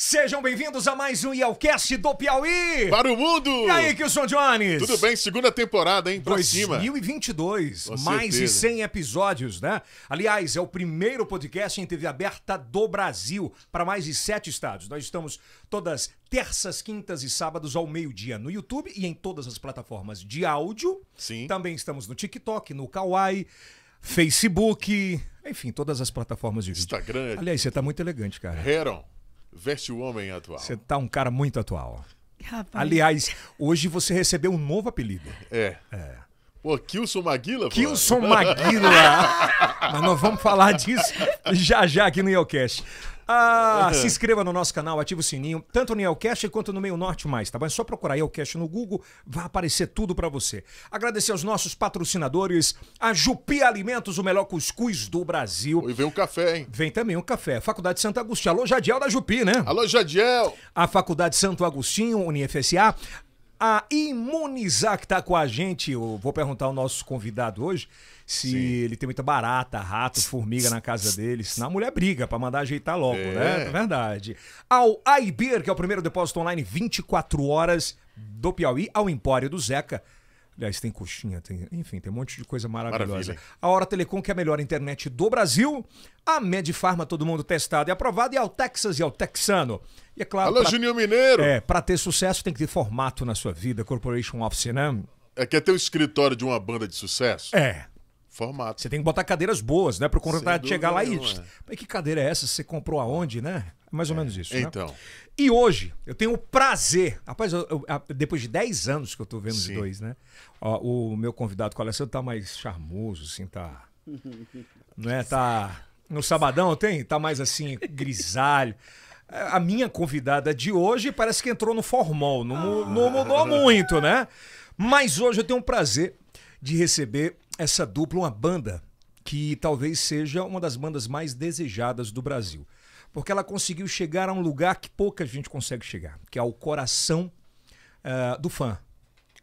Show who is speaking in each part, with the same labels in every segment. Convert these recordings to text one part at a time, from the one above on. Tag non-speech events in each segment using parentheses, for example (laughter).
Speaker 1: Sejam bem-vindos a mais um Yelcast do Piauí! Para o mundo! E aí, Kilson Jones? Tudo bem, segunda temporada, hein? Pra 2022, cima. mais de 100 episódios, né? Aliás, é o primeiro podcast em TV aberta do Brasil, para mais de sete estados. Nós estamos todas terças, quintas e sábados ao meio-dia no YouTube e em todas as plataformas de áudio. Sim. Também estamos no TikTok, no Kawaii. Facebook, enfim, todas as plataformas de vídeo. Instagram. Aliás, você tá muito elegante, cara. Heron veste o homem atual. Você tá um cara muito atual.
Speaker 2: Rapaz. Aliás,
Speaker 1: hoje você recebeu um novo apelido. É. É. Pô, Kilson Maguila? Kilson Maguila! (laughs) Mas nós vamos falar disso já já aqui no Yelcast. Ah, se inscreva no nosso canal, ative o sininho, tanto no Elcast quanto no Meio Norte Mais, tá bom? É só procurar Elcast no Google, vai aparecer tudo para você. Agradecer aos nossos patrocinadores, a Jupi Alimentos, o melhor cuscuz do Brasil. E vem o café, hein? Vem também um café. Faculdade Santo Agostinho. Alô, Jadiel da Jupi, né? Alô, Jadiel! A Faculdade Santo Agostinho, UniFSA. A Imunizar, que tá com a gente, eu vou perguntar ao nosso convidado hoje se Sim. ele tem muita barata, rato, formiga na casa dele, senão a mulher briga para mandar ajeitar logo, né? é. né? É verdade. Ao Aibir que é o primeiro depósito online 24 horas do Piauí, ao Empório do Zeca, Aliás, tem coxinha, tem, enfim, tem um monte de coisa maravilhosa. Maravilha. A Hora Telecom, que é a melhor internet do Brasil. A Medifarma, todo mundo testado e aprovado. E ao Texas e ao Texano. E é claro. Alô, pra, Mineiro! É, pra ter sucesso tem que ter formato na sua vida, Corporation Office, né?
Speaker 2: É, quer é ter o um escritório de uma banda de sucesso? É. Formato. Você tem que botar cadeiras boas, né? Para o contratado chegar lá e. É.
Speaker 1: Mas Que cadeira é essa? Você comprou aonde, né? Mais ou é. menos isso. Né? Então. Né? E hoje, eu tenho o prazer. Rapaz, eu, eu, depois de 10 anos que eu tô vendo Sim. os dois, né? Ó, o meu convidado com o Alessandro tá mais charmoso, assim, tá.
Speaker 3: (laughs)
Speaker 1: não é? Tá. No sabadão tem? Tá mais assim, grisalho. A minha convidada de hoje parece que entrou no formal. Não, ah. não mudou ah. muito, né? Mas hoje eu tenho um prazer de receber essa dupla, uma banda que talvez seja uma das bandas mais desejadas do Brasil. Porque ela conseguiu chegar a um lugar que pouca gente consegue chegar, que é o coração uh, do fã.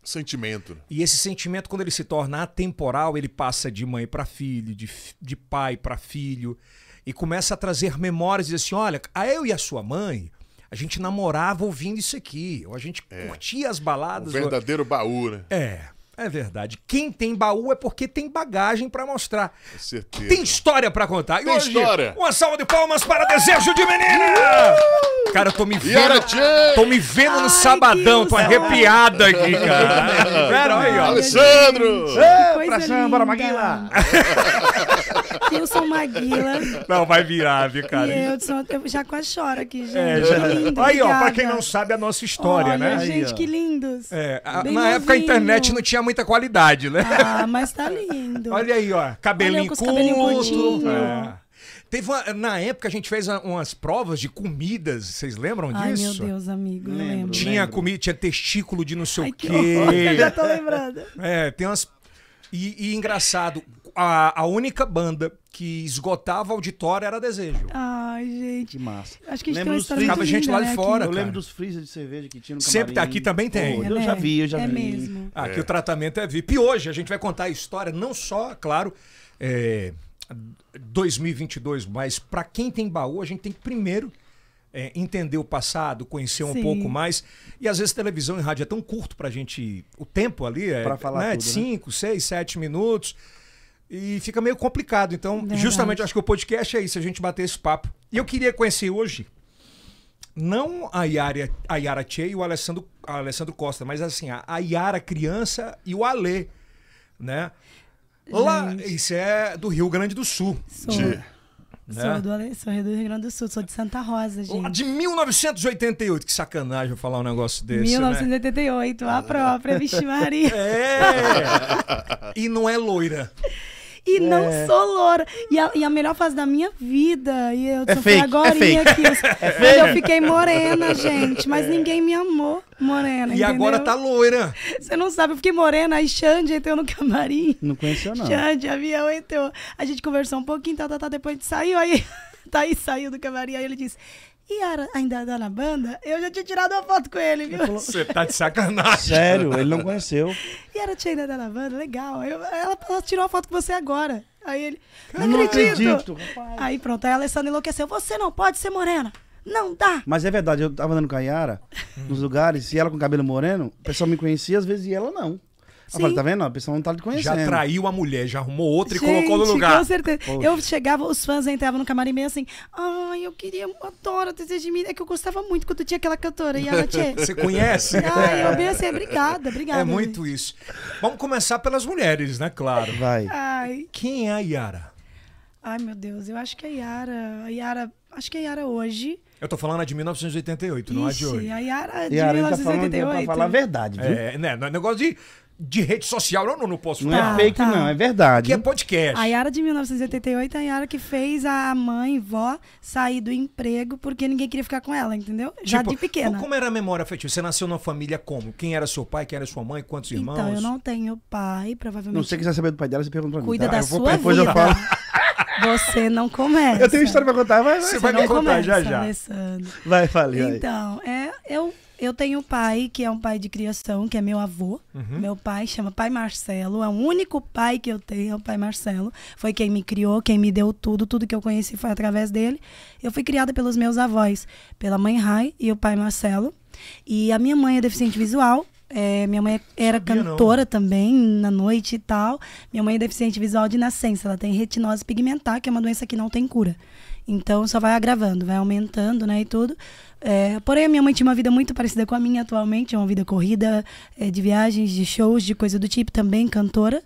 Speaker 1: Sentimento. E esse sentimento, quando ele se torna atemporal, ele passa de mãe para filho, de, de pai para filho, e começa a trazer memórias e diz assim: olha, a eu e a sua mãe, a gente namorava ouvindo isso aqui, ou a gente é. curtia as baladas. O verdadeiro ou... baú, né? É. É verdade. Quem tem baú é porque tem bagagem para mostrar. Com certeza. Tem história para contar. E hoje, história. uma salva de palmas para Desejo de Menina! Uh! Cara, eu tô me vendo. Tô me vendo Ai, no sabadão, tô arrepiada aqui, (laughs) cara. Pera aí, ó.
Speaker 4: Alessandro! Ei, pra samba, Maguila! (laughs) Wilson (laughs) Maguila.
Speaker 1: Não, vai virar, viu, cara? E
Speaker 4: eu, eu já quase choro aqui, gente. É, já... lindo, Aí, obrigada. ó, pra quem
Speaker 1: não sabe a nossa história, Olha, né? gente, Aí, que
Speaker 4: lindos. É, a, na novinho. época a
Speaker 1: internet não tinha muita qualidade, né? Ah, mas tá lindo. Olha aí, ó, cabelinho curto. Cabelinho é. Teve uma, na época a gente fez umas provas de comidas, vocês lembram Ai, disso? Ai, meu
Speaker 4: Deus, amigo, lembro, lembro. Tinha comida,
Speaker 1: tinha testículo de não sei Ai, o quê. Que horror, (laughs) já tô lembrando. É, tem umas e, e, engraçado, a, a única banda que esgotava auditório era Desejo.
Speaker 4: Ai, gente.
Speaker 1: Que massa. Acho que a gente lembro tem uma Ficava gente lá né, de fora. Eu lembro
Speaker 5: dos freezers de cerveja que tinha no tá camarim. Sempre, aqui também tem. É, eu já né? vi, eu já
Speaker 1: é vi. Mesmo. Ah, aqui é. o tratamento é VIP. E hoje a gente vai contar a história, não só, claro, é, 2022, mas para quem tem baú, a gente tem que primeiro é, entender o passado, conhecer um Sim. pouco mais. E às vezes televisão e rádio é tão curto para a gente. O tempo ali é pra falar né, tudo, 5, 6, 7 minutos. E fica meio complicado. Então, Verdade. justamente, acho que o podcast é isso, a gente bater esse papo. E eu queria conhecer hoje, não a Yara, a Yara Tchê e o Alessandro, Alessandro Costa, mas assim, a Yara criança e o Alê, né? Lá, isso é do Rio Grande do Sul. Sou. De, né?
Speaker 4: Sou, do Ale, sou do Rio Grande do Sul, sou de Santa Rosa, gente. de
Speaker 1: 1988, que sacanagem eu falar um negócio desse.
Speaker 4: 1988, né? a própria, vixe Maria. É!
Speaker 1: (laughs) e não é loira.
Speaker 4: E é. não sou loura. E a, e a, melhor fase da minha vida. E eu é fake, agora é aqui. É eu fiquei morena, gente. Mas ninguém me amou morena. E entendeu? agora tá loira. Você não sabe, eu fiquei morena. Aí Xande entrou no camarim. Não conheceu, não. Xande, avião entrou. A gente conversou um pouquinho, tá, tá, tá. Depois a gente saiu. Aí (laughs) Thaís saiu do camarim. Aí ele disse: e era, ainda era na banda, eu já tinha tirado uma foto com ele, viu? Você
Speaker 5: tá de (laughs) sacanagem. Sério, ele não conheceu.
Speaker 4: E era tinha ainda na banda, legal. Eu, ela, ela tirou uma foto com você agora. Aí ele, não, não acredito. acredito aí pronto, aí a Alessandra enlouqueceu. Você não pode ser morena. Não dá. Mas é
Speaker 5: verdade, eu tava andando com a Yara nos lugares, e ela com cabelo moreno, o pessoal me conhecia, às vezes, e ela não. Sim. Eu falei, tá vendo? A pessoa não tá te conhecendo. Já traiu
Speaker 1: a mulher, já arrumou
Speaker 5: outra
Speaker 4: Gente, e colocou no lugar. Com certeza. Poxa. Eu chegava, os fãs entravam no camarim meio assim. Ai, eu queria, eu adoro desejo de mim. É que eu gostava muito quando tinha aquela cantora. E ela tinha. (laughs) Você conhece? Ai, eu bem assim, obrigada, obrigada. É muito gente.
Speaker 1: isso. Vamos começar pelas mulheres, né? Claro. Vai. Ai. Quem é a Yara?
Speaker 4: Ai, meu Deus, eu acho que é a Yara. A Yara. Acho que é a Yara hoje.
Speaker 1: Eu tô falando a de 1988, Ixi, não a de hoje. A
Speaker 4: Yara é de Yara, 1988. Tá falando pra falar a verdade,
Speaker 1: viu? É, né? Negócio de de rede social. Eu não, não posso falar. Não é fake, tá. não, é verdade. Que é podcast.
Speaker 4: A Yara de 1988 é a Yara que fez a mãe, vó, sair do emprego porque ninguém queria ficar com ela, entendeu? Já tipo, de pequena.
Speaker 1: Como era a memória afetiva? Você nasceu numa família como? Quem era seu pai? Quem era sua mãe? Quantos então, irmãos? Então, eu
Speaker 4: não tenho pai, provavelmente. Não sei quer
Speaker 5: saber do pai dela, você pergunta pra mim. Cuida tá? da eu sua depois vida. eu falo.
Speaker 4: Você não começa. Eu tenho história pra contar, mas você, você vai me contar já já. Alessandro. Vai, fale. Então, é, eu eu tenho um pai que é um pai de criação, que é meu avô. Uhum. Meu pai chama Pai Marcelo. É o único pai que eu tenho, é o Pai Marcelo. Foi quem me criou, quem me deu tudo. Tudo que eu conheci foi através dele. Eu fui criada pelos meus avós, pela mãe Rai e o pai Marcelo. E a minha mãe é deficiente visual. É, minha mãe era Sabia cantora não. também, na noite e tal. Minha mãe é deficiente visual de nascença. Ela tem retinose pigmentar, que é uma doença que não tem cura. Então só vai agravando, vai aumentando, né? E tudo. É, porém, a minha mãe tinha uma vida muito parecida com a minha atualmente, é uma vida corrida, é, de viagens, de shows, de coisa do tipo, também cantora.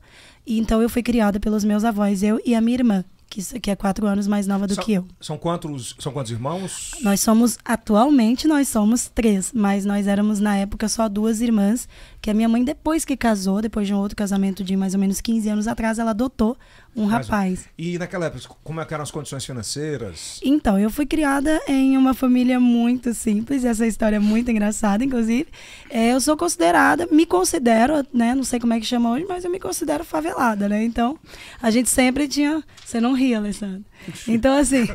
Speaker 4: E, então eu fui criada pelos meus avós, eu e a minha irmã, que, que é quatro anos mais nova do são, que eu.
Speaker 1: São quantos, são quantos irmãos? Nós
Speaker 4: somos, atualmente, nós somos três, mas nós éramos na época só duas irmãs, que a minha mãe, depois que casou, depois de um outro casamento de mais ou menos 15 anos atrás, ela adotou um Mas, rapaz.
Speaker 1: E naquela época, como é eram as condições financeiras?
Speaker 4: Então, eu fui criada em uma família muito simples, essa história é muito engraçada, inclusive. É, eu sou considerada, me considero, né, não sei como é que chama hoje, mas eu me considero favelada, né? Então, a gente sempre tinha... Você não ria, Alessandro. (laughs) Então, assim...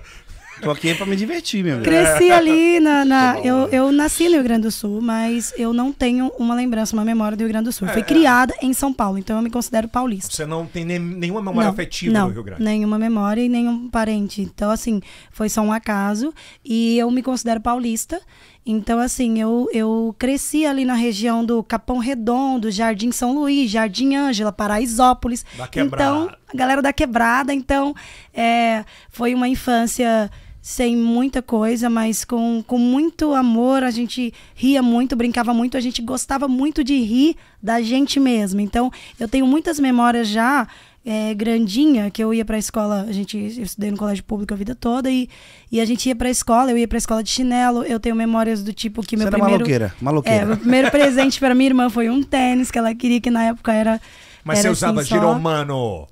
Speaker 5: Tô aqui pra me divertir meu mesmo. Cresci (laughs)
Speaker 4: ali na. Tá na eu, eu nasci no Rio Grande do Sul, mas eu não tenho uma lembrança, uma memória do Rio Grande do Sul. É, Fui é. criada em São Paulo, então eu me considero paulista.
Speaker 1: Você não tem nem, nenhuma memória não, afetiva não, do Rio Grande?
Speaker 4: Nenhuma memória e nenhum parente. Então, assim, foi só um acaso. E eu me considero paulista. Então, assim, eu, eu cresci ali na região do Capão Redondo, Jardim São Luís, Jardim Ângela, Paraisópolis. Da quebrada. Então, a galera da quebrada. Então, é, foi uma infância sem muita coisa, mas com, com muito amor. A gente ria muito, brincava muito, a gente gostava muito de rir da gente mesmo. Então, eu tenho muitas memórias já é, grandinha, que eu ia para a escola, a gente eu estudei no colégio público a vida toda e, e a gente ia para a escola, eu ia para a escola de chinelo, eu tenho memórias do tipo que meu Você primeiro maloqueira, maloqueira. É, meu primeiro presente para minha irmã foi um tênis que ela queria que na época era Mas era você usava assim,
Speaker 1: giromano.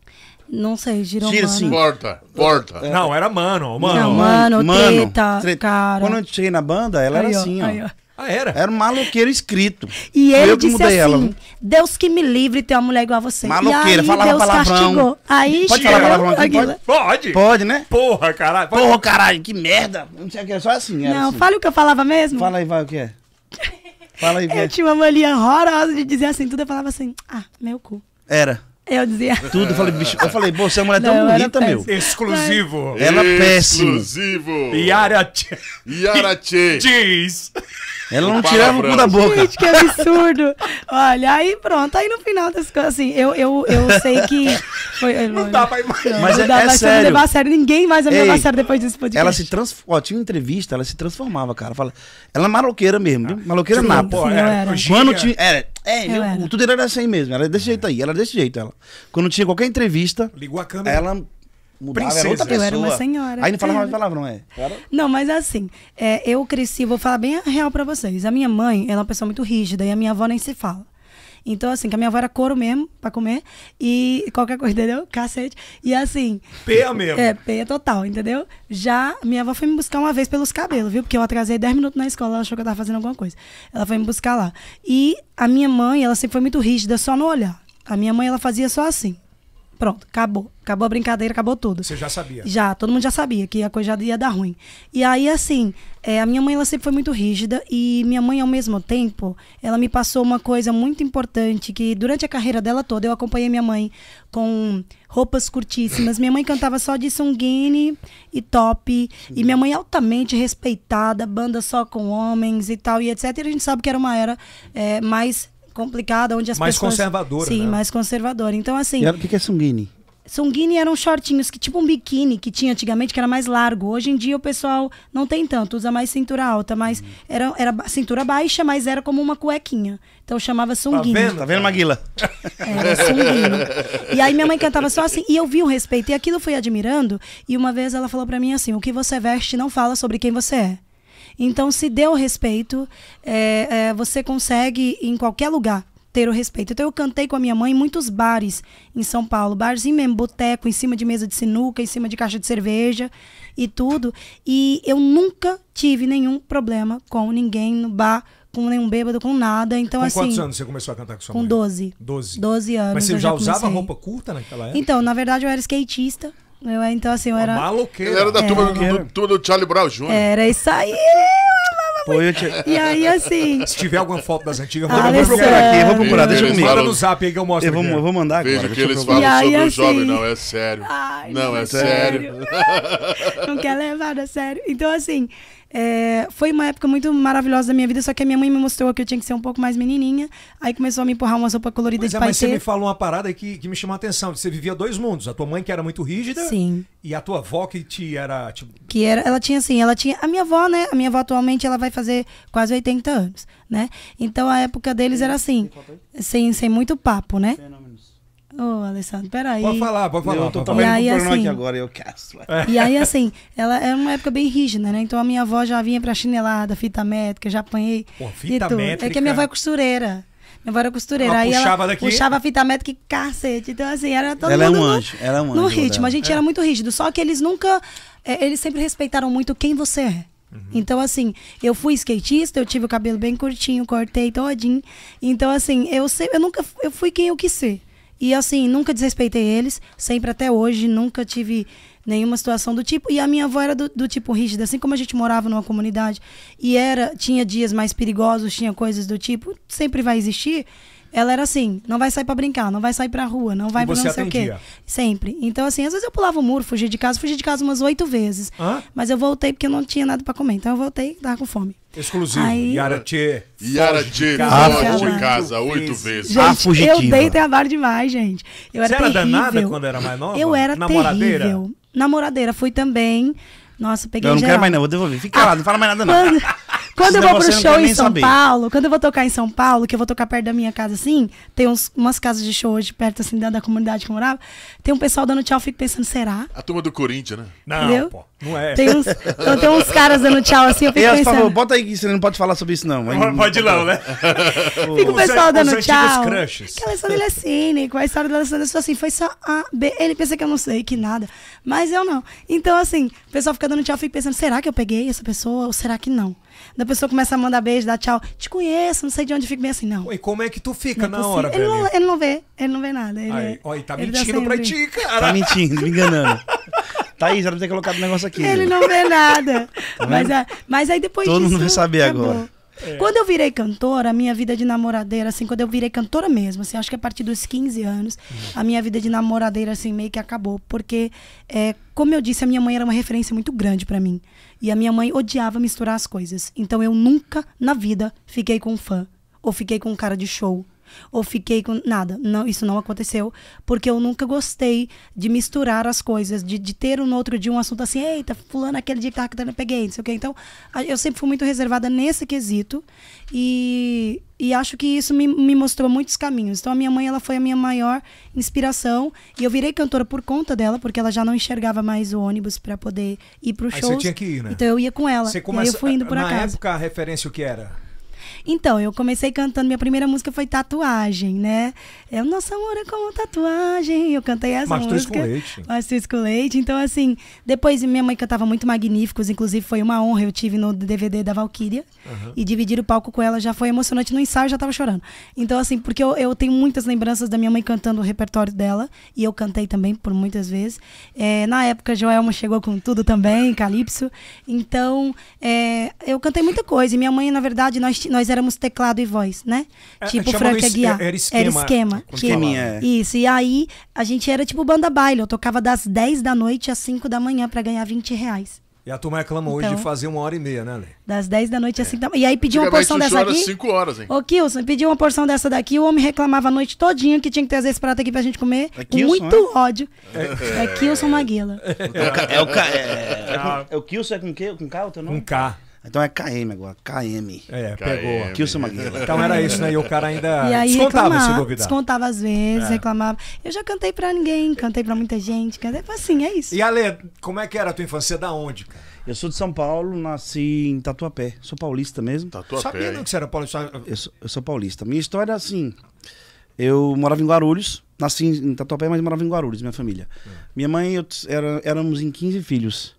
Speaker 4: Não sei, girou Girsim. mano. Assim.
Speaker 1: Porta,
Speaker 5: porta. É. Não, era mano, mano. Não, mano, mano treta, treta, cara. Quando eu cheguei na
Speaker 4: banda, ela era assim, ó. Aí, ó.
Speaker 5: Ah, era? Era um maloqueiro escrito. E ele disse assim, ela.
Speaker 4: Deus que me livre ter uma mulher igual a você. Maloqueira, falava Deus palavrão. Aí pode falar palavrão aqui? Pode?
Speaker 5: pode? Pode, né? Porra, caralho. Porra, caralho, que merda. Não sei o que, é só assim. Não, assim.
Speaker 4: o que eu falava mesmo. Fala aí, vai, o que é. Fala aí, (laughs) Eu tinha uma mania horrorosa de dizer assim, tudo eu falava assim, ah, meu
Speaker 5: cu. Era. Eu dizia. (laughs) Tudo, eu falei, bicho. Eu falei, você é uma mulher tão bonita, meu.
Speaker 2: Exclusivo. Ela é péssima. Exclusivo. Yara Yarate. Jeez. Ela não tirava o cu da boca. Gente, que
Speaker 4: absurdo. Olha, aí pronto. Aí no final das coisas, assim, eu, eu, eu sei que. Foi, não dá pra imaginar. Mas não é, dá, é sério. Levar a sério. Ninguém mais vai me levar a sério depois desse podcast. Ela se
Speaker 5: transformou. Tinha uma entrevista, ela se transformava, cara. Fala, ela é maloqueira mesmo, viu? Ah. Maloqueira napa. É, Quando tinha. é, meu, tudo era assim mesmo. Ela é desse jeito aí. Ela é desse jeito, ela. Quando tinha qualquer entrevista, Ligou a câmera. ela mudava, Princesa. era outra pessoa. Eu era uma senhora. Aí não falava é. mais palavrão, é.
Speaker 4: Era... Não, mas assim, é, eu cresci, vou falar bem a real pra vocês. A minha mãe, ela é uma pessoa muito rígida e a minha avó nem se fala. Então, assim, que a minha avó era couro mesmo pra comer. E qualquer coisa, entendeu? Cacete. E assim. Peia mesmo. É, peia total, entendeu? Já minha avó foi me buscar uma vez pelos cabelos, viu? Porque eu atrasei 10 minutos na escola, ela achou que eu tava fazendo alguma coisa. Ela foi me buscar lá. E a minha mãe, ela sempre foi muito rígida, só no olhar. A minha mãe, ela fazia só assim. Pronto, acabou. Acabou a brincadeira, acabou tudo. Você já sabia? Já, todo mundo já sabia que a coisa já ia dar ruim. E aí, assim, é, a minha mãe, ela sempre foi muito rígida. E minha mãe, ao mesmo tempo, ela me passou uma coisa muito importante. Que durante a carreira dela toda, eu acompanhei minha mãe com roupas curtíssimas. Minha mãe cantava só de sunguine e top. E minha mãe altamente respeitada, banda só com homens e tal, e etc. E a gente sabe que era uma era é, mais complicada, onde as mais pessoas... Mais conservadora, Sim, né? mais conservadora. Então, assim... E o que é sunguine sunguine eram shortinhos, que tipo um biquíni que tinha antigamente, que era mais largo. Hoje em dia o pessoal não tem tanto, usa mais cintura alta, mas hum. era, era cintura baixa, mas era como uma cuequinha. Então chamava sunguine Tá vendo,
Speaker 5: tá vendo Maguila? É, era sunguine.
Speaker 4: E aí minha mãe cantava só assim, e eu vi o respeito, e aquilo fui admirando. E uma vez ela falou para mim assim: o que você veste não fala sobre quem você é. Então, se deu respeito, é, é, você consegue em qualquer lugar ter o respeito. Então eu cantei com a minha mãe em muitos bares em São Paulo, bares em mesmo, boteco, em cima de mesa de sinuca, em cima de caixa de cerveja e tudo. E eu nunca tive nenhum problema com ninguém no bar, com nenhum bêbado, com nada. Então, com assim. quantos anos você
Speaker 1: começou a cantar com sua com mãe? Com 12. 12. 12 anos. Mas você já, já usava roupa curta naquela época? Então,
Speaker 4: na verdade, eu era skatista. Eu, então, assim, eu era. Maloqueiro.
Speaker 2: era da é. turma, do, do Charlie Brown Jr.
Speaker 4: Era isso aí.
Speaker 2: Pô, te...
Speaker 4: E aí, assim.
Speaker 1: Se tiver alguma foto das antigas,
Speaker 4: vou,
Speaker 2: vou procurar aqui, vou procurar. Deixa comigo. Fala no zap aí que eu mostro. Eu vou, eu vou mandar agora. Veja que eles falam aí, sobre assim... o jovem. Não, é sério. Ai, não, é sério.
Speaker 3: sério.
Speaker 4: não quer levar a sério. Então, assim. É, foi uma época muito maravilhosa da minha vida, só que a minha mãe me mostrou que eu tinha que ser um pouco mais menininha. Aí começou a me empurrar uma sopa colorida pois de é, Mas você me
Speaker 1: falou uma parada que, que me chamou a atenção. Você vivia dois mundos. A tua mãe que era muito rígida. Sim. E a tua avó que te era... Tipo...
Speaker 4: Que era... Ela tinha assim, ela tinha... A minha avó, né? A minha avó atualmente, ela vai fazer quase 80 anos, né? Então a época deles era assim, sem, sem muito papo, né? Fenomenal. Ô, oh, Alessandro, peraí. Pode falar, pode falar. Eu tô pode falar. aí, assim, aqui
Speaker 5: agora, eu quero.
Speaker 4: E aí, assim, ela era é uma época bem rígida, né? Então a minha avó já vinha pra chinelada, fita métrica, já apanhei. Pô, fita métrica? É que a minha avó é costureira. Minha avó era costureira. Ela aí puxava ela daqui? puxava a fita métrica e cacete. Então, assim, era todo ela é mundo. É um anjo, no, ela é um anjo. No ritmo, dela. a gente é. era muito rígido. Só que eles nunca. É, eles sempre respeitaram muito quem você é. Uhum. Então, assim, eu fui skatista, eu tive o cabelo bem curtinho, cortei todinho. Então, assim, eu, sempre, eu nunca eu fui quem eu quis ser. E assim, nunca desrespeitei eles, sempre até hoje, nunca tive nenhuma situação do tipo. E a minha avó era do, do, tipo rígida, assim como a gente morava numa comunidade e era tinha dias mais perigosos, tinha coisas do tipo, sempre vai existir. Ela era assim, não vai sair para brincar, não vai sair pra rua, não vai pra não sei atendia. o quê. Sempre. Então, assim, às vezes eu pulava o muro, fugia de casa, fugi de casa umas oito vezes. Hã? Mas eu voltei porque eu não tinha nada para comer. Então eu voltei, tava com fome. Exclusivo.
Speaker 2: Aí... Yaratê. Yaratê, fora de casa oito vezes. ah, fugitiva. Eu dei
Speaker 4: trabalho demais, gente. Eu era Você terrível. era danada quando era mais nova? Eu era Namoradeira? terrível. Namoradeira. Fui também. Nossa, peguei Eu não geral. quero mais não,
Speaker 5: vou devolver. Fica ah, lá, não fala mais nada não. Quando... (laughs) Quando Senão
Speaker 4: eu vou pro show em São saber. Paulo, quando eu vou tocar em São Paulo, que eu vou tocar perto da minha casa, assim, tem uns, umas casas de show hoje perto, assim, da, da comunidade que eu morava, tem um pessoal dando tchau, eu fico pensando, será?
Speaker 2: A turma do Corinthians, né? Não, Entendeu? pô, não é. Tem uns, (laughs) então, tem uns caras dando tchau, assim, eu fico e pensando...
Speaker 5: bota aí que você não pode falar sobre isso, não. Aí, pode não, né? (laughs) fica o pessoal
Speaker 4: os, dando os tchau. Crushes. Que a dele é cínico, a história da Alessandra é assim, foi só A, B, ele pensa que eu não sei, que nada, mas eu não. Então, assim, o pessoal fica dando tchau, eu fico pensando, será que eu peguei essa pessoa ou será que não? da pessoa começa a mandar beijo, dar tchau. Te conheço, não sei de onde fico bem assim, não. E como é que tu fica não é na hora, ele não, ele não vê, ele não vê nada. Ele, Aí,
Speaker 5: tá mentindo pra ti, cara. Tá mentindo, me enganando. Thaís, tá ela não ter colocado o negócio aqui. Ele não vê
Speaker 4: nada. Tá mas, a, mas aí depois Todo disso... Todo mundo vai saber acabou. agora. É. Quando eu virei cantora, a minha vida de namoradeira, assim, quando eu virei cantora mesmo, assim, acho que a partir dos 15 anos, hum. a minha vida de namoradeira, assim, meio que acabou. Porque, é, como eu disse, a minha mãe era uma referência muito grande para mim. E a minha mãe odiava misturar as coisas. Então eu nunca na vida fiquei com um fã ou fiquei com um cara de show ou fiquei com nada. Não, isso não aconteceu, porque eu nunca gostei de misturar as coisas, de, de ter um outro de um assunto assim, eita, fulano aquele dia que tava cantando, peguei, não sei o quê. Então, eu sempre fui muito reservada nesse quesito e, e acho que isso me, me mostrou muitos caminhos. Então, a minha mãe, ela foi a minha maior inspiração e eu virei cantora por conta dela, porque ela já não enxergava mais o ônibus para poder ir pro show. Aí você tinha que ir, né? Então, eu ia com ela. Você começa... eu fui indo por Na época,
Speaker 1: a referência o que era?
Speaker 4: Então, eu comecei cantando, minha primeira música foi Tatuagem, né? É o nosso amor é como tatuagem. Eu cantei essa música. mas com leite. com leite. Então, assim, depois minha mãe cantava muito Magníficos, inclusive foi uma honra, eu tive no DVD da Valkyria. Uhum. E dividir o palco com ela já foi emocionante. No ensaio eu já tava chorando. Então, assim, porque eu, eu tenho muitas lembranças da minha mãe cantando o repertório dela. E eu cantei também por muitas vezes. É, na época, Joelma chegou com tudo também, Calypso. Então, é, eu cantei muita coisa. E minha mãe, na verdade, nós, nós nós éramos teclado e voz, né? É, tipo Frank é, Aguiar. Era esquema. Era esquema. Esqueminha. Que, é. isso. E aí a gente era tipo banda baile. Eu tocava das 10 da noite às 5 da manhã para ganhar 20 reais.
Speaker 1: E a turma reclama então, hoje de fazer uma hora e meia, né, Lê?
Speaker 4: Das 10 da noite às 5 é. da manhã. E aí pediu uma porção dessa daqui. 5 horas, hein? Ô, Kilson, pediu uma porção dessa daqui, o homem reclamava a noite todinha que tinha que trazer esse prato aqui pra gente comer. É Kilson, muito é? ódio. É, é Kilson Maguila.
Speaker 5: É, o, ca... é, o, ah. é, o Kilson é com, que? com K o teu nome? Com K. Então é KM agora, KM.
Speaker 1: É, KM. pegou. Kilson né? Maguila. Então era isso, né? E o cara ainda e aí, descontava reclamar, se duvidar. Descontava
Speaker 4: às vezes, é. reclamava. Eu já cantei pra ninguém, cantei pra muita gente. Cantei, assim, é isso. E Ale,
Speaker 5: como é que era a tua infância? Da onde, cara? Eu sou de São Paulo, nasci em Tatuapé. Sou paulista mesmo. Tatuapé. Sabia não que você era paulista? Eu sou, eu sou paulista. Minha história é assim. Eu morava em Guarulhos, nasci em Tatuapé, mas morava em Guarulhos, minha família. É. Minha mãe, eu, era, éramos em 15 filhos.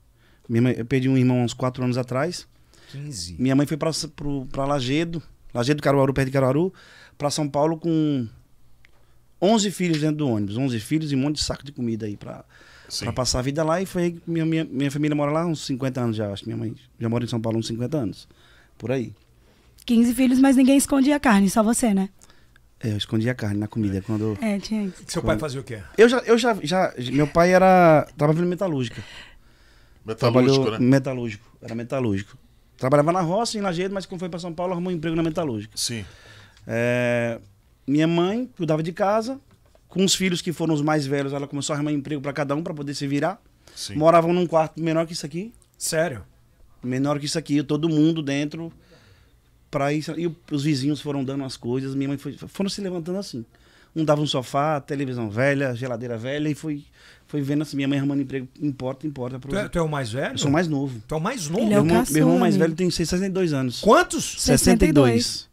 Speaker 5: Minha mãe, eu perdi um irmão uns 4 anos atrás. 15. Minha mãe foi para Lagedo, Lagedo Caruaru, perto de Caruaru, para São Paulo com 11 filhos dentro do ônibus. 11 filhos e um monte de saco de comida aí para passar a vida lá. E foi minha, minha, minha família mora lá uns 50 anos já, acho minha mãe já mora em São Paulo uns 50 anos, por aí.
Speaker 4: 15 filhos, mas ninguém escondia a carne, só você, né?
Speaker 5: É, eu escondia a carne na comida. É. Quando, é,
Speaker 4: tinha isso. Seu pai fazia o quê?
Speaker 5: Eu já, eu já, já meu pai era, trabalhava em metalúrgica. Metalúrgico, Trabalhou, né? Metalúrgico, era metalúrgico. Trabalhava na roça, em Lajeado, mas quando foi para São Paulo, arrumou um emprego na metalúrgica. Sim. É, minha mãe cuidava de casa, com os filhos que foram os mais velhos, ela começou a arrumar emprego para cada um para poder se virar. Sim. Moravam num quarto menor que isso aqui. Sério? Menor que isso aqui, todo mundo dentro. Pra isso, e os vizinhos foram dando as coisas, minha mãe foi, foram se levantando assim um dava um sofá, televisão velha, geladeira velha, e foi, foi vendo assim, minha mãe arrumando emprego, importa, importa. Tu, é, tu é o mais velho? Eu sou o mais novo. Tu é o mais novo? Ele é o meu, irmão, meu irmão mais velho tem 62 anos. Quantos?
Speaker 4: 62. 62.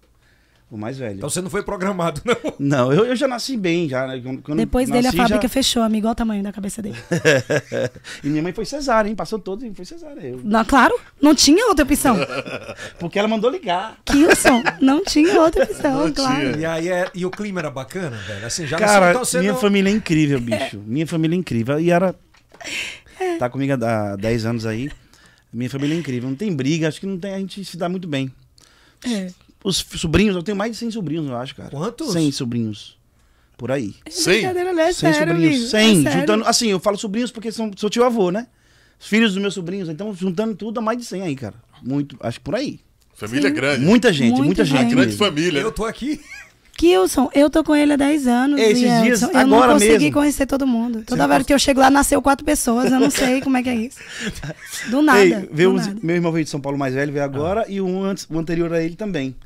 Speaker 5: O mais velho. Então você não foi programado, (laughs) não? Não, eu, eu já nasci bem, já. Né? Quando Depois nasci, dele a fábrica já...
Speaker 4: fechou, amigo, olha o tamanho da cabeça dele.
Speaker 5: (laughs) e minha mãe foi cesárea, hein? Passou todo e foi cesárea. Eu...
Speaker 1: Não, claro, não tinha outra opção. (laughs) Porque ela mandou ligar. Kilson, não tinha outra opção, não claro. E, aí, é... e o clima era bacana, velho? Assim, já Cara, nasci, então minha não...
Speaker 5: família é incrível, bicho. Minha família é incrível. E era... É. Tá comigo há 10 anos aí. Minha família é incrível. Não tem briga, acho que não tem, a gente se dá muito bem. É. Os sobrinhos, eu tenho mais de 100 sobrinhos, eu acho, cara. Quantos? 100 sobrinhos. Por aí. Sim. É 100 né? sobrinhos. 100. É juntando, assim, eu falo sobrinhos porque são, sou tio avô, né? Os filhos dos meus sobrinhos. Então, juntando tudo, dá mais de 100 aí, cara. Muito, acho que por aí. Família Sim. grande. Muita gente, muita, muita gente. gente. grande família. Né? Eu tô aqui.
Speaker 4: Kilson, eu tô com ele há 10 anos. Esses e, dias, eu agora não consegui mesmo. conhecer todo mundo. Toda hora tá que eu chego lá, nasceu quatro pessoas. Eu não sei como é que é isso. (laughs) Do nada. Ei, do nada.
Speaker 5: Meu irmão veio de São Paulo mais velho, veio agora, ah. e um, antes, anterior a ele também.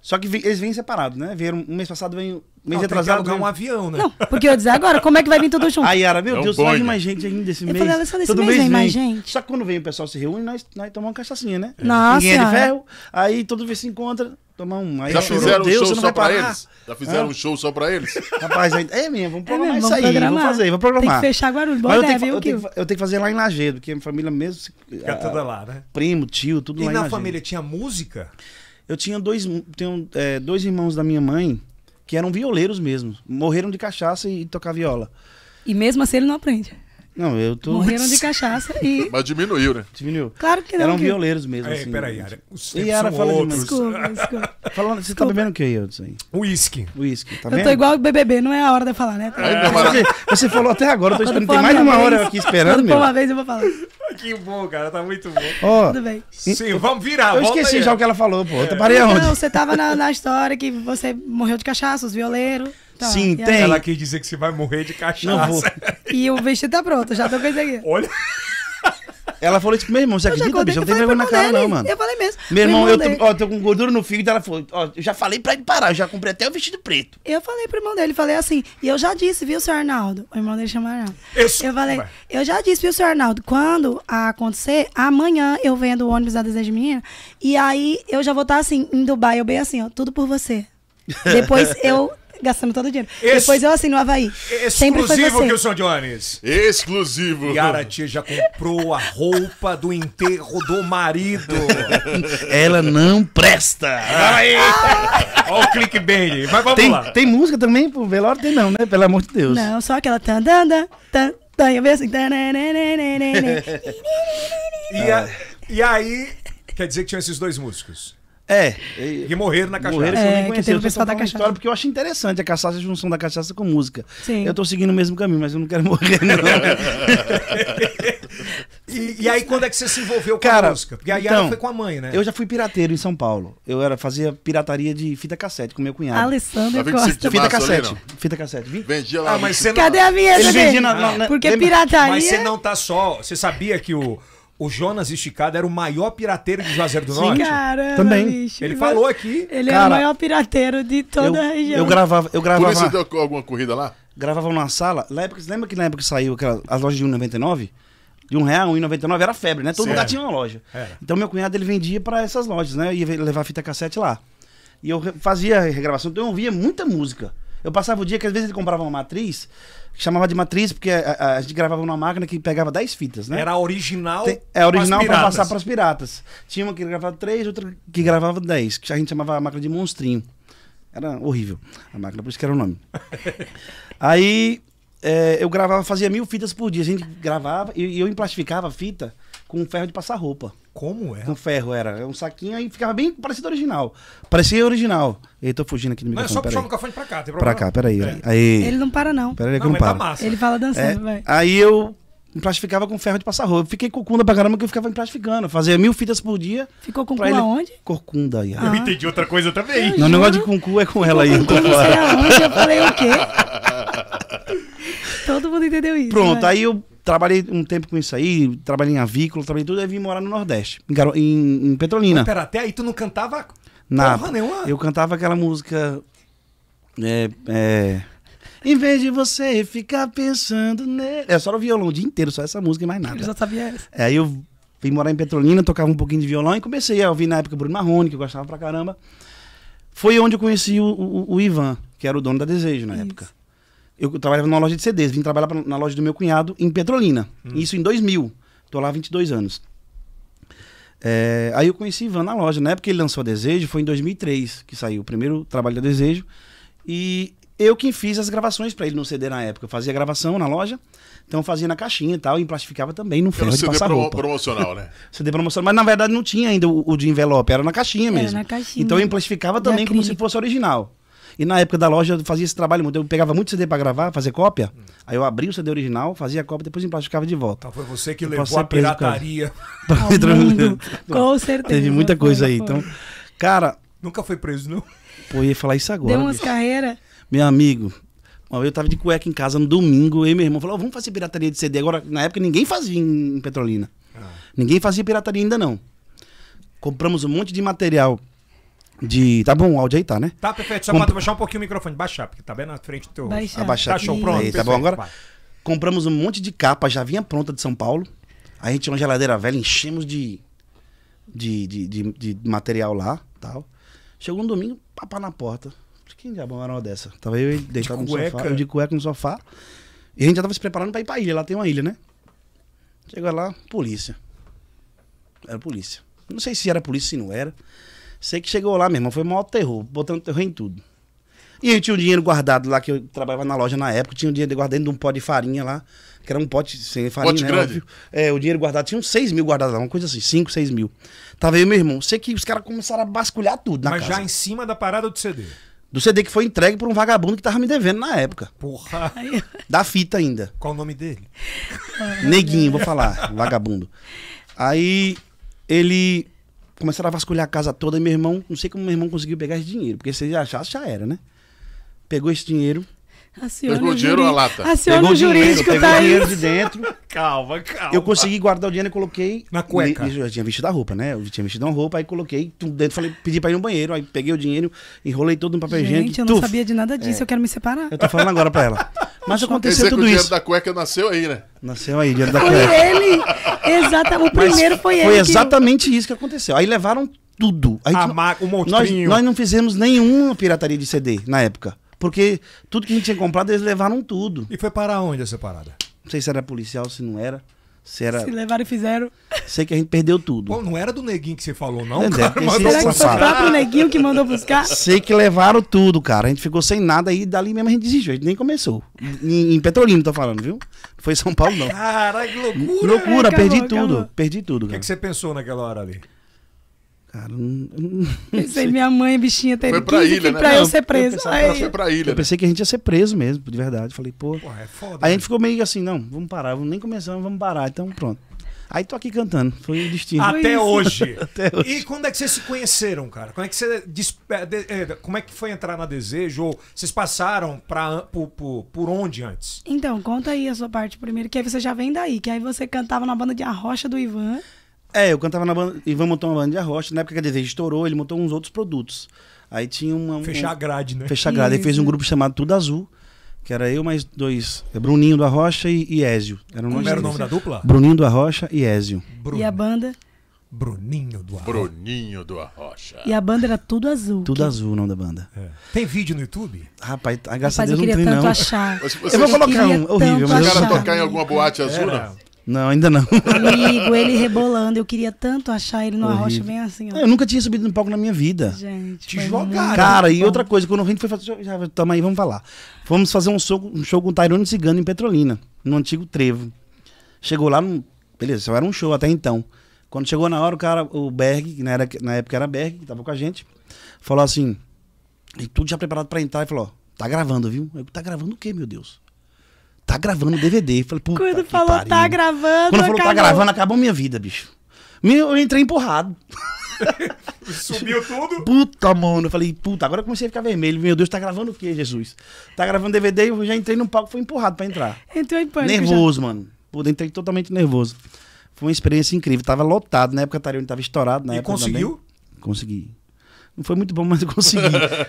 Speaker 5: Só que eles vêm separados, né? Vieram um mês passado, vem um mês não, atrasado. Tem um avião, né?
Speaker 4: Não, porque eu dizer agora, como é que vai vir todo junto? Aí era, meu é Deus, só vem né?
Speaker 5: mais gente ainda esse eu mês. Falei, todo mês, mês vem mais gente. Só que quando vem o pessoal se reúne, nós, nós tomamos uma cachaçinha, né? Nossa. de ferro, aí todo vez se encontra, tomar um. Aí, Já fizeram Deus, um show só pra eles? Já fizeram ah. um
Speaker 2: show só pra eles? Rapaz,
Speaker 5: aí, é mesmo, vamos programar é mesmo, vamos isso Vamos fazer, vamos programar. Tem que fechar agora. bora, eu, tenho, eu, tenho, que fazer lá em Lajedo, porque minha família mesmo. Fica toda lá, né? Primo, tio, tudo lá em E na família tinha música? Música. Eu tinha dois, tenho, é, dois irmãos da minha mãe que eram violeiros mesmo. Morreram de cachaça e, e tocar viola.
Speaker 4: E mesmo assim ele não aprende.
Speaker 5: Não, eu
Speaker 2: tô. Morreram de (laughs)
Speaker 4: cachaça e.
Speaker 5: Mas
Speaker 2: diminuiu, né? Diminuiu. Claro que não. Eram que... violeiros mesmo. É, assim, peraí, Os e Yara fala outros.
Speaker 4: Desculpa, desculpa.
Speaker 5: Falando, você tá desculpa. tá bebendo o que, aí, Assim? Uísque. Uísque, tá vendo? Eu tô igual
Speaker 4: o BBB, não é a hora de eu falar, né? É, você,
Speaker 5: você, falou até agora, eu tô esperando. Tem mais uma vez. hora aqui esperando, meu. uma
Speaker 4: vez eu vou falar que bom, cara. Tá muito bom. Oh, Tudo bem. Sim, vamos virar. Eu esqueci aí. já o que ela falou, pô. Eu é.
Speaker 1: parei aonde? Não, você
Speaker 4: tava na, na, história que você morreu de cachaça, os violeiros. Tá, Sim, tem. Ela
Speaker 1: quis dizer que você vai morrer de cachaça. Não vou.
Speaker 4: e o vestido tá pronto, já tô com isso aqui. Olha.
Speaker 5: Ela falou tipo, meu irmão, você acredita, bicho? Não tem vergonha na cara, não, mano. Eu
Speaker 4: falei mesmo. Meu irmão, eu tô,
Speaker 5: ó, tô com gordura no fígado. Ela falou, ó, eu já falei pra ele parar, eu já comprei até o vestido preto.
Speaker 4: Eu falei pro irmão dele, falei assim, e eu já disse, viu, senhor Arnaldo? O irmão dele chama Arnaldo. Eu, eu falei, eu já disse, viu, senhor Arnaldo, quando acontecer, amanhã eu vendo o ônibus da Desejo Menina, e aí eu já vou estar tá assim, em Dubai, eu bem assim, ó, tudo por você.
Speaker 1: (laughs) Depois
Speaker 4: eu gastando todo o dinheiro. Ex Depois eu assino no Havaí. Exclusivo, Wilson
Speaker 1: Jones. Exclusivo. Yara Tia já comprou a roupa do enterro do marido. (laughs)
Speaker 5: Ela não presta.
Speaker 1: Aí. Ah! Olha o clickbait. vai vamos tem, lá.
Speaker 4: Tem música também pro velório? Tem não, né? Pelo amor de Deus. Não, só aquela... Tan, tan, tan, tan, tan, eu assim... Tan, nan, nan, nan,
Speaker 1: e, a, e aí, quer dizer que tinha esses dois músicos? É. E morreram na cachaça. Morreram é, eu nem é, conheci. Eu só da cachaça. história
Speaker 5: porque eu acho interessante a cachaça, a junção da cachaça com música. Sim. Eu tô seguindo o mesmo caminho, mas eu não quero morrer, não.
Speaker 1: (laughs) e, e, aí, quando é que você se envolveu com Cara, a música? Porque aí então, foi com a mãe, né? Eu
Speaker 5: já fui pirateiro em São Paulo. Eu era, fazia pirataria de fita cassete com meu cunhado. Alessandro tá Costa. Fita cassete. Ali, fita cassete. Vi?
Speaker 1: Vendia lá. Ah, mas você não... Cadê a minha? Ele vendia na, na, Porque pirataria... Mas você não tá só. Você sabia que o o Jonas Esticado era o maior pirateiro de Juazeiro do Norte. Caramba, Também. Bicho, ele falou aqui.
Speaker 4: Ele cara, é o maior pirateiro de toda eu, a região. Eu gravava. Eu gravava Por isso
Speaker 1: deu alguma corrida
Speaker 5: lá? Gravava na sala. Época, lembra que na época que saiu aquela, as lojas de 1,99? de um real, um e era febre, né? Todo lugar tinha uma loja. Era. Então meu cunhado ele vendia para essas lojas, né? Eu ia levar fita cassete lá. E eu fazia regravação, então eu ouvia muita música. Eu passava o dia que às vezes ele comprava uma matriz, que chamava de matriz, porque a, é, a, é, a gente gravava numa máquina que pegava 10 fitas, né? Era original. Tem, é original para passar para os piratas. Tinha uma que gravava 3, outra que gravava 10, que a gente chamava a máquina de monstrinho. Era horrível a máquina, por isso que era o nome. (laughs) Aí é, eu gravava, fazia mil fitas por dia. A gente gravava e, e eu emplastificava a fita com um ferro de passar roupa. Como é? Com ferro era. É um saquinho aí ficava bem parecido ao original. Parecia original. Eu tô fugindo aqui do microfone. Mas é só puxar o microfone
Speaker 4: pra cá, tem problema. Pra
Speaker 5: cá, peraí. É. Aí. Ele
Speaker 4: não para, não. Peraí, que não, não tá para. Tá massa. Ele fala dançando, é, velho.
Speaker 5: Aí eu plastificava com ferro de passar roupa. Fiquei corcunda pra caramba que eu ficava plastificando. Fazia mil fitas por dia.
Speaker 4: Ficou com ele... aonde?
Speaker 5: Corcunda aí. Ah. Eu
Speaker 1: entendi outra coisa também. Eu não, o negócio de
Speaker 5: com cu é com ela aí. Com cu, sei aonde, eu falei o quê?
Speaker 1: (laughs) Todo mundo entendeu isso. Pronto, mas... aí eu
Speaker 5: Trabalhei um tempo com isso aí, trabalhei em avícola, trabalhei tudo, aí vim morar no Nordeste, em, Garo... em, em Petrolina. Mas, pera,
Speaker 1: até aí tu não cantava
Speaker 5: Nada. porra nenhuma? Eu cantava aquela música. É, é... Em vez de você ficar pensando nele. É só o violão o dia inteiro, só essa música e mais nada. Eu já sabia essa. É, aí eu vim morar em Petrolina, tocava um pouquinho de violão e comecei a ouvir na época Bruno Marrone, que eu gostava pra caramba. Foi onde eu conheci o, o, o Ivan, que era o dono da Desejo na Isso. época eu trabalhava numa loja de CDs, vim trabalhar na loja do meu cunhado em Petrolina. Hum. Isso em 2000. Tô lá há 22 anos. É, aí eu conheci Ivan na loja. Na época que ele lançou a Desejo, foi em 2003 que saiu o primeiro trabalho da Desejo. E eu quem fiz as gravações para ele no CD na época. Eu fazia gravação na loja, então fazia na caixinha e tal, e plastificava também no ferro de CD passar roupa. promocional, né? (laughs) CD promocional, mas na verdade não tinha ainda o, o de envelope, era na caixinha era mesmo. Na
Speaker 4: caixinha. Então eu
Speaker 5: plastificava também como se fosse original. E na época da loja eu fazia esse trabalho muito. Eu pegava muito CD para gravar, fazer cópia. Hum. Aí eu abria o CD original, fazia a cópia, depois emplasticava de volta. Então
Speaker 1: foi você que eu levou a pirataria.
Speaker 5: Ao (laughs) mundo. Com certeza. Teve muita coisa aí. Então, cara.
Speaker 1: Nunca foi preso, não?
Speaker 5: Pô, ia falar isso agora. Deu umas carreiras. Meu amigo, eu tava de cueca em casa no domingo, e meu irmão falou: oh, vamos fazer pirataria de CD. Agora, na época, ninguém fazia em Petrolina. Ah. Ninguém fazia pirataria ainda não. Compramos um monte de material de. Tá bom, o áudio aí tá, né? Tá,
Speaker 1: perfeito. Só Com... pode baixar um pouquinho o microfone, baixar, porque tá bem na frente do teu. Baixar. Abaixar. Tá show, pronto. Aí, tá bom agora? Vai.
Speaker 5: Compramos um monte de capa, já vinha pronta de São Paulo. A gente tinha uma geladeira velha, enchemos de. de, de, de, de material lá tal. Chegou um domingo, papá na porta. Quem diabo era uma dessa? Tava eu deitado no sofá. De cueca no sofá. E a gente já tava se preparando pra ir pra ilha. Lá tem uma ilha, né? Chegou lá, polícia. Era polícia. Não sei se era polícia, se não era. Sei que chegou lá, meu irmão, foi o maior terror, botando terror em tudo. E eu tinha um dinheiro guardado lá, que eu trabalhava na loja na época, tinha um dinheiro guardado dentro de um pó de farinha lá, que era um pote sem farinha, pote né? Grande. É, o dinheiro guardado, tinha uns 6 mil guardados lá, uma coisa assim, 5, 6 mil. Tava aí meu irmão, sei que os caras começaram a basculhar tudo na Mas casa. já em cima da parada do CD? Do CD que foi entregue por um vagabundo que tava me devendo na época. Porra. Da fita ainda. Qual o nome dele?
Speaker 3: Neguinho, vou falar,
Speaker 5: vagabundo. Aí ele começaram a vasculhar a casa toda e meu irmão, não sei como meu irmão conseguiu pegar esse dinheiro, porque se ele achasse, já era, né? Pegou esse dinheiro.
Speaker 4: Acione Pegou o dinheiro ou a lata? Acione Pegou o jurídico, dinheiro, tá aí. dinheiro de dentro.
Speaker 5: (laughs) calma, calma. Eu consegui guardar o dinheiro e coloquei... Na cueca. Eu já tinha vestido a roupa, né? Eu tinha vestido uma roupa, aí coloquei tudo dentro. Falei, pedi pra ir no banheiro, aí peguei o dinheiro, enrolei todo no papel higiênico. Gente, eu não tuf. sabia
Speaker 4: de nada é. disso, é. eu quero me separar. Eu tô falando agora pra ela. Mas aconteceu tudo é o isso. o dinheiro
Speaker 5: da cueca
Speaker 2: nasceu aí, né?
Speaker 5: Nasceu aí, dinheiro da cueca. Foi ele! Exata, o primeiro Mas foi ele. Foi exatamente que... isso que aconteceu. Aí levaram tudo. Aí, a tu... ma... o monstrinho. Nós, nós não fizemos nenhuma pirataria de CD na época. Porque tudo que a gente tinha comprado, eles levaram tudo. E foi parar onde essa parada? Não sei se era policial, se não era. Se, era... se
Speaker 4: levaram e fizeram.
Speaker 5: Sei que a gente perdeu tudo. Pô,
Speaker 1: não era do neguinho que você falou, não? É, cara, deve
Speaker 5: Será que foi o próprio
Speaker 4: neguinho que mandou buscar? Sei
Speaker 5: que levaram tudo, cara. A gente ficou sem nada e dali mesmo a gente desistiu. A gente nem começou. Em, em Petrolina, tô falando, viu? Não foi em São Paulo, não.
Speaker 4: Caralho, que loucura.
Speaker 5: Loucura, acabou, perdi acabou. tudo. Perdi tudo, cara. O que,
Speaker 1: que você pensou naquela hora ali? Cara, não, não (laughs) sei.
Speaker 4: Minha mãe, bichinha, teve foi pra 15 ilha, né? pra eu ser preso. Eu, Aí... pra ilha, eu né?
Speaker 5: pensei que a gente ia ser preso mesmo, de verdade. Falei, pô. é foda, Aí a né? gente ficou meio assim, não, vamos parar, vamos nem começamos, vamos parar. Então pronto. Aí tô aqui cantando, foi o destino. Até hoje. (laughs) Até hoje.
Speaker 1: E quando é que vocês se conheceram, cara? Como é que você eh, eh, como é que foi entrar na Desejo? Ou vocês passaram pra, por, por, por onde antes?
Speaker 4: Então, conta aí a sua parte primeiro, que aí você já vem daí, que aí você cantava na banda de Arrocha do Ivan.
Speaker 5: É, eu cantava na banda. Ivan montou uma banda de arrocha. Na época que a Desejo estourou, ele montou uns outros produtos. Aí tinha uma. Fechar a grade, né? Fechar a grade. Ele fez um grupo chamado Tudo Azul, que era eu mais dois. É Bruninho do Arrocha e, e Ézio. Era um Como era o nome da dupla? Bruninho do Arrocha e Ézio.
Speaker 4: Bruno. E a banda?
Speaker 2: Bruninho do Arrocha. Bruninho do Arrocha.
Speaker 4: E a banda era Tudo
Speaker 1: Azul. Tudo que... Azul
Speaker 5: o nome da banda. É.
Speaker 1: Tem vídeo no YouTube?
Speaker 5: Rapaz,
Speaker 2: a graça Rapaz, Deus eu não tem não. Achar.
Speaker 1: eu vou
Speaker 4: colocar um, horrível. Mas o cara tocar
Speaker 1: em alguma boate azul, era. não?
Speaker 2: Né?
Speaker 5: Não, ainda não. Amigo,
Speaker 4: ele rebolando. Eu queria tanto achar ele numa Horrível. rocha bem assim. Ó. É, eu nunca
Speaker 5: tinha subido no palco na minha vida. Gente. Te
Speaker 4: jogaram. Né? Cara, e outra
Speaker 5: coisa, quando a gente foi fazer. Já, tamo aí, vamos falar. Fomos fazer um show, um show com o Tairone Cigano em Petrolina, no antigo Trevo. Chegou lá, no, beleza, só era um show até então. Quando chegou na hora, o cara, o Berg, que na, era, na época era Berg, que tava com a gente, falou assim. E tudo já preparado pra entrar e falou: tá gravando, viu? Eu, tá gravando o quê, meu Deus? tá gravando DVD. Falei, Puta Quando falou tá pariu. tá
Speaker 4: gravando. Quando falou tá acabou. tá gravando,
Speaker 5: acabou minha vida, bicho. Eu entrei empurrado. (laughs) Subiu tudo? Puta, mano. Eu falei, puta, agora eu comecei a ficar vermelho. Meu Deus, tá gravando o quê Jesus? Tá gravando DVD e eu já entrei num palco, fui empurrado pra entrar. Entrou em pânico. Nervoso, já. mano. Puta, entrei totalmente nervoso. Foi uma experiência incrível. Tava lotado. Na época, o tava estourado. Na e época conseguiu? Também. Consegui. Não foi muito bom, mas eu consegui.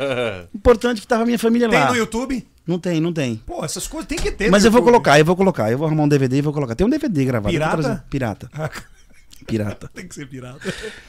Speaker 5: (laughs) Importante que tava a minha família Tem lá. Tem no YouTube? Não tem, não tem. Pô, essas coisas tem que ter. Mas eu vou colocar, eu vou colocar. Eu vou arrumar um DVD e vou colocar. Tem um DVD gravado. Pirata? Pirata. Ah, (laughs) pirata. tem que ser pirata.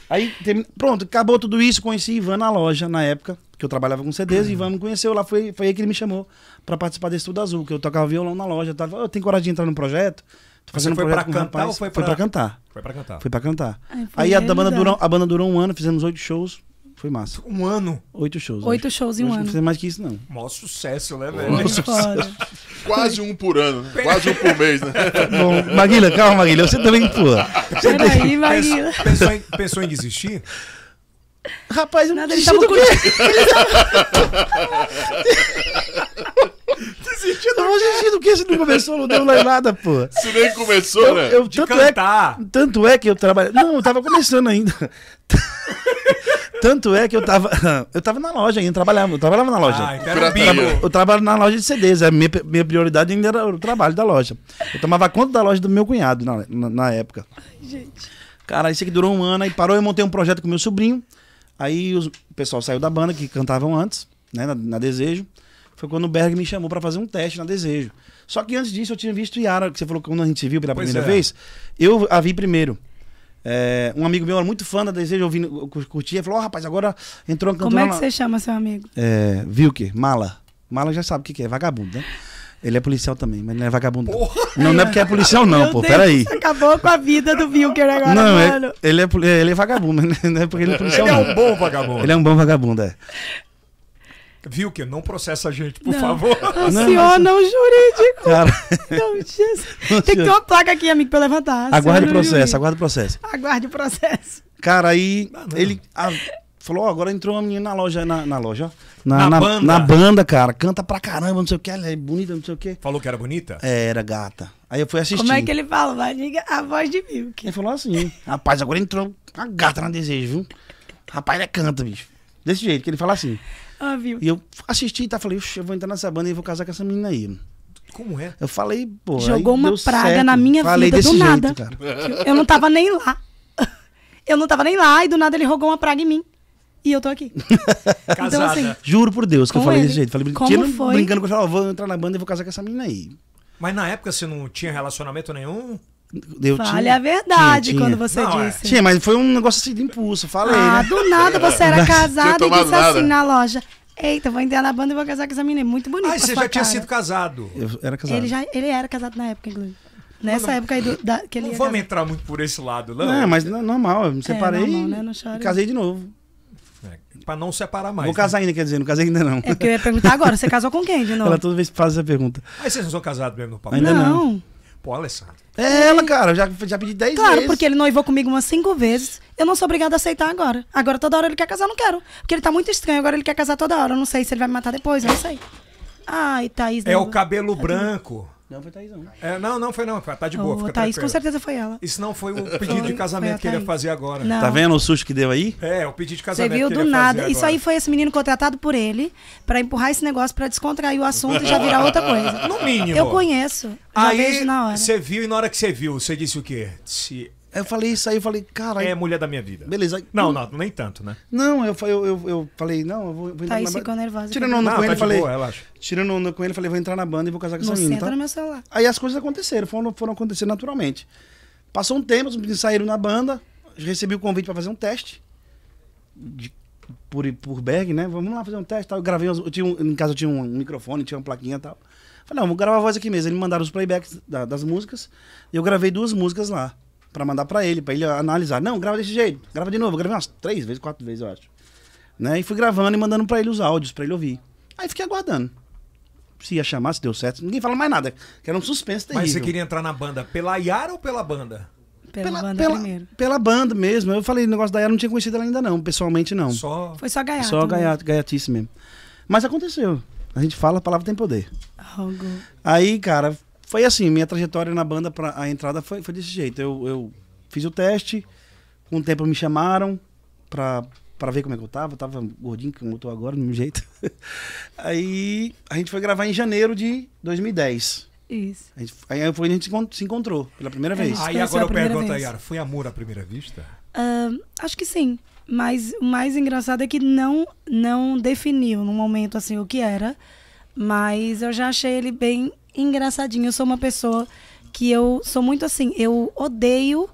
Speaker 5: Aí, tem... pronto, acabou tudo isso. Conheci Ivan na loja, na época, que eu trabalhava com CDs. Uhum. (clears throat) Ivan me conheceu lá. Foi, foi aí que ele me chamou pra participar desse Tudo Azul, que eu tocava violão na loja. Tava, eu tenho coragem de entrar no projeto.
Speaker 3: Tô fazendo Você foi um pra cantar ou foi pra... foi pra... cantar?
Speaker 5: Foi pra cantar. Foi pra cantar. Ai, aí a banda, durou, a banda durou um ano, fizemos oito shows. Foi massa. Um ano? Oito shows. Oito acho. shows em um ano. Não precisa mais que isso, não.
Speaker 1: Mó sucesso, né, velho?
Speaker 2: Mó sucesso. (laughs) Quase um por ano, né? Quase um por mês, né? (laughs) Bom, Maguila, calma, Maguila. Você também, pula. Peraí, Maguila. Pensou em,
Speaker 1: pensou em desistir?
Speaker 5: Rapaz,
Speaker 2: eu Nada, ele (laughs)
Speaker 1: do quê? Ele Desistiu
Speaker 5: do, desistir do que se não começou, não deu mais nada, pô. Você nem começou, eu, né? Eu, tanto, é cantar. É, tanto é que eu trabalho. Não, eu tava começando ainda. Tanto é que eu tava. (laughs) Eu tava na loja ainda, trabalhava, eu trabalhava na loja. Ah, então eu, eu trabalho na loja de CDs. A é, minha, minha prioridade ainda era o trabalho da loja. Eu tomava conta da loja do meu cunhado na, na, na época. Ai, gente. Cara, isso aqui durou um ano, aí parou, eu montei um projeto com meu sobrinho. Aí os, o pessoal saiu da banda, que cantavam antes, né, na, na Desejo. Foi quando o Berg me chamou para fazer um teste na Desejo. Só que antes disso eu tinha visto Yara, que você falou que quando a gente se viu pela pois primeira é. vez, eu a vi primeiro. É, um amigo meu era muito fã da Desejo, ouvindo, curtia, falou: Ó, oh, rapaz, agora entrou uma cantora. Como é que você
Speaker 4: chama seu amigo?
Speaker 5: É, Vilker, Mala. Mala já sabe o que, que é, vagabundo, né? Ele é policial também, mas não é vagabundo.
Speaker 4: Porra. Não, não é porque é
Speaker 5: policial, não, Meu pô. Peraí. peraí.
Speaker 4: Acabou com a vida do Vilker agora, não, é, mano.
Speaker 5: É, ele, é, ele é vagabundo, mas (laughs) né? não é porque ele é policial. Ele é não. é um bom vagabundo. Ele é um bom vagabundo, é.
Speaker 1: Viu que não processa a gente, por não. favor. Anciona (laughs) não, o
Speaker 4: jurídico.
Speaker 5: Cara. Não, Tem que ter uma
Speaker 4: placa aqui, amigo, pra levantar. Aguarde o processo,
Speaker 5: jurídico. aguarde o processo.
Speaker 4: Aguarde o processo.
Speaker 5: Cara, aí ah, ele a, ah, falou, agora entrou uma menina na loja, na, na loja, na, na, na, banda. na banda, cara. Canta pra caramba, não sei o que, ela é bonita, não sei o que. Falou que era bonita? É, era gata. Aí eu fui assistir. Como é que ele falou? Vai, liga a voz de Milk. Ele falou assim, rapaz, agora entrou uma gata na desejo, viu? Rapaz, ele canta, bicho. Desse jeito, que ele fala assim. Ah, viu? E eu assisti e tá, falei, eu vou entrar nessa banda e vou casar com essa menina aí. Como é? Eu falei, pô. Jogou uma praga certo. na minha falei vida do jeito, nada. Cara.
Speaker 4: (laughs) Eu não tava nem lá. (laughs) Eu não tava nem lá e do nada ele jogou uma praga em mim. E eu tô aqui.
Speaker 1: Casada. (laughs) Então, assim,
Speaker 5: Juro por Deus que eu falei ele? desse jeito. Falei, Como tira, foi? brincando com ele, vou entrar na banda e vou casar com essa
Speaker 1: menina aí. Mas na época você não tinha relacionamento nenhum? Eu Fale tinha, a verdade tinha, tinha. quando você não, é. disse. Tinha,
Speaker 5: mas foi um negócio assim de impulso, falei. Ah, né? do nada você era (laughs) casado e disse
Speaker 4: assim nada. assim na loja. Eita, vou entrar na banda e vou casar com essa menina. Muito bonita. Ah, você já cara. tinha sido
Speaker 1: casado. Eu era casado. Ele, já,
Speaker 4: ele era casado na época, inclusive. Nessa não, época aí do, da, que ele Não vamos casar.
Speaker 1: entrar muito por esse lado, não. É, mas é
Speaker 5: normal, eu me é, separei é, normal,
Speaker 4: né? e casei de
Speaker 1: novo. É, pra não separar mais.
Speaker 5: Vou casar né? ainda, quer dizer, não casei ainda não. É porque eu ia perguntar agora, você casou
Speaker 1: com quem de (laughs) novo? Ela
Speaker 5: toda vez faz essa pergunta.
Speaker 4: Mas vocês não
Speaker 1: são casados mesmo no papo? Ainda não. não. Pô, Alessandra.
Speaker 4: É ela, cara. Eu já, já pedi 10 claro, vezes. Claro, porque ele noivou comigo umas 5 vezes. Eu não sou obrigada a aceitar agora. Agora toda hora ele quer casar, eu não quero. Porque ele tá muito estranho. Agora ele quer casar toda hora. Eu não sei se ele vai me matar depois, eu não sei. Ai, Thaís. É o
Speaker 1: cabelo branco. Não, foi Thaís, não. É, não, não foi não. Tá de boa. O Thaís com certeza foi ela. Isso não foi o pedido de casamento que ele ia fazer agora. Não. Tá vendo o susto que deu aí? É, o pedido de casamento. Você viu do nada. Isso aí
Speaker 4: foi esse menino contratado por ele para empurrar esse negócio para descontrair o assunto e já virar outra coisa. No mínimo. Eu conheço. Já aí, vejo
Speaker 1: na hora. Você viu e na hora que você viu, você disse o quê? Se eu falei isso aí, eu falei, cara. É a mulher da minha vida. Beleza. Não, não, nem tanto, né?
Speaker 5: Não, eu, eu, eu, eu falei, não, eu vou, vou entrar. Tá, isso ficou nervosa. Tirando onda com ele, tá falei. Tirando onda com ele, falei, vou entrar na banda e vou casar com essa menina. Entra tá? no meu celular. Aí as coisas aconteceram, foram, foram acontecer naturalmente. Passou um tempo, os meninos saíram na banda, recebi o convite para fazer um teste. De, por, por bag, né? Vamos lá fazer um teste. Tal. Eu gravei, eu tinha um, em casa eu tinha um microfone, tinha uma plaquinha e tal. Falei, não, vou gravar a voz aqui mesmo. Eles me mandaram os playbacks da, das músicas. E eu gravei duas músicas lá para mandar para ele, para ele analisar. Não, grava desse jeito, grava de novo. gravei umas três vezes, quatro vezes, eu acho. Né? E fui gravando e mandando para ele os áudios, para ele ouvir. Aí fiquei aguardando. Se ia chamar, se deu certo. Ninguém fala mais nada,
Speaker 1: que era um suspense terrível. Mas você queria entrar na banda pela Yara ou pela banda?
Speaker 4: Pela, pela, banda pela, primeiro.
Speaker 5: Pela banda mesmo. Eu falei, o negócio da Yara não tinha conhecido ela ainda não, pessoalmente não. Só...
Speaker 4: Foi só gaiato. Só né? gaiato,
Speaker 5: gaiatice mesmo. Mas aconteceu. A gente fala, a palavra tem poder. Algo. Aí, cara, foi assim, minha trajetória na banda, para a entrada foi, foi desse jeito. Eu, eu fiz o teste, com o tempo me chamaram pra, pra ver como é que eu tava. Eu tava gordinho como eu tô agora, do mesmo jeito. (laughs) aí a gente foi gravar em janeiro de 2010. Isso. Gente, aí foi a gente se encontrou pela primeira é, vez. É, aí agora eu pergunto, Yara, foi
Speaker 4: amor à primeira vista? Uh, acho que sim. Mas o mais engraçado é que não, não definiu no momento assim o que era. Mas eu já achei ele bem engraçadinho. Eu sou uma pessoa que eu sou muito assim, eu odeio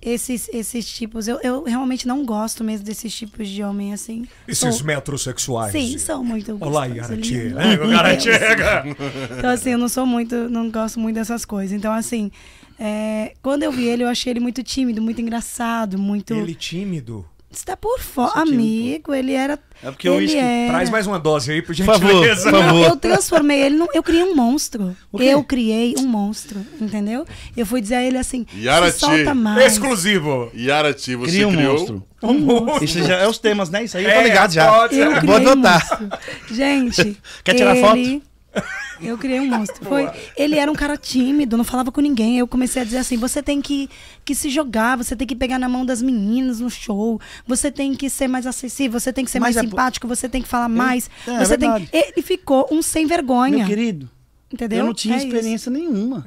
Speaker 4: esses, esses tipos. Eu, eu realmente não gosto mesmo desses tipos de homem assim. Esses sou... metrosexuais. Sim, são muito. Olá,
Speaker 1: Yaratie, né? (laughs) Então,
Speaker 4: assim, eu não sou muito. Não gosto muito dessas coisas. Então, assim. É, quando eu vi ele, eu achei ele muito tímido, muito engraçado, muito. Ele tímido? está por fora. Amigo, ele era. É porque ele o uísque era... É. traz mais
Speaker 1: uma dose aí, por gentileza. Por favor, por favor. Eu
Speaker 4: transformei ele num. Eu criei um monstro. Eu criei um monstro, entendeu? Eu fui dizer a ele assim: Yarati. solta mais.
Speaker 2: Exclusivo. Yarati, você Cria um criou. Monstro. Um monstro. Isso já é os temas, né? Isso aí é, eu tô é, ligado já. Pode.
Speaker 5: Vou
Speaker 4: adotar. Um Gente. (laughs) Quer tirar ele... foto? Eu criei um monstro. Foi, ele era um cara tímido, não falava com ninguém. Eu comecei a dizer assim: você tem que, que se jogar, você tem que pegar na mão das meninas no show, você tem que ser mais acessível, você tem que ser Mas mais é simpático, você tem que falar mais. É, é você é tem que... Ele ficou um sem vergonha. Meu querido, entendeu? Eu não tinha é experiência isso. nenhuma.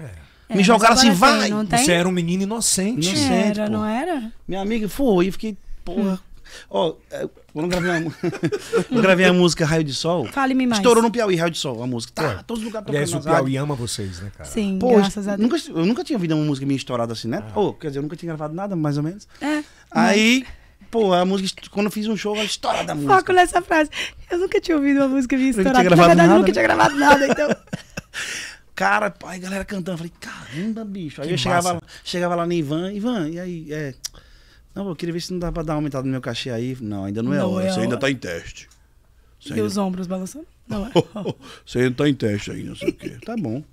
Speaker 4: É.
Speaker 1: Me jogaram assim, vai! Tem, você era um menino inocente. Inocente,
Speaker 5: era, não era? Minha amiga foi, eu fiquei, porra. Hum. Ó, hum. oh, quando eu gravei, eu gravei a música Raio de Sol. Fale-me mais. Estourou no Piauí, Raio de Sol, a música. Tá, Ué. todos os lugares tocando. Aliás, o Piauí ama vocês, né, cara? Sim, Pô, graças a Deus. Nunca, eu nunca tinha ouvido uma música minha estourada assim, né? Ah. Oh, quer dizer, eu nunca tinha gravado nada, mais ou menos.
Speaker 4: É. Aí.
Speaker 5: Mas... Pô, a música, quando eu fiz um show, a história da música. Foco
Speaker 4: nessa frase. Eu nunca tinha ouvido uma música minha estourada. Na verdade, nada. nunca tinha né? gravado nada, então. (laughs)
Speaker 5: Cara, pai, galera cantando. Eu falei, caramba, bicho. Aí que eu chegava lá, chegava lá no Ivan, Ivan, e aí? É, não, eu queria ver se não dá pra dar uma aumentada no meu cachê aí. Não, ainda não é não hora. É você hora. ainda tá em teste.
Speaker 4: Você e ainda... os ombros balançando? Não é.
Speaker 5: (laughs) você ainda tá em teste ainda, não sei o quê. Tá bom.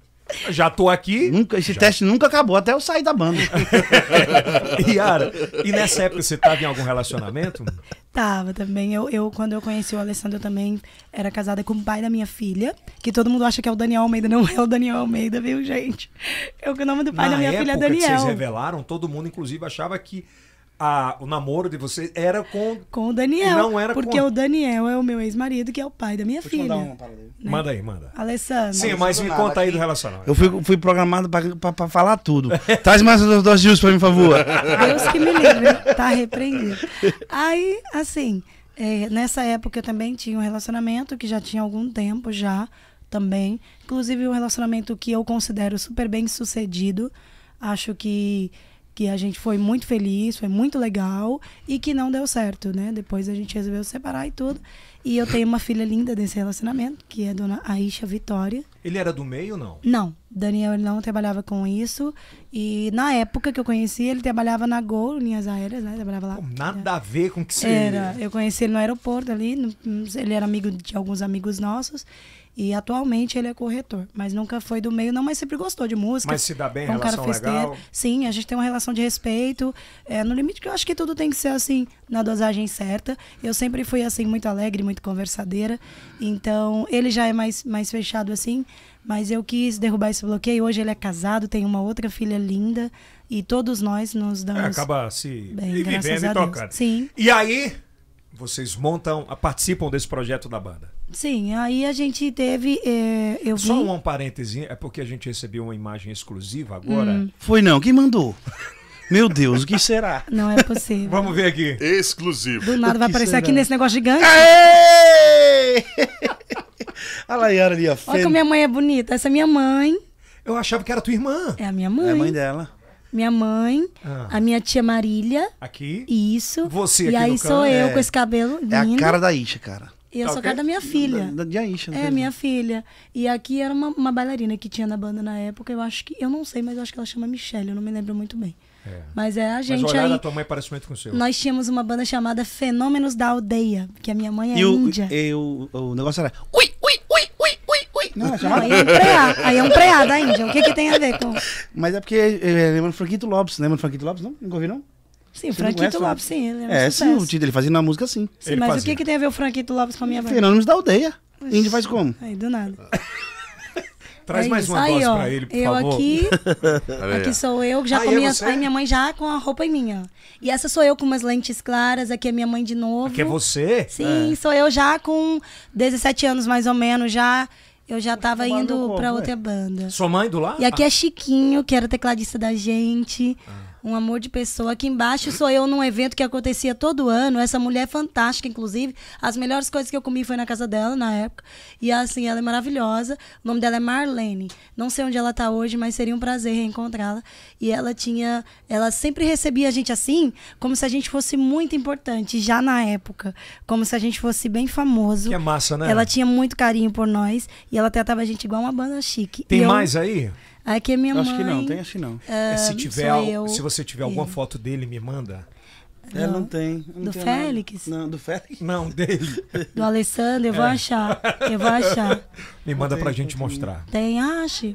Speaker 1: Já tô aqui. Nunca, esse Já. teste
Speaker 5: nunca acabou, até eu sair da banda. (laughs)
Speaker 1: Yara, e nessa época você tava em algum relacionamento?
Speaker 4: Tava também. Eu, eu, quando eu conheci o Alessandro, eu também era casada com o pai da minha filha, que todo mundo acha que é o Daniel Almeida. Não é o Daniel Almeida,
Speaker 1: viu, gente?
Speaker 4: Eu, é o nome do pai Na da minha filha é Daniel. Vocês
Speaker 1: revelaram, todo mundo, inclusive, achava que a, o namoro de vocês era com.
Speaker 4: Com o Daniel. Não era Porque com... o Daniel é o meu ex-marido, que é o pai da minha Vou filha. né?
Speaker 1: Manda aí, manda.
Speaker 4: Alessandro. Sim, mas me conta aí do
Speaker 1: relacionamento.
Speaker 5: Eu fui, fui programado pra, falar tudo. (laughs) Traz mais dois, dias pra mim, por favor. Deus
Speaker 4: que me livre, tá repreendido. Aí, assim, é, nessa época eu também tinha um relacionamento que já tinha algum tempo já também. Inclusive um relacionamento que eu considero super bem sucedido. Acho que que a gente foi muito feliz, foi muito legal e que não deu certo, né? Depois a gente resolveu separar e tudo. E eu tenho uma filha linda desse relacionamento, que é a dona Aisha Vitória.
Speaker 1: Ele era do meio ou não?
Speaker 4: Não. Daniel não trabalhava com isso. E na época que eu conheci, ele trabalhava na Gol, linhas aéreas, né? Trabalhava lá.
Speaker 1: nada a ver com o que você era.
Speaker 4: Eu conheci ele no aeroporto ali. Ele era amigo de alguns amigos nossos. E atualmente ele é corretor, mas nunca foi do meio, não, mas sempre gostou de música. Mas se dá bem, é um relação cara festeiro. legal. Sim, a gente tem uma relação de respeito. É, no limite que eu acho que tudo tem que ser assim, na dosagem certa. Eu sempre fui assim, muito alegre, muito conversadeira. Então, ele já é mais, mais fechado assim, mas eu quis derrubar esse bloqueio. Hoje ele é casado, tem uma outra filha linda. E todos nós nos é, damos. É, acaba se bem, e vivendo e tocando. Sim.
Speaker 1: E aí, vocês montam, participam desse projeto da banda?
Speaker 4: Sim, aí a gente teve. É, eu Só vi...
Speaker 1: um parêntese, é porque a gente recebeu uma imagem exclusiva agora. Hum. Foi não, quem mandou? Meu Deus, o que (laughs)
Speaker 4: será? Não é
Speaker 1: possível. Vamos ver aqui. Exclusivo. Do nada vai aparecer será? aqui
Speaker 4: nesse negócio gigante. Aê!
Speaker 5: (laughs) a Layara ali, ó. Olha como minha
Speaker 4: mãe é bonita. Essa é minha mãe. Eu achava que era tua irmã. É a minha mãe. É a mãe dela. Minha mãe, ah. a minha tia Marília.
Speaker 5: Aqui. Isso. Você e aqui E aí sou canto. eu é. com esse cabelo lindo. É a cara da Isha, cara.
Speaker 1: E eu tá, sou okay? cara da minha filha. Da, da, de
Speaker 4: Aisha, É, minha filha. E aqui era uma, uma, bailarina que tinha na banda na época, eu acho que. Eu não sei, mas eu acho que ela chama Michelle, eu não me lembro muito bem. É. Mas é a gente. Mas o olhar aí, da tua mãe é parece
Speaker 1: muito com o seu. Nós
Speaker 4: tínhamos uma banda chamada Fenômenos da Aldeia, que a minha mãe é e índia.
Speaker 1: O, e o, o negócio era. Ui,
Speaker 4: ui, ui, ui, ui, ui. Não, é chamada... aí é um preá, aí é um preá da Índia. O que, que tem a ver com.
Speaker 5: Mas é porque. É, lembra do Franquito Lopes, lembra do Franquito Lopes? Não? Nunca ouvi, não?
Speaker 4: Sim, o Franquito Lopes, sim. Ele é, um é sim, o
Speaker 5: título. ele fazia na música assim. Sim, mas fazia. o
Speaker 4: que, que tem a ver o Franquito Lopes com a minha banda? Fenômenos da aldeia. Oxi. Índio faz como? Aí, do nada. (laughs)
Speaker 5: Traz é mais uma aí,
Speaker 4: dose ó, pra ele, por eu favor. aqui, (laughs) aqui sou eu, já com comi. É aí minha mãe já com a roupa em mim ó E essa sou eu com umas lentes claras, aqui é minha mãe de novo. Aqui é
Speaker 1: você? Sim, é.
Speaker 4: sou eu já com 17 anos mais ou menos, já. Eu já tava tá indo para outra banda. Sua
Speaker 1: mãe do lado? E aqui é
Speaker 4: Chiquinho, que era tecladista da gente. Ah um amor de pessoa. Aqui embaixo sou eu num evento que acontecia todo ano. Essa mulher é fantástica, inclusive. As melhores coisas que eu comi foi na casa dela na época. E assim, ela é maravilhosa. O nome dela é Marlene. Não sei onde ela está hoje, mas seria um prazer reencontrá-la. E ela tinha. Ela sempre recebia a gente assim, como se a gente fosse muito importante, já na época. Como se a gente fosse bem famoso. Que é massa, né? Ela tinha muito carinho por nós. E ela tratava a gente igual uma banda chique. Tem e mais eu... aí? Aqui é minha acho mãe. Acho que não, tem, acho assim que não. Ah, é, se, tiver,
Speaker 1: se você tiver alguma é. foto dele, me manda. É, não. Ela não
Speaker 5: tem. Não do tem Félix?
Speaker 1: Nada. Não, do Félix. Não, dele.
Speaker 4: Do Alessandro, eu vou é. achar. Eu vou achar. (laughs)
Speaker 1: Me manda tem, pra gente mostrar.
Speaker 4: Tem, acho,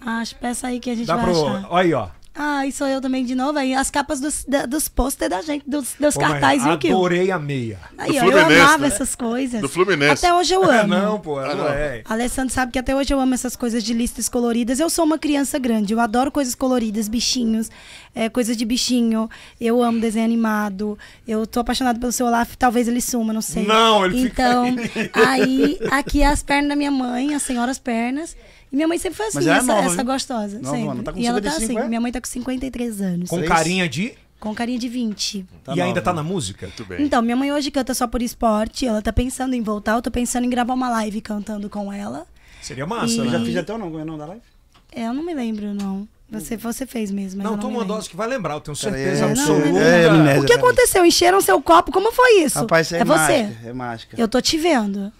Speaker 4: acho, peça aí que a gente Dá vai pro... achar. Olha aí, ó. Ai, ah, sou eu também de novo. Aí as capas dos, dos pôster da gente, dos, dos Pô, cartazes. Adorei
Speaker 1: a meia. Aí, eu amava né?
Speaker 4: essas coisas. Do Fluminense. Até hoje eu é, amo. não, pô, ela ah, não. é. Alessandro sabe que até hoje eu amo essas coisas de listas coloridas. Eu sou uma criança grande, eu adoro coisas coloridas, bichinhos, é, coisas de bichinho. Eu amo desenho animado. Eu tô apaixonada pelo seu Olaf, talvez ele suma, não sei. Não, ele Então, fica... aí aqui as pernas da minha mãe, as senhoras pernas. E minha mãe sempre foi assim, Mas ela é essa, nova, essa gostosa. Nova, sempre. tá com e ela tá assim, é? minha mãe tá com 53 anos. Com carinha de? Com carinha de 20. Tá e nova. ainda tá na
Speaker 1: música? Muito bem. Então,
Speaker 4: minha mãe hoje canta só por esporte. Ela tá pensando em voltar. Eu tô pensando em gravar uma live cantando com ela. Seria massa,
Speaker 5: e... né? Já fiz até ou não? É Ganhou não da live?
Speaker 4: É, eu não me lembro, não. Você, você fez mesmo. Não, não toma uma dose que vai lembrar, eu tenho certeza é, absoluta.
Speaker 1: Não, é, é, o que
Speaker 4: aconteceu? Encheram seu copo? Como foi isso? Rapaz, isso é, é, você. Mágica, é mágica. Eu tô te vendo.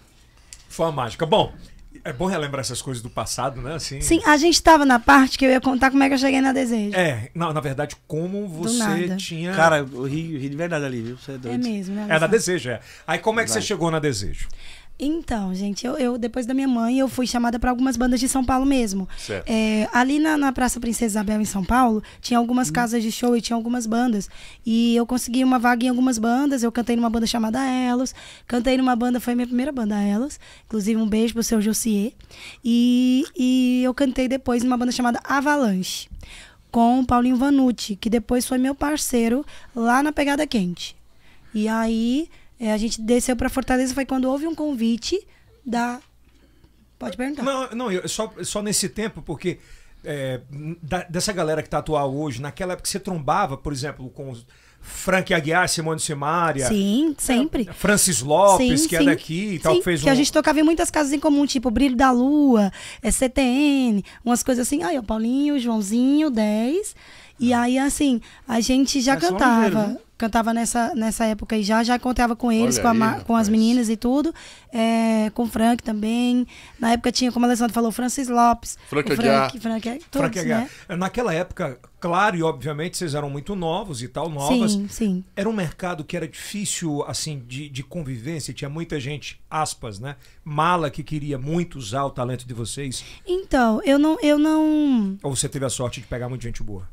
Speaker 1: Foi uma mágica. Bom, é bom relembrar essas coisas do passado, né? Assim... Sim, a
Speaker 4: gente estava na parte que eu ia contar como é que eu cheguei na Desejo.
Speaker 1: É, não, na verdade, como você tinha. Cara, eu ri, eu ri de verdade ali, viu? Você é doido. É mesmo, né? É na Desejo, é. Aí como é que Vai. você chegou na Desejo?
Speaker 4: Então, gente, eu, eu, depois da minha mãe, eu fui chamada para algumas bandas de São Paulo mesmo. Certo. É, ali na, na, Praça Princesa Isabel, em São Paulo, tinha algumas hum. casas de show e tinha algumas bandas. E eu consegui uma vaga em algumas bandas. Eu cantei numa banda chamada Elos. Cantei numa banda, foi a minha primeira banda, Elos. Inclusive, um beijo pro seu Jossier. E, e eu cantei depois numa banda chamada Avalanche, com o Paulinho Vanucci, que depois foi meu parceiro lá na Pegada Quente. E aí é, a gente desceu para Fortaleza foi quando houve um convite da.
Speaker 1: Pode perguntar. Não, não eu, só, só nesse tempo, porque é, da, dessa galera que tá atual hoje, naquela época você trombava, por exemplo, com. Frank Aguiar, Simone Simaria. Sim, né, sempre. Francis Lopes, sim, que é sim. é daqui e tal, sim, fez um... que a gente
Speaker 4: tocava em muitas casas em comum, tipo Brilho da Lua, é CTN, umas coisas assim. Aí o Paulinho, Joãozinho, 10. E ah. aí, assim, a gente já cantava. Né? cantava nessa, nessa época e já, já contava com eles, com, a, aí, com as meninas e tudo, é, com o Frank também. Na época tinha, como a Alessandra falou, Francis Lopes, Frank Frank, Frank, Frank, todos, Frank né?
Speaker 1: É, naquela época, claro, e obviamente vocês eram muito novos e tal, novas. Sim, sim. Era um mercado que era difícil, assim, de, de convivência, tinha muita gente, aspas, né? Mala que queria muito usar o talento de vocês.
Speaker 4: Então, eu não, eu não...
Speaker 1: Ou você teve a sorte de pegar muita gente boa?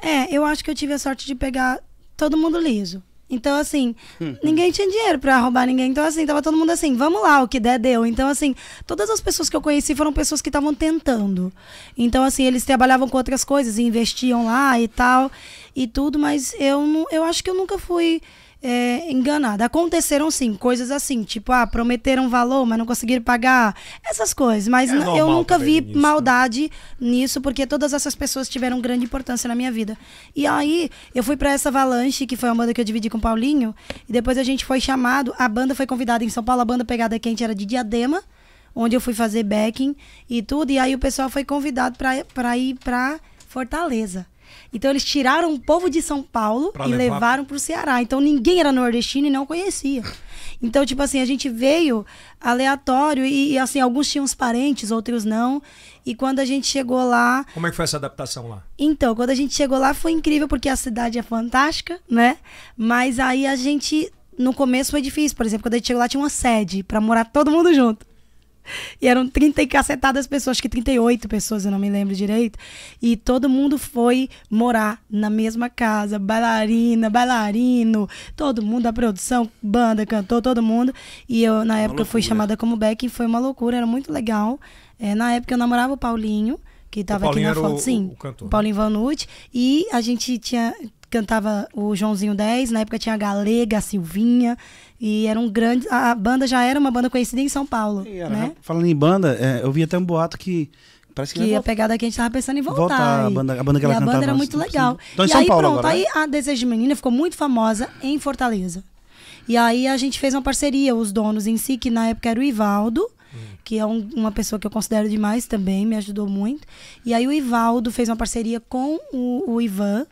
Speaker 4: É, eu acho que eu tive a sorte de pegar todo mundo liso. Então, assim, hum. ninguém tinha dinheiro para roubar ninguém. Então, assim, tava todo mundo assim, vamos lá, o que der, deu. Então, assim, todas as pessoas que eu conheci foram pessoas que estavam tentando. Então, assim, eles trabalhavam com outras coisas investiam lá e tal, e tudo, mas eu, não, eu acho que eu nunca fui é, enganada. Aconteceram sim coisas assim, tipo, ah, prometeram valor, mas não conseguiram pagar, essas coisas. Mas é eu nunca vi nisso, né? maldade né? nisso, porque todas essas pessoas tiveram grande importância na minha vida. E aí eu fui para essa Avalanche, que foi uma banda que eu dividi com o Paulinho, e depois a gente foi chamado, a banda foi convidada em São Paulo, a banda Pegada Quente era de Diadema onde eu fui fazer backing e tudo. E aí o pessoal foi convidado para ir para Fortaleza. Então eles tiraram o povo de São Paulo pra e levar... levaram para o Ceará. Então ninguém era nordestino e não conhecia. Então, tipo assim, a gente veio aleatório e, e assim, alguns tinham os parentes, outros não. E quando a gente chegou lá.
Speaker 1: Como é que foi essa adaptação lá?
Speaker 4: Então, quando a gente chegou lá foi incrível, porque a cidade é fantástica, né? Mas aí a gente. No começo foi difícil, por exemplo, quando a gente chegou lá tinha uma sede para morar todo mundo junto. E eram 30 e cacetadas pessoas, acho que 38 pessoas, eu não me lembro direito. E todo mundo foi morar na mesma casa, bailarina, bailarino, todo mundo, a produção, banda, cantor, todo mundo. E eu, na uma época, loucura. fui chamada como Beck e foi uma loucura, era muito legal. É, na época, eu namorava o Paulinho que estava aqui na foto. Sim, o, o Paulinho Vanucci. E a gente tinha cantava o Joãozinho 10, na época tinha a Galega, a Silvinha, e era um grande. A banda já era uma banda conhecida em São Paulo. Era, né?
Speaker 5: Falando em banda, é, eu vi até um boato que. Parece que, que ia pegar
Speaker 4: daqui, a gente tava pensando em voltar. voltar a, banda, a banda que ela e a cantava. A banda era muito legal. Então, e São aí Paulo pronto, agora, aí a Desejo de Menina ficou muito famosa em Fortaleza. E aí a gente fez uma parceria, os donos em si, que na época era o Ivaldo, hum. que é um, uma pessoa que eu considero demais também, me ajudou muito. E aí o Ivaldo fez uma parceria com o, o Ivan,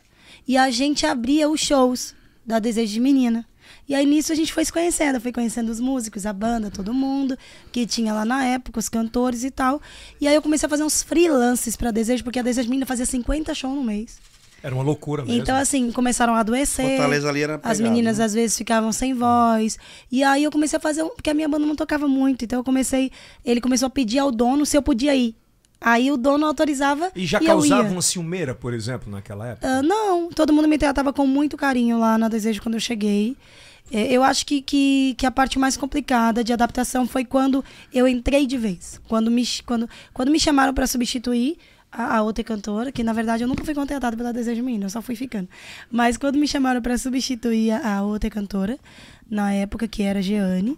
Speaker 4: e a gente abria os shows da Desejo de Menina. E aí nisso a gente foi se conhecendo, eu fui conhecendo os músicos, a banda, todo mundo que tinha lá na época, os cantores e tal. E aí eu comecei a fazer uns freelances para Desejo, porque a Desejo de Menina fazia 50 shows no mês.
Speaker 1: Era uma loucura mesmo. Então,
Speaker 4: assim, começaram a adoecer. Fortaleza ali era pegado, As meninas né? às vezes ficavam sem voz. E aí eu comecei a fazer um. Porque a minha banda não tocava muito. Então eu comecei. Ele começou a pedir ao dono se eu podia ir. Aí o dono autorizava. E já e causava uma
Speaker 1: ciumeira, por exemplo, naquela época?
Speaker 4: Uh, não, todo mundo me tratava com muito carinho lá na Desejo quando eu cheguei. É, eu acho que, que, que, a parte mais complicada de adaptação foi quando eu entrei de vez. Quando me, quando, quando me chamaram para substituir a, a, outra cantora, que na verdade eu nunca fui contratada pela Desejo Menino, eu só fui ficando. Mas quando me chamaram para substituir a, a, outra cantora, na época que era Jeane,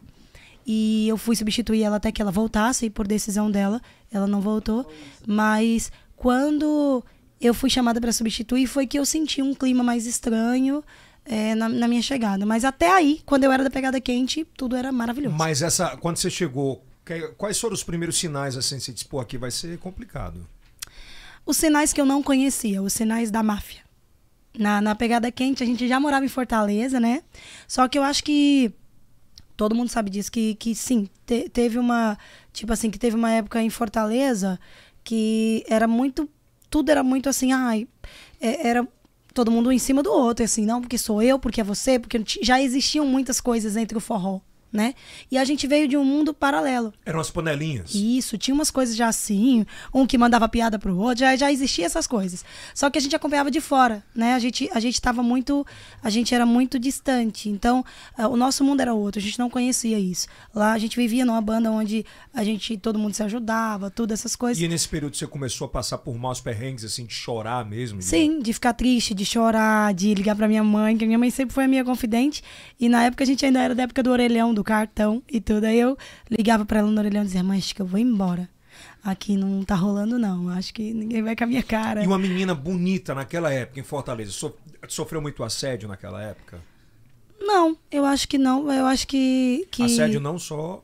Speaker 4: e eu fui substituir ela até que ela voltasse, e por decisão dela, ela não voltou. Mas quando eu fui chamada para substituir, foi que eu senti um clima mais estranho. É, na, na, minha chegada. Mas até aí, quando eu era da pegada quente, tudo era maravilhoso.
Speaker 1: Mas essa, quando você chegou, quais foram os primeiros sinais assim? Você disse, pô, aqui vai ser complicado.
Speaker 4: Os sinais que eu não conhecia, os sinais da máfia. Na, na pegada quente, a gente já morava em Fortaleza, né? Só que eu acho que todo mundo sabe disso, que, que sim, te, teve uma. Tipo assim, que teve uma época em Fortaleza que era muito. Tudo era muito assim, ai. É, era todo mundo um em cima do outro, assim, não, porque sou eu, porque é você, porque já existiam muitas coisas entre o forró né? E a gente veio de um mundo paralelo.
Speaker 1: Eram as panelinhas.
Speaker 4: Isso, tinha umas coisas já assim, um que mandava piada pro outro, já, já existia essas coisas. Só que a gente acompanhava de fora, né? A gente a gente tava muito, a gente era muito distante. Então, ah, o nosso mundo era outro, a gente não conhecia isso. Lá a gente vivia numa banda onde a gente todo mundo se ajudava, tudo essas coisas. E
Speaker 1: nesse período você começou a passar por maus perrengues assim, de chorar mesmo? Sim,
Speaker 4: de, ficar triste, de chorar, de ligar para minha mãe, que minha mãe sempre foi a minha confidente, e na época a gente ainda era da época do orelhão do cartão e tudo. Aí eu ligava para ela no orelhão e dizia, mãe, acho que eu vou embora. Aqui não tá rolando, não. Acho que ninguém vai com a minha cara. E uma
Speaker 1: menina bonita naquela época, em Fortaleza, so sofreu muito assédio naquela época?
Speaker 4: Não, eu acho que não. Eu acho que. que... Assédio
Speaker 1: não só.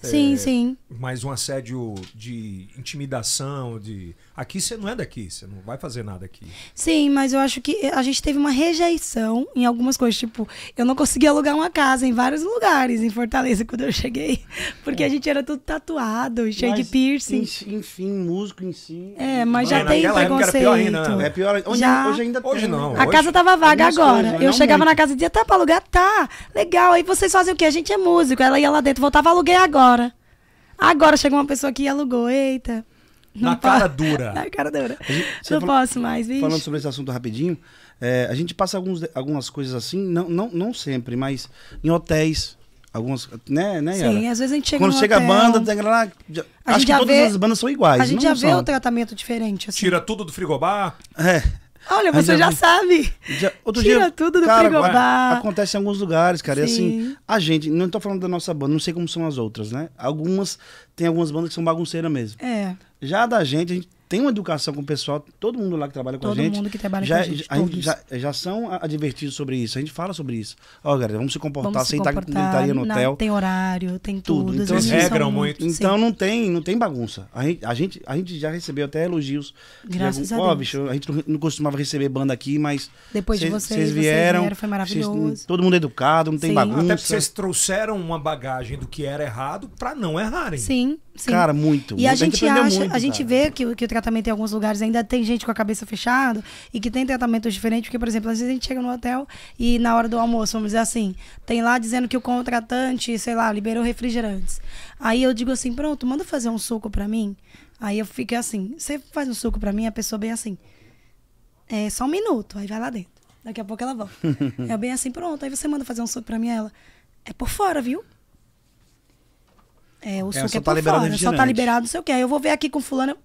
Speaker 4: Sim, é, sim.
Speaker 1: Mas um assédio de intimidação, de Aqui você não é daqui, você não vai fazer nada aqui.
Speaker 4: Sim, mas eu acho que eh, a gente teve uma rejeição em algumas coisas. Tipo, eu não consegui alugar uma casa em vários lugares em Fortaleza quando eu cheguei. (laughs) Porque é. a gente era tudo tatuado, cheio mas, de piercing.
Speaker 5: Enfim, músico em si. É, mas já tem né? preconceito. É pior ainda, É pior. Hoje, hoje ainda tem. Hoje né? não. A hoje, casa tava é vaga agora. Coisas,
Speaker 4: eu chegava muito. na casa e dizia, tá pra alugar? Tá. Legal. Aí vocês fazem o quê? A gente é músico. Ela ia lá dentro, voltava, aluguei agora. Agora chegou uma pessoa que alugou. Eita.
Speaker 1: Não (laughs) na cara dura.
Speaker 4: na cara dura. Gente, não falou, posso mais, bicho. Falando sobre
Speaker 5: esse assunto rapidinho, é, a gente passa alguns, algumas coisas assim, não, não, não sempre, mas em hotéis. Algumas, né, né, Yara? Sim, às vezes a gente
Speaker 4: chega Quando chega hotel, a banda, tem lá, já, a acho que todas vê, as bandas são iguais. A gente já vê o um tratamento diferente. Assim. Tira
Speaker 1: tudo do frigobar. É.
Speaker 4: Olha, você já, já, sabe. Já, outro Tira dia, tudo do
Speaker 1: cara, frigobar.
Speaker 5: Acontece em alguns lugares, cara. Sim. E assim, a gente, não estou falando da nossa banda, não sei como são as outras, né? Algumas, tem algumas bandas que são bagunceiras mesmo. É. Já da gente, a gente tem uma educação com o pessoal, todo mundo lá que trabalha com todo a gente. Todo mundo que trabalha já, com a gente. A gente já, já, são advertidos sobre isso, a gente fala sobre isso. Ó, oh, galera, vamos se comportar sem estar tá- com gritaria no hotel. Não, tem
Speaker 4: horário, tem tudo. tudo. Então, assim, regram muito.
Speaker 5: Então não tem, não tem bagunça. A gente, a gente, a gente já recebeu até elogios. Graças algum, a Deus. Ó, bicho, a gente não, costumava receber banda aqui, mas. Depois cês, de vocês, vocês vieram, vocês vieram, foi maravilhoso. Cês, todo mundo educado, não tem Sim. bagunça. Até porque vocês
Speaker 1: trouxeram uma bagagem do que era errado para não errarem. Sim.
Speaker 4: Sim. Cara, muito. E muito. a gente acha, muito, a gente cara. vê que, que o tratamento em alguns lugares ainda tem gente com a cabeça fechada e que tem tratamentos diferentes, porque, por exemplo, às vezes a gente chega no hotel e na hora do almoço, vamos dizer assim, tem lá dizendo que o contratante, sei lá, liberou refrigerantes. Aí eu digo assim, pronto, manda fazer um suco para mim. Aí eu fico assim, você faz um suco para mim, a pessoa bem assim. É só um minuto, aí vai lá dentro. Daqui a pouco ela volta. (laughs) é bem assim, pronto, aí você manda fazer um suco para mim, ela. É por fora, viu? É, o é, suco é tá liberado, fora, só tá liberado, não sei o que. Aí eu vou ver aqui com fulano.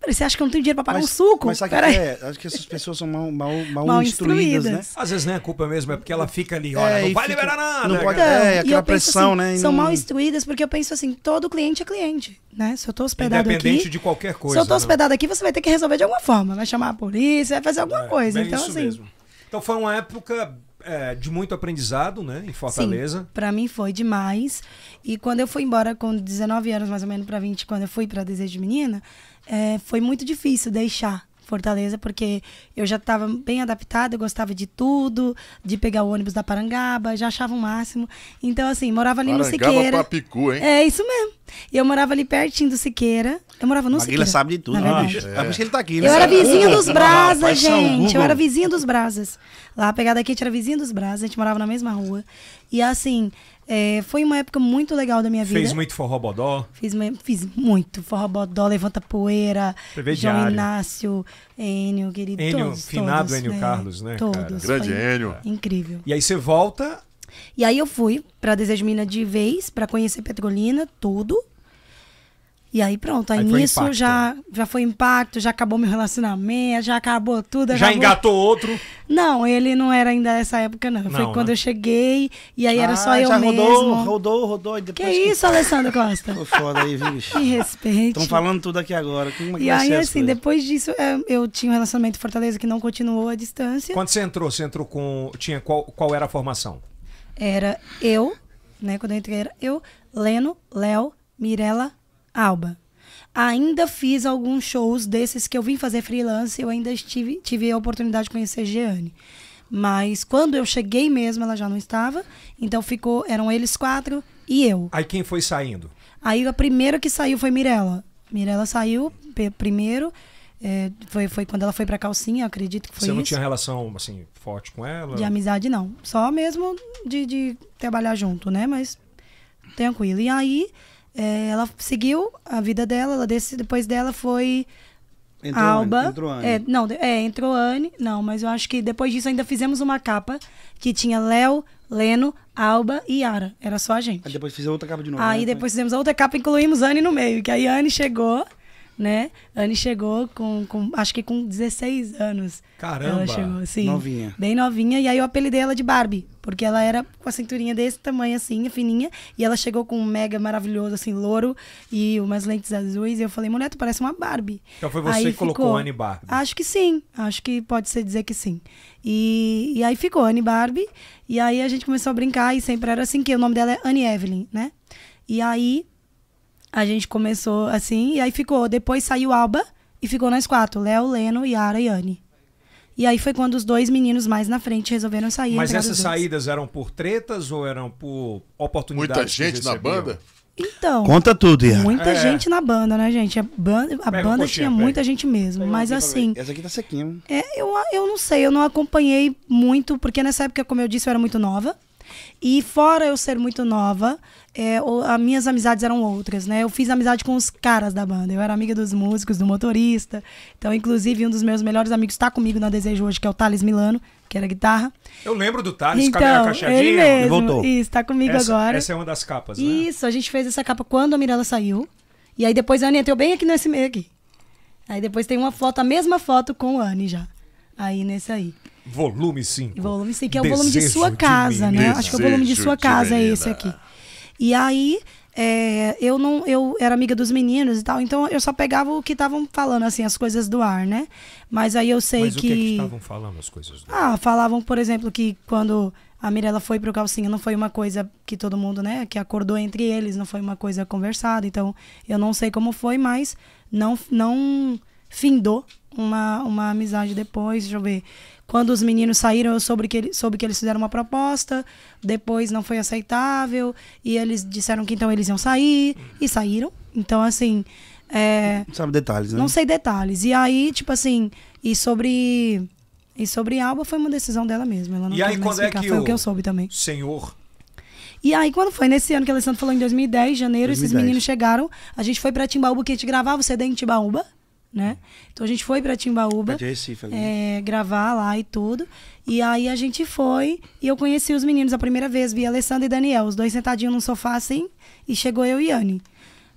Speaker 4: Peraí, você acha que eu não tenho dinheiro pra pagar mas, um suco? Mas sabe que é?
Speaker 1: Acho que essas pessoas são mal, mal, mal, mal instruídas, né? instruídas, né? Às vezes nem é a culpa mesmo, é porque ela fica ali, olha, é, não vai fica, liberar nada. Não pode, então, é, aquela pressão, assim, né? São não... mal
Speaker 4: instruídas porque eu penso assim, todo cliente é cliente, né? Se eu tô hospedado Independente aqui... Independente de qualquer coisa. Se eu tô né? hospedado aqui, você vai ter que resolver de alguma forma. Vai chamar a polícia, vai fazer alguma é, coisa. Então, assim... Mesmo.
Speaker 1: Então foi uma época... É, de muito aprendizado, né, em Fortaleza. Sim,
Speaker 4: para mim foi demais. E quando eu fui embora com 19 anos, mais ou menos, para 20, quando eu fui para Desejo de Menina, é, foi muito difícil deixar Fortaleza, porque eu já estava bem adaptada, eu gostava de tudo, de pegar o ônibus da Parangaba, já achava o máximo. Então, assim, morava ali Parangaba no Siqueira. Pra Picu, hein? É isso mesmo. E eu morava ali pertinho do Siqueira. Eu morava no Maguila Siqueira. sabe de tudo,
Speaker 5: né, bicho? É. é por isso que ele tá aqui, né? Eu era vizinha dos (laughs) Brasas, gente. Eu era vizinha
Speaker 4: dos Brasas. Lá, a pegada aqui, a gente era vizinha dos Brasas, a gente morava na mesma rua. E assim, é, foi uma época muito legal da minha vida. Fez
Speaker 1: muito forró bodó?
Speaker 4: Fiz, fiz muito forró bodó, levanta poeira, João Inácio, Enio, querido. Enio, todos, finado todos, Enio né? Carlos, né? né? Todos. Cara? Grande Enio. Incrível.
Speaker 1: E aí você volta.
Speaker 4: E aí eu fui para Desejo Mina de vez, para conhecer Petrolina, tudo. E aí pronto, aí, aí nisso já, né? já foi impacto, já acabou meu relacionamento, já acabou tudo. Já engatou outro? Não, ele não era ainda essa época, não. não foi quando né? eu cheguei e aí ah, era só ah, eu mesmo já rodou, Rodou, rodou, e depois. Que, que... isso, Alessandro Costa? Tô
Speaker 1: foda aí, vixe.
Speaker 4: Me respeite. Estão falando
Speaker 1: tudo aqui agora. Como é e aí, assim,
Speaker 4: depois disso, é, eu tinha um relacionamento em Fortaleza que não continuou à distância. Quando
Speaker 1: você entrou, você entrou com. Tinha qual, qual era a formação?
Speaker 4: Era eu, né? Quando eu entrei, era eu, Leno, Léo, Mirella, Alba. Ainda fiz alguns shows desses que eu vim fazer freelance, eu ainda estive, tive a oportunidade de conhecer Jeane. Mas quando eu cheguei mesmo, ela já não estava. Então ficou, eram eles quatro e eu.
Speaker 1: Aí quem foi saindo?
Speaker 4: Aí a primeira que saiu foi Mirella. Mirella saiu primeiro. É, foi, foi quando ela foi pra calcinha, acredito que foi Você não isso. tinha
Speaker 1: relação, assim, forte com ela? De
Speaker 4: amizade, não. Só mesmo de, de trabalhar junto, né? Mas tranquilo. E aí, é, ela seguiu a vida dela, ela desse, depois dela foi entrou Alba. Anne, entrou Anne. É, não, é, entrou Anne. Não, mas eu acho que depois disso ainda fizemos uma capa que tinha Léo, Leno, Alba e Ara Era só a gente.
Speaker 5: Aí depois fizemos outra capa de novo. Aí né?
Speaker 4: depois fizemos outra capa, incluímos Anne no meio. Que aí Anne chegou né? Anne chegou com, com, acho que com 16 anos. Caramba! Ela chegou, assim, Novinha. Bem novinha. E aí eu apelidei ela de Barbie, porque ela era com a cinturinha desse tamanho, assim, fininha. E ela chegou com um mega maravilhoso, assim, louro e umas lentes azuis. E eu falei, mulher, tu parece uma Barbie. Então foi você aí que ficou, colocou Anne Barbie? Acho que sim. Acho que pode ser dizer que sim. E, e aí ficou Anne Barbie. E aí a gente começou a brincar e sempre era assim, que o nome dela é Anne Evelyn, né? E aí a gente começou assim, e aí ficou. Depois saiu Alba e ficou nós quatro: Léo, Leno, Yara e Anne. E aí foi quando os dois meninos mais na frente resolveram sair. Mas essas
Speaker 1: saídas eram por tretas ou eram por oportunidades? Muita gente na banda?
Speaker 4: Então. Conta
Speaker 5: tudo, Yara. Muita é.
Speaker 4: gente na banda, né, gente? A banda, a banda um tinha pega. muita gente mesmo. Pega mas assim.
Speaker 5: Essa aqui tá sequinha.
Speaker 4: É, eu, eu não sei, eu não acompanhei muito, porque nessa época, como eu disse, eu era muito nova. E fora eu ser muito nova, é, o, as minhas amizades eram outras, né? Eu fiz amizade com os caras da banda. Eu era amiga dos músicos, do motorista. Então, inclusive, um dos meus melhores amigos está comigo na Desejo hoje, que é o Thales Milano, que era guitarra.
Speaker 1: Eu lembro do Thales, então, cabelo cacheadinho. Ele, mesmo, ele voltou. Isso, tá comigo essa, agora. Essa é uma das capas, né?
Speaker 4: Isso, a gente fez essa capa quando a Mirella saiu. E aí depois a Anne entrou bem aqui nesse meio aqui. Aí depois tem uma foto, a mesma foto com o Anne já. Aí nesse aí.
Speaker 1: Volume 5.
Speaker 4: Volume 5, que é o volume de sua casa, de né? Acho que é o volume de sua casa, de é esse aqui. E aí, é, eu não eu era amiga dos meninos e tal, então eu só pegava o que estavam falando, assim, as coisas do ar, né? Mas aí eu sei Mas que. O que é estavam falando as coisas do ah, ar? Ah, falavam, por exemplo, que quando a Mirella foi pro calcinha, não foi uma coisa que todo mundo, né, que acordou entre eles, não foi uma coisa conversada. Então, eu não sei como foi, mas não não findou uma, uma amizade depois, deixa eu ver. Quando os meninos saíram, eu soube que, ele, soube que eles fizeram uma proposta, depois não foi aceitável, e eles disseram que então eles iam sair, e saíram. Então, assim. É, não
Speaker 5: sabe detalhes, né? Não sei
Speaker 4: detalhes. E aí, tipo assim, e sobre. E sobre Alba foi uma decisão dela mesma. Ela não e aí, quando explicar, é que foi o que eu soube também. Senhor e aí, quando foi nesse ano que a Alessandra falou, em 2010, janeiro, 2010. esses meninos chegaram. A gente foi pra Timbaúba, que a gente gravava o CD em Timbaúba né? Então a gente foi para Timbaúba. Pra Recife, É, gravar lá e tudo. E aí a gente foi e eu conheci os meninos a primeira vez, vi Alessandra e Daniel, os dois sentadinhos num sofá assim, e chegou eu e Anne.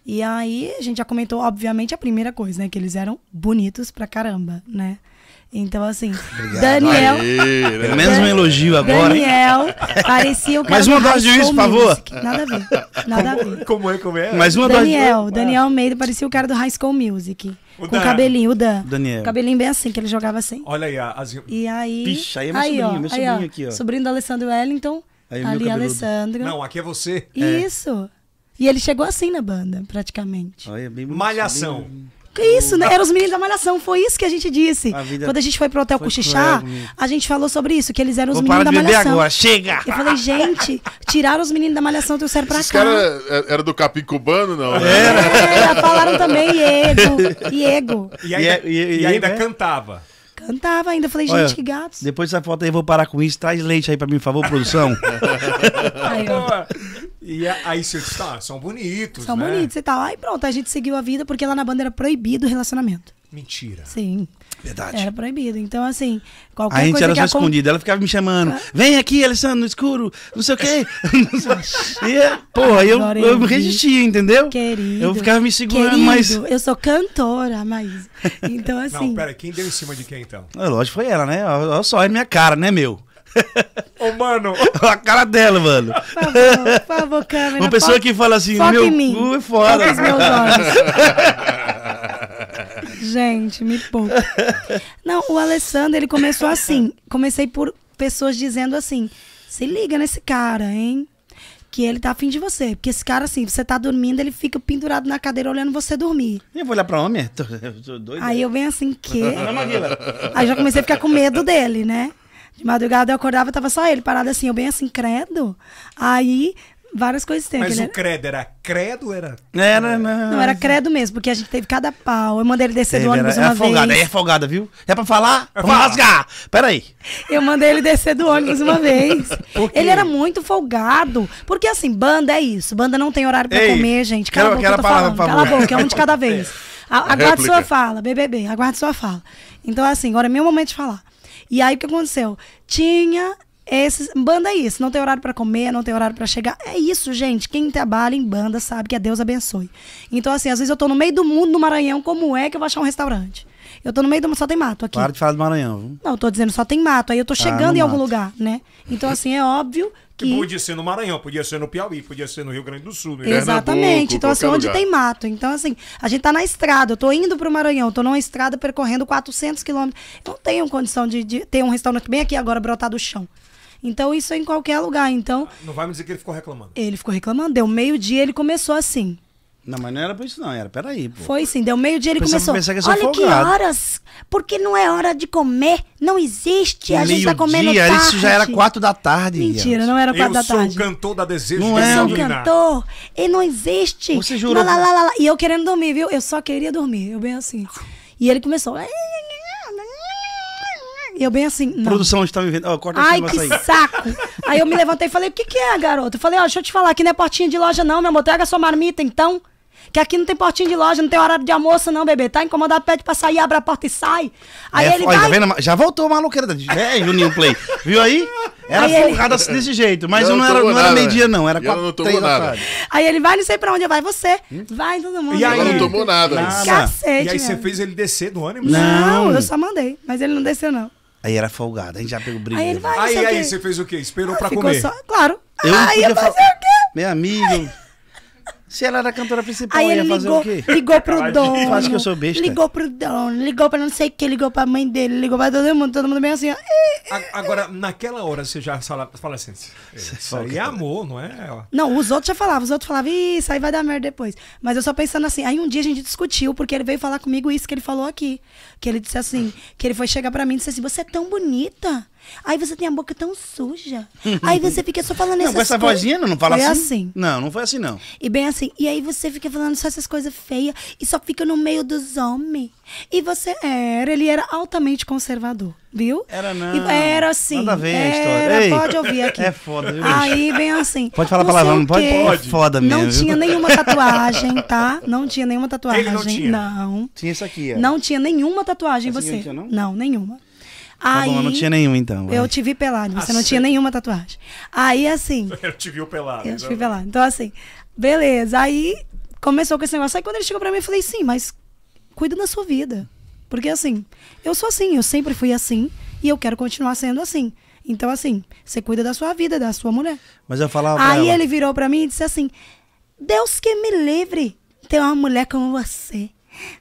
Speaker 4: E aí a gente já comentou, obviamente, a primeira coisa, né? Que eles eram bonitos pra caramba, né? Então, assim, Obrigado. Daniel. Aê, pelo menos um elogio agora. Daniel parecia o (laughs) cara. Mais uma dose de uísque, por favor. Nada a ver. Nada como, a ver. Como é, como é? Mais uma Daniel, dose de... Daniel Almeida parecia o cara do High School Music. O com Dan. cabelinho, o Dan. Daniel. O cabelinho bem assim, que ele jogava assim.
Speaker 1: Olha aí, as... E
Speaker 4: aí. Pixa, aí é meu aí, sobrinho, ó, meu sobrinho aí, ó, aqui, ó. Sobrinho do Alessandro Wellington. Aí, ali, Alessandro. Não,
Speaker 1: aqui é você. Isso.
Speaker 4: É. E ele chegou assim na banda, praticamente.
Speaker 1: Olha, bem Malhação. Bem...
Speaker 4: Que é isso, né? Eram os meninos da Malhação, foi isso que a gente disse. A Quando a gente foi pro hotel Cochichá, né? a gente falou sobre isso, que eles eram os Vou meninos da Malhação. Agora, chega! Eu falei, gente, tiraram os meninos da Malhação e trouxeram pra Esses cá. É, é,
Speaker 2: era caras do Capim
Speaker 5: Cubano, não? Né? Era.
Speaker 2: Né? falaram também
Speaker 4: Iego, Iego. E ainda,
Speaker 2: e, e,
Speaker 5: e ainda é? Né?
Speaker 1: cantava.
Speaker 4: Cantava ainda, falei, gente, Olha, que gatos.
Speaker 5: Depois dessa foto aí, eu vou parar com isso. Traz leite aí pra mim, por favor, produção.
Speaker 1: aí, ó.
Speaker 4: Então, e
Speaker 1: é, aí você disse, tá, são bonitos,
Speaker 4: São né? bonitos e tal. Aí pronto, a gente seguiu a vida porque lá na banda era proibido o relacionamento. Mentira. Sim. Verdade. Era proibido. Então, assim, qualquer coisa. A gente coisa era só escondida.
Speaker 5: Ela ficava me chamando. Ah. Vem aqui, Alessandro, no escuro, não sei o quê. (laughs) e, é, porra, eu, eu me resistia, entendeu? Querido. Eu ficava me segurando, querido, mas.
Speaker 4: Eu sou cantora, mas. (laughs) Então,
Speaker 1: assim. Não, pera, quem deu em cima de quem, então?
Speaker 5: Ah, lógico, foi ela, né? Olha só, é minha cara, né, meu? Ô, mano. (laughs) A cara dela, mano. Por favor, por
Speaker 4: favor câmera. Uma pessoa foca, que fala assim, meu em cu é foda. (laughs) Gente, me põe Não, o Alessandro, ele começou assim. Comecei por pessoas dizendo assim, se liga nesse cara, hein? que ele tá afim de você. Porque esse cara, assim, você tá dormindo, ele fica pendurado na cadeira olhando você dormir.
Speaker 5: eu vou olhar pra homem? tô, (laughs) eu tô doido. Aí eu
Speaker 4: venho assim, que?
Speaker 1: Aí já comecei a ficar com medo
Speaker 4: dele, né? De madrugada eu acordava, tava só ele parado assim, eu bem assim, credo. Aí várias coisas tem. Mas o era...
Speaker 1: credo era credo era? Era, é. não. Né? Não, era credo
Speaker 4: mesmo, porque a gente teve cada pau. Eu mandei ele descer teve, do ônibus era, era é uma folgada, vez. É
Speaker 5: folgada, viu? É pra falar? É pra rasgar! Peraí.
Speaker 4: Eu mandei ele descer do ônibus uma (laughs) vez. Ele era muito folgado. Porque assim, banda é isso. Banda não tem horário pra Ei, comer, gente. Cala quero, a boca, eu tô falando. Cala a boca, é um de cada (laughs) vez. É. Aguarde sua fala, BBB, aguarde sua fala. Então assim, agora é meu momento de falar. E aí o que aconteceu? Tinha esses, banda é isso, não tem horário para comer, não tem horário para chegar. É isso, gente. Quem trabalha em banda sabe que a Deus abençoe. Então, assim, às vezes eu tô no meio do mundo, no Maranhão, como é que eu vou achar um restaurante? Eu tô no meio do só tem mato aqui. Para de falar do Maranhão. Viu? Não, eu tô dizendo só tem mato. Aí eu tô ah, chegando ah, em algum mato. lugar, né? Então, assim, é óbvio
Speaker 1: que... que. Podia ser no Maranhão, podia ser no Piauí, podia ser no Rio Grande do Sul, Exatamente. Então, assim, onde tem
Speaker 4: mato. Então, assim, a gente tá na estrada. Eu tô indo pro Maranhão, eu tô numa estrada percorrendo 400 quilômetros. Eu não tenho condição de, de ter um restaurante bem aqui agora, brotar do chão. Então, isso é em qualquer lugar. Então. Ah, não vai
Speaker 1: me dizer que ele ficou reclamando.
Speaker 4: Ele ficou reclamando. Deu meio-dia, ele começou assim.
Speaker 5: Não, mas não era pra isso, não. Era, peraí, pô. Foi
Speaker 4: sim, deu meio-dia ele começou. que Olha folgado. que horas! Porque não é hora de comer. Não existe. A gente tá comendo dia, tarde. Isso já era quatro da
Speaker 1: tarde. Mentira, não era quatro eu da tarde. Eu sou o cantor da Desejo. Não é. eu sou o cantor.
Speaker 4: E não existe. Você jurou? Lá, lá, lá, e eu querendo dormir, viu? Eu só queria dormir. Eu bem assim. E ele começou. E eu bem assim,
Speaker 5: não. Produção, está me vendo. Oh, corta Ai, que aí. saco.
Speaker 4: aí eu me levantei e falei, o que que é, garoto? Eu falei, ó, oh, deixa eu te falar, aqui não é portinha de loja não, meu amor. Traga sua marmita, então. Que aqui não tem portinha de loja, não tem horário de almoço, não, bebê. Tá incomodado, pede pra sair, abre a porta e sai. Aí é, ele tá vai... Tá
Speaker 5: Já voltou da Disney? É, Juninho Play. Viu aí? Era aí focada
Speaker 4: ele... Assim desse jeito, mas eu não, não, era, era meio-dia, né? não. Era quatro, não três nada. da tarde. Aí ele vai, não sei pra onde vai você. Hum? Vai, todo mundo. E aí, não tomou
Speaker 1: nada. Cacete, e aí você fez ele descer do ônibus?
Speaker 5: Não, não, eu só
Speaker 4: mandei. Mas ele não desceu, não.
Speaker 5: Aí era folgado, a gente já pegou briga. Aí,
Speaker 1: vai, aí, aí, você fez o quê? Esperou ah, pra
Speaker 4: comer? Só... Claro. Eu aí ia fazer o quê?
Speaker 5: Meu amigo, se ela
Speaker 1: era cantora principal, Aí ele fazer ligou,
Speaker 4: o quê? ligou pro dono. Acho que eu sou besta. Ligou pro dono, ligou pra não sei o que, ligou pra mãe dele, ligou pra todo mundo, todo mundo bem assim, ó.
Speaker 1: Agora, naquela hora, você já fala, fala assim, isso aí é amor, não é?
Speaker 4: Não, os outros já falavam, os outros falavam, isso aí vai dar merda depois. Mas eu só pensando assim, aí um dia a gente discutiu, porque ele veio falar comigo isso que ele falou aqui. Que ele disse assim, que ele foi chegar pra mim e disse assim, você é tão bonita. Aí você tem a boca tão suja. aí você (laughs) fica só falando essas coisas. Não, com essa vozinha não fala foi assim.
Speaker 5: assim. Não, não foi assim não.
Speaker 4: E bem assim. E aí você fica falando só essas coisas feias e só fica no meio dos homens. E você era, ele era altamente conservador, viu? Era não. E era assim. Nada a ver a história. Era, Ei, pode ouvir aqui. (laughs) É foda, viu? Aí bem assim. Pode falar palavrão, não pode? Pode. foda mesmo. Não tinha nenhuma tatuagem, tá? Não tinha nenhuma tatuagem. Ele não tinha. Não. Tinha isso aqui, ó. Não tinha nenhuma tatuagem em você. Não, tinha, não? não, nenhuma.
Speaker 1: Aí, tá bom, eu não tinha nenhum então. Vai. Eu te
Speaker 4: vi pelado, você ah, não tinha nenhuma tatuagem. Aí assim. (laughs)
Speaker 1: Eu te vi pelado. Eu te vi pelado.
Speaker 4: Então assim, beleza. Aí começou com esse negócio. Aí quando ele chegou pra mim, eu falei: sim, mas cuida da sua vida. Porque assim, eu sou assim, eu sempre fui assim e eu quero continuar sendo assim. Então assim, você cuida da sua vida, da sua mulher.
Speaker 5: Mas eu falava. Aí ela... ele
Speaker 4: virou pra mim e disse assim: Deus que me livre ter uma mulher como você.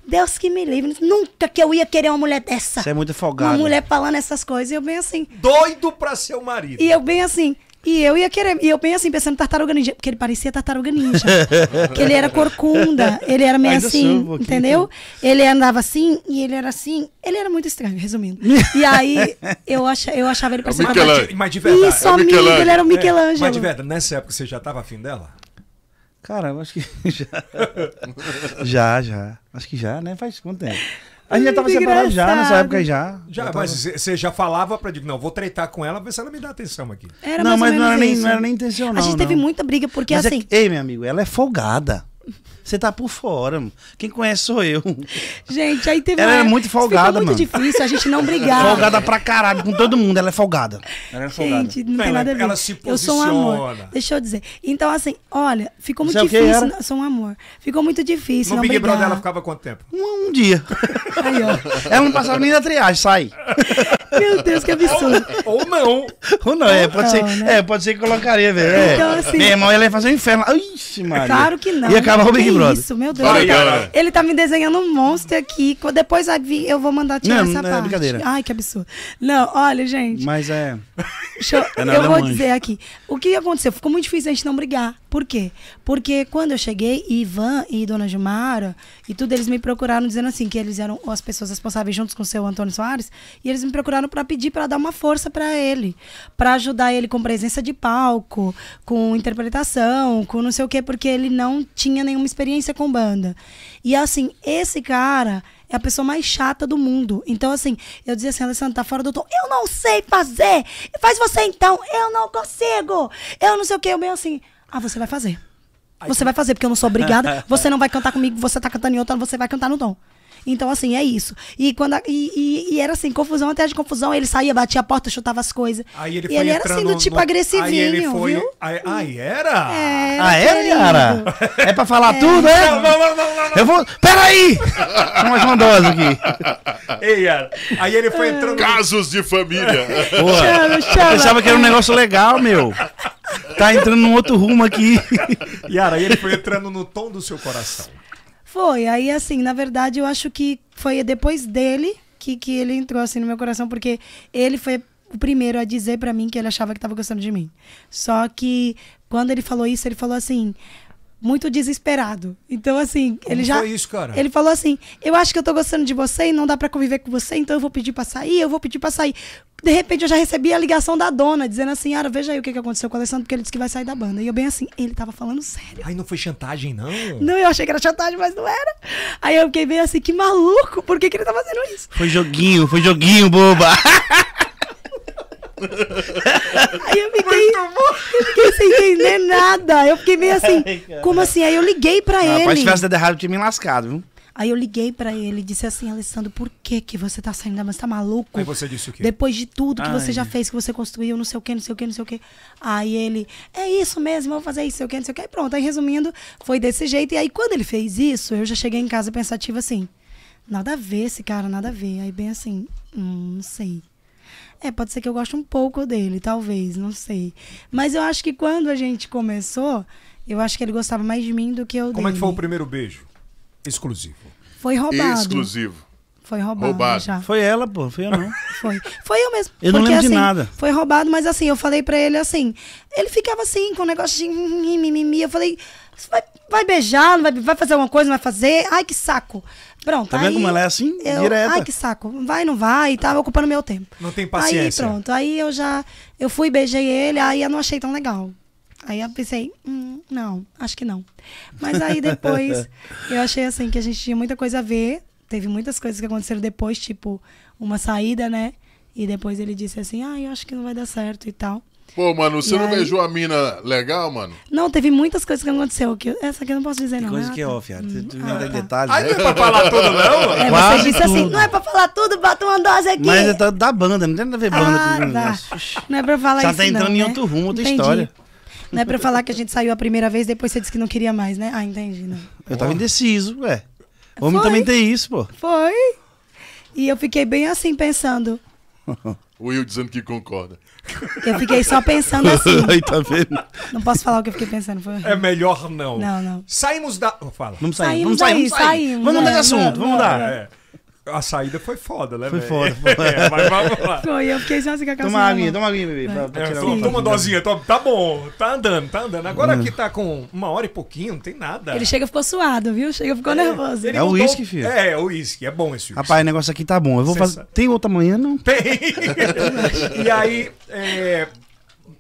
Speaker 4: Deus que me livre. Nunca que eu ia querer uma mulher dessa. Você é muito folgada. Uma mulher falando essas coisas. E eu bem assim. Doido pra seu marido. E eu bem assim. E eu ia querer, e eu bem assim, pensando tartaruga ninja, porque ele parecia tartaruga ninja. (laughs) que ele era corcunda, ele era meio Ainda assim, um entendeu? Ele andava assim e ele era assim. Ele era muito estranho, resumindo. E aí eu, ach, eu achava ele parecendo. É Michelangelo. Mas de verdade. Isso, é amigo, ele era o Michelangelo. É, mas de
Speaker 1: verdade, nessa época você já estava afim dela? Cara, acho que (laughs) já.
Speaker 5: já, já. Acho que já, né? Faz quanto tempo? A gente já tava separado já, nessa época já.
Speaker 4: Já, mas
Speaker 1: você já falava pra digo, não, vou treitar com ela, ver se ela me dá atenção aqui.
Speaker 4: Era não, mas não era, nem, não era, nem, intencional. A gente não. teve muita briga, porque mas é assim.
Speaker 5: É, ei, meu amigo, ela é folgada. Você tá por fora, mano. Quem conhece sou eu. Gente, aí teve Ela uma... era muito folgada, muito mano. difícil a gente não brigava folgada pra caralho, com todo mundo. Ela é folgada. Ela é folgada. Gente, não tem nada a ver. Ela se posiciona. Eu sou um amor.
Speaker 4: Deixa eu dizer. Então, assim, olha, ficou muito Você é difícil. Eu sou um amor. Ficou muito difícil. No Big brigar. Brother ela ficava quanto tempo?
Speaker 5: Um, um dia. Aí, ó. Ela não passava nem da triagem, sai. Meu Deus, que absurdo. Ou, ou não. Ou não, é, pode não, ser. Né? É, pode ser que colocaria, velho. É. Então, assim. Meu irmão, ela ia fazer um inferno. Ixi, mano. Claro que não. Ia acabar o Big Big Brother. isso, meu Deus.
Speaker 4: ele, tá, me desenhando um monstro aqui. Depois eu vou mandar tirar não, essa não é parte. É brincadeira. Ai, que absurdo. Não, olha, gente. Mas é. Eu, (laughs) é eu vou manjo. dizer aqui. O que aconteceu? Ficou muito difícil a gente não brigar. Por quê? Porque quando eu cheguei, Ivan e Dona Jumara e tudo, eles me procuraram dizendo assim que eles eram as pessoas responsáveis juntos com o seu Antônio Soares, e eles me procuraram para pedir para dar uma força para ele, para ajudar ele com presença de palco, com interpretação, com não sei o quê, porque ele não tinha nenhuma experiência com banda. E assim, esse cara é a pessoa mais chata do mundo. Então, assim, eu dizia assim, Alessandra, tá fora do tom. Eu não sei fazer! Faz você então! Eu não consigo! Eu não sei o quê. Eu meio assim, ah, você vai fazer. Você vai fazer, porque eu não sou obrigada. (laughs) Você não vai cantar comigo, você tá cantando em outra, você vai cantar no tom. Então, assim, é isso. E quando a, e, e, e, era assim, confusão até de confusão. Ele saía, batia a porta, chutava as coisas. Aí ele, foi e ele era assim, do tipo no... agressivinho, aí ele foi... viu?
Speaker 1: Aí, aí era? Ah, é, ah, era, cara? É pra falar é. tudo, é? Não, não,
Speaker 5: não, não, não. Eu vou... Peraí! mais uma dose aqui.
Speaker 2: Ei, Yara. Aí ele foi entrando... Casos de família. Porra, chama, chama. Eu pensava que era um
Speaker 5: negócio legal, meu tá entrando num outro rumo aqui. (laughs) Yara, e ele foi entrando no tom
Speaker 1: do seu coração.
Speaker 4: Foi, aí assim, na verdade eu acho que foi depois dele que, que ele entrou assim no meu coração, porque ele foi o primeiro a dizer para mim que ele achava que tava gostando de mim. Só que quando ele falou isso, ele falou assim: muito desesperado. Então, assim, Como ele já. Foi isso, cara? Ele falou assim: Eu acho que eu tô gostando de você e não dá para conviver com você, então eu vou pedir pra sair, eu vou pedir pra sair. De repente eu já recebi a ligação da dona, dizendo assim, Ara, veja aí o que, que aconteceu com o Alessandro, porque ele disse que vai sair da banda. E eu bem assim, ele tava falando sério. Aí não foi chantagem, não? Não, eu achei que era chantagem, mas não era. Aí eu fiquei bem assim, que maluco, por que, que ele tá fazendo isso? Foi
Speaker 5: joguinho, foi joguinho, boba. (laughs)
Speaker 4: Aí eu fiquei, eu fiquei sem entender nada. Eu fiquei meio assim, como assim? Aí eu liguei pra ah, ele. Rapaz, se tivesse dado
Speaker 5: errado, eu tinha me lascado, viu?
Speaker 4: Aí eu liguei para ele e disse assim, Alessandro, por que que você tá saindo da mãe? Você tá maluco? Aí você disse o quê? Depois de tudo que Ai. você já fez, que você construiu, não sei o quê, não sei o quê, não sei o quê. Aí ele, é isso mesmo, vou fazer isso, não sei o quê, não sei o quê. E pronto, aí resumindo, foi desse jeito. E aí quando ele fez isso, eu já cheguei em casa pensativa assim, nada a ver esse cara, nada a ver. Aí bem assim, hum, não sei. É, pode ser que eu goste um pouco dele, talvez, não sei. Mas eu acho que quando a gente começou, eu acho que ele gostava mais de mim do que eu Como dele. Como é que foi o
Speaker 1: primeiro beijo? Exclusivo.
Speaker 4: Foi roubado. Exclusivo. Foi roubado. roubado. Já.
Speaker 1: Foi ela, pô, foi eu não.
Speaker 4: Foi. Foi eu mesmo. Eu não lembro assim, de nada. Foi roubado, mas assim, eu falei pra ele assim. Ele ficava assim, com um negócio de mimimi. Eu falei, vai, vai beijar, vai, vai fazer alguma coisa, não vai fazer. Ai, que saco. Pronto. Tá vendo como ela é assim? Eu, direta. Ai, que saco. Vai, não vai, e tava ocupando meu tempo. Não tem paciência. Aí pronto. Aí eu já. Eu fui, beijei ele, aí eu não achei tão legal. Aí eu pensei, hum, não, acho que não. Mas aí depois (laughs) eu achei assim que a gente tinha muita coisa a ver. Teve muitas coisas que aconteceram depois, tipo, uma saída, né? E depois ele disse assim, ah, eu acho que não vai dar certo e tal.
Speaker 2: Pô, mano, você e não aí... beijou a mina legal, mano?
Speaker 4: Não, teve muitas coisas que aconteceu. Que Essa aqui eu não posso dizer, Tem não. Coisa
Speaker 5: né? que é ó, fiado. Hum, tu não ah, tá. detalhes. Aí não
Speaker 2: é né? pra falar tudo, não? (laughs) É, Quase você disse assim, tudo. assim,
Speaker 4: não é pra falar tudo, bota uma dose aqui. Mas é
Speaker 5: da, da banda, não tem nada a ver banda ah, com tá.
Speaker 4: Não é pra falar isso, Já tá entrando não, em né? outro rumo, outra Entendi. história. Não é pra falar que a gente saiu a primeira vez, depois você disse que não queria mais, né? Ah, entendi.
Speaker 5: Eu tava indeciso, ué.
Speaker 4: Homem Foi. também tem isso, pô. Foi. E eu fiquei bem assim, pensando.
Speaker 2: (laughs) O Will dizendo que concorda.
Speaker 4: Eu fiquei só pensando (laughs) assim. tá vendo? Não posso falar o que eu fiquei pensando. Foi... É
Speaker 1: melhor não.
Speaker 4: Não, não. Saímos da.
Speaker 1: fala. Vamos sair, saímos vamos sair, daí, vamos sair. Saímos, vamos mudar é, de assunto, não, vamos mudar. É. é. A saída foi foda, né? Foi véio? foda. (laughs) É, vamos lá. Foi, eu fiquei só assim com a calça. É, toma uma aguinha, toma uma aguinha, bebê. toma uma dosinha, Tá bom, tá andando, tá andando. Agora hum. aqui tá com uma hora e pouquinho, não tem nada. Ele chega e
Speaker 4: ficou suado, viu? Chega e ficou é, nervoso.
Speaker 1: É o uísque, filho. É, é o uísque. É bom esse uísque. Rapaz, o
Speaker 5: negócio aqui tá bom. Eu vou fazer. Tem outra manhã, não? (laughs)
Speaker 1: Tem. e aí, é,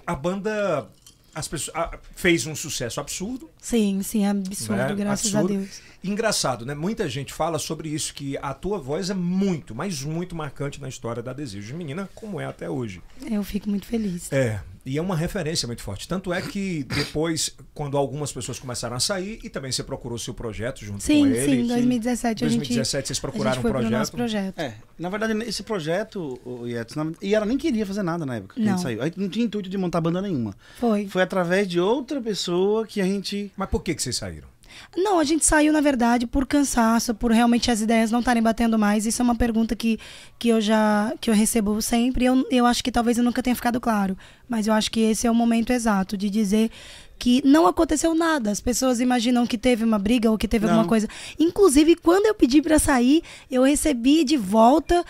Speaker 1: a banda. As pessoas, a, fez um sucesso absurdo.
Speaker 4: Sim, sim, absurdo, né? graças absurdo. a Deus.
Speaker 1: Engraçado, né? Muita gente fala sobre isso, que a tua voz é muito, mas muito marcante na história da Desejo de Menina, como é até hoje.
Speaker 4: Eu fico muito feliz. É,
Speaker 1: e é uma referência muito forte. Tanto é que depois, quando algumas pessoas começaram a sair, e também você procurou seu projeto junto sim, com ele. Sim, sim,
Speaker 4: 2017. Em 2017 gente, vocês procuraram um projeto. projeto. É, na
Speaker 5: verdade, esse projeto, o Yetis, e ela nem queria fazer nada na época que não. a gente saiu. A gente não tinha intuito de montar banda nenhuma. Foi. Foi através de outra pessoa que a gente. Mas por que, que vocês saíram?
Speaker 4: Não, a gente saiu, na verdade, por cansaço, por realmente as ideias não estarem batendo mais. Isso é uma pergunta que, que eu já que eu recebo sempre. Eu, eu acho que talvez eu nunca tenha ficado claro. Mas eu acho que esse é o momento exato de dizer que não aconteceu nada. As pessoas imaginam que teve uma briga ou que teve não. alguma coisa. Inclusive, quando eu pedi para sair, eu recebi de volta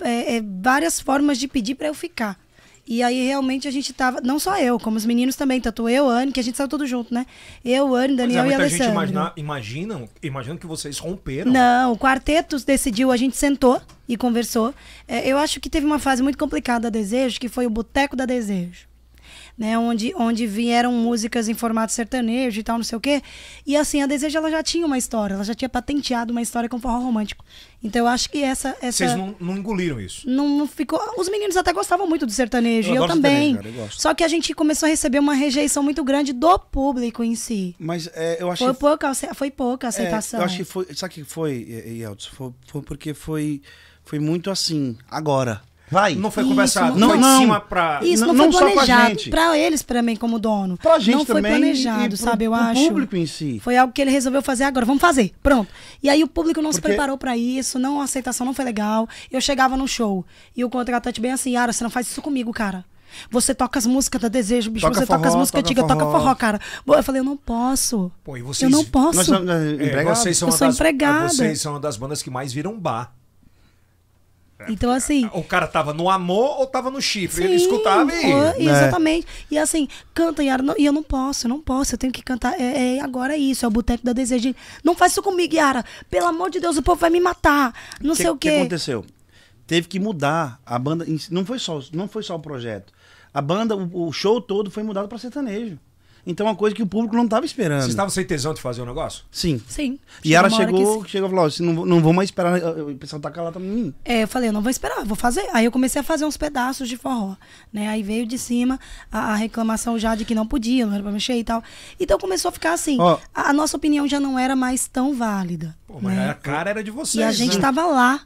Speaker 4: é, é, várias formas de pedir para eu ficar. E aí realmente a gente tava, não só eu, como os meninos também, tanto eu, Anne, que a gente saiu todo junto, né? Eu, Anne, é, Daniel Mas é, e Alessandro. gente
Speaker 1: imagina, imagina que vocês romperam. Não,
Speaker 4: o quarteto decidiu, a gente sentou e conversou. É, eu acho que teve uma fase muito complicada da Desejo, que foi o Boteco da Desejo né? Onde, onde vieram músicas em formato sertanejo e tal, não sei o quê. E assim, a Desejo ela já tinha uma história, ela já tinha patenteado uma história com forró romântico. Então eu acho que essa. essa Vocês não, não engoliram isso? Não, não, ficou. Os meninos até gostavam muito do sertanejo, eu, eu também. Também, eu Só que a gente começou a receber uma rejeição muito grande do público em si. Mas
Speaker 5: é, eu acho foi, que...
Speaker 4: pouca, foi pouca aceitação. É, eu acho que
Speaker 5: foi. Sabe o que foi, Yeltsin? Foi, foi porque foi, foi muito assim, agora. Vai. Não foi conversado. Não, não, não. cima pra, isso não, não foi planejado. Para
Speaker 4: eles, para mim, como dono. Pra gente não também. Não foi planejado, sabe? Pro, eu pro acho. O público em si. Foi algo que ele resolveu fazer agora. Vamos fazer. Pronto. E aí o público não Porque... se preparou para isso. Não, a aceitação não foi legal. Eu chegava no show e o contratante bem assim, Yara, você não faz isso comigo, cara. Você toca as músicas da Desejo, bicho. Toca você forró, toca as músicas antigas, toca, forró, cara. Eu falei, eu não posso. Pô, e vocês, eu não posso. Nós, né, é, vocês são eu sou das, é, empregada. Vocês
Speaker 1: são uma das bandas que mais viram bar. É, então, assim. O cara tava no amor ou tava no chifre? Sim, ele escutava e. Né? Exatamente.
Speaker 4: E assim, canta, Yara, não, e eu não posso, eu não posso, eu tenho que cantar. É, é agora é isso, é o boteco da desejo. Não faz isso comigo, Yara. Pelo amor de Deus, o povo vai me matar. Não que, sei o quê. O que aconteceu?
Speaker 5: Teve que mudar a banda. Não foi só, não foi só o projeto. A banda, o, o show todo foi mudado para sertanejo. Então, é uma coisa que o público não estava esperando. Vocês estavam
Speaker 1: sem tesão de fazer o um negócio?
Speaker 5: Sim.
Speaker 4: Sim. E ela chegou, que...
Speaker 5: chegou e falou: assim, não, não vou mais esperar, o pessoal tá calado em mim.
Speaker 4: É, eu falei: eu não vou esperar, vou fazer. Aí eu comecei a fazer uns pedaços de forró. Né? Aí veio de cima a, a reclamação já de que não podia, não era pra mexer e tal. Então começou a ficar assim: oh. a, a, nossa opinião já não era mais tão válida.
Speaker 1: Pô, mas né? a cara era de vocês.
Speaker 4: E a gente né? tava lá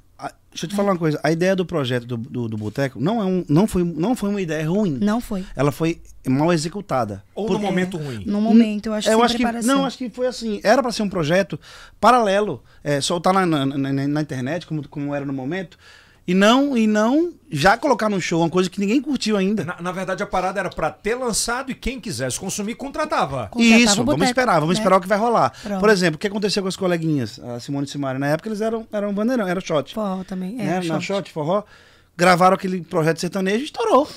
Speaker 5: Deixa eu te falar uma coisa. A ideia do projeto do, do, do Boteco não, é um, não, foi, não foi uma ideia ruim. Não foi. Ela foi mal executada. Ou Por... no momento é, ruim. No momento, eu acho, eu acho que Não, acho que foi assim. Era para ser um projeto paralelo. É, soltar tá na na, na, na, internet, como, como era no momento. E não, e não já colocar no show, uma coisa que ninguém curtiu ainda.
Speaker 1: Na, na verdade, a parada era para ter lançado e quem quisesse consumir, contratava. contratava Isso, boteco, vamos esperar, vamos né? esperar o que
Speaker 5: vai rolar. Pronto. Por exemplo, o que aconteceu com as coleguinhas, a Simone e Simari? Na época eles eram, eram bandeirão, era shot. Forró também. Né? Era né? shot. Na shot, forró. Gravaram aquele projeto sertanejo e
Speaker 4: estourou.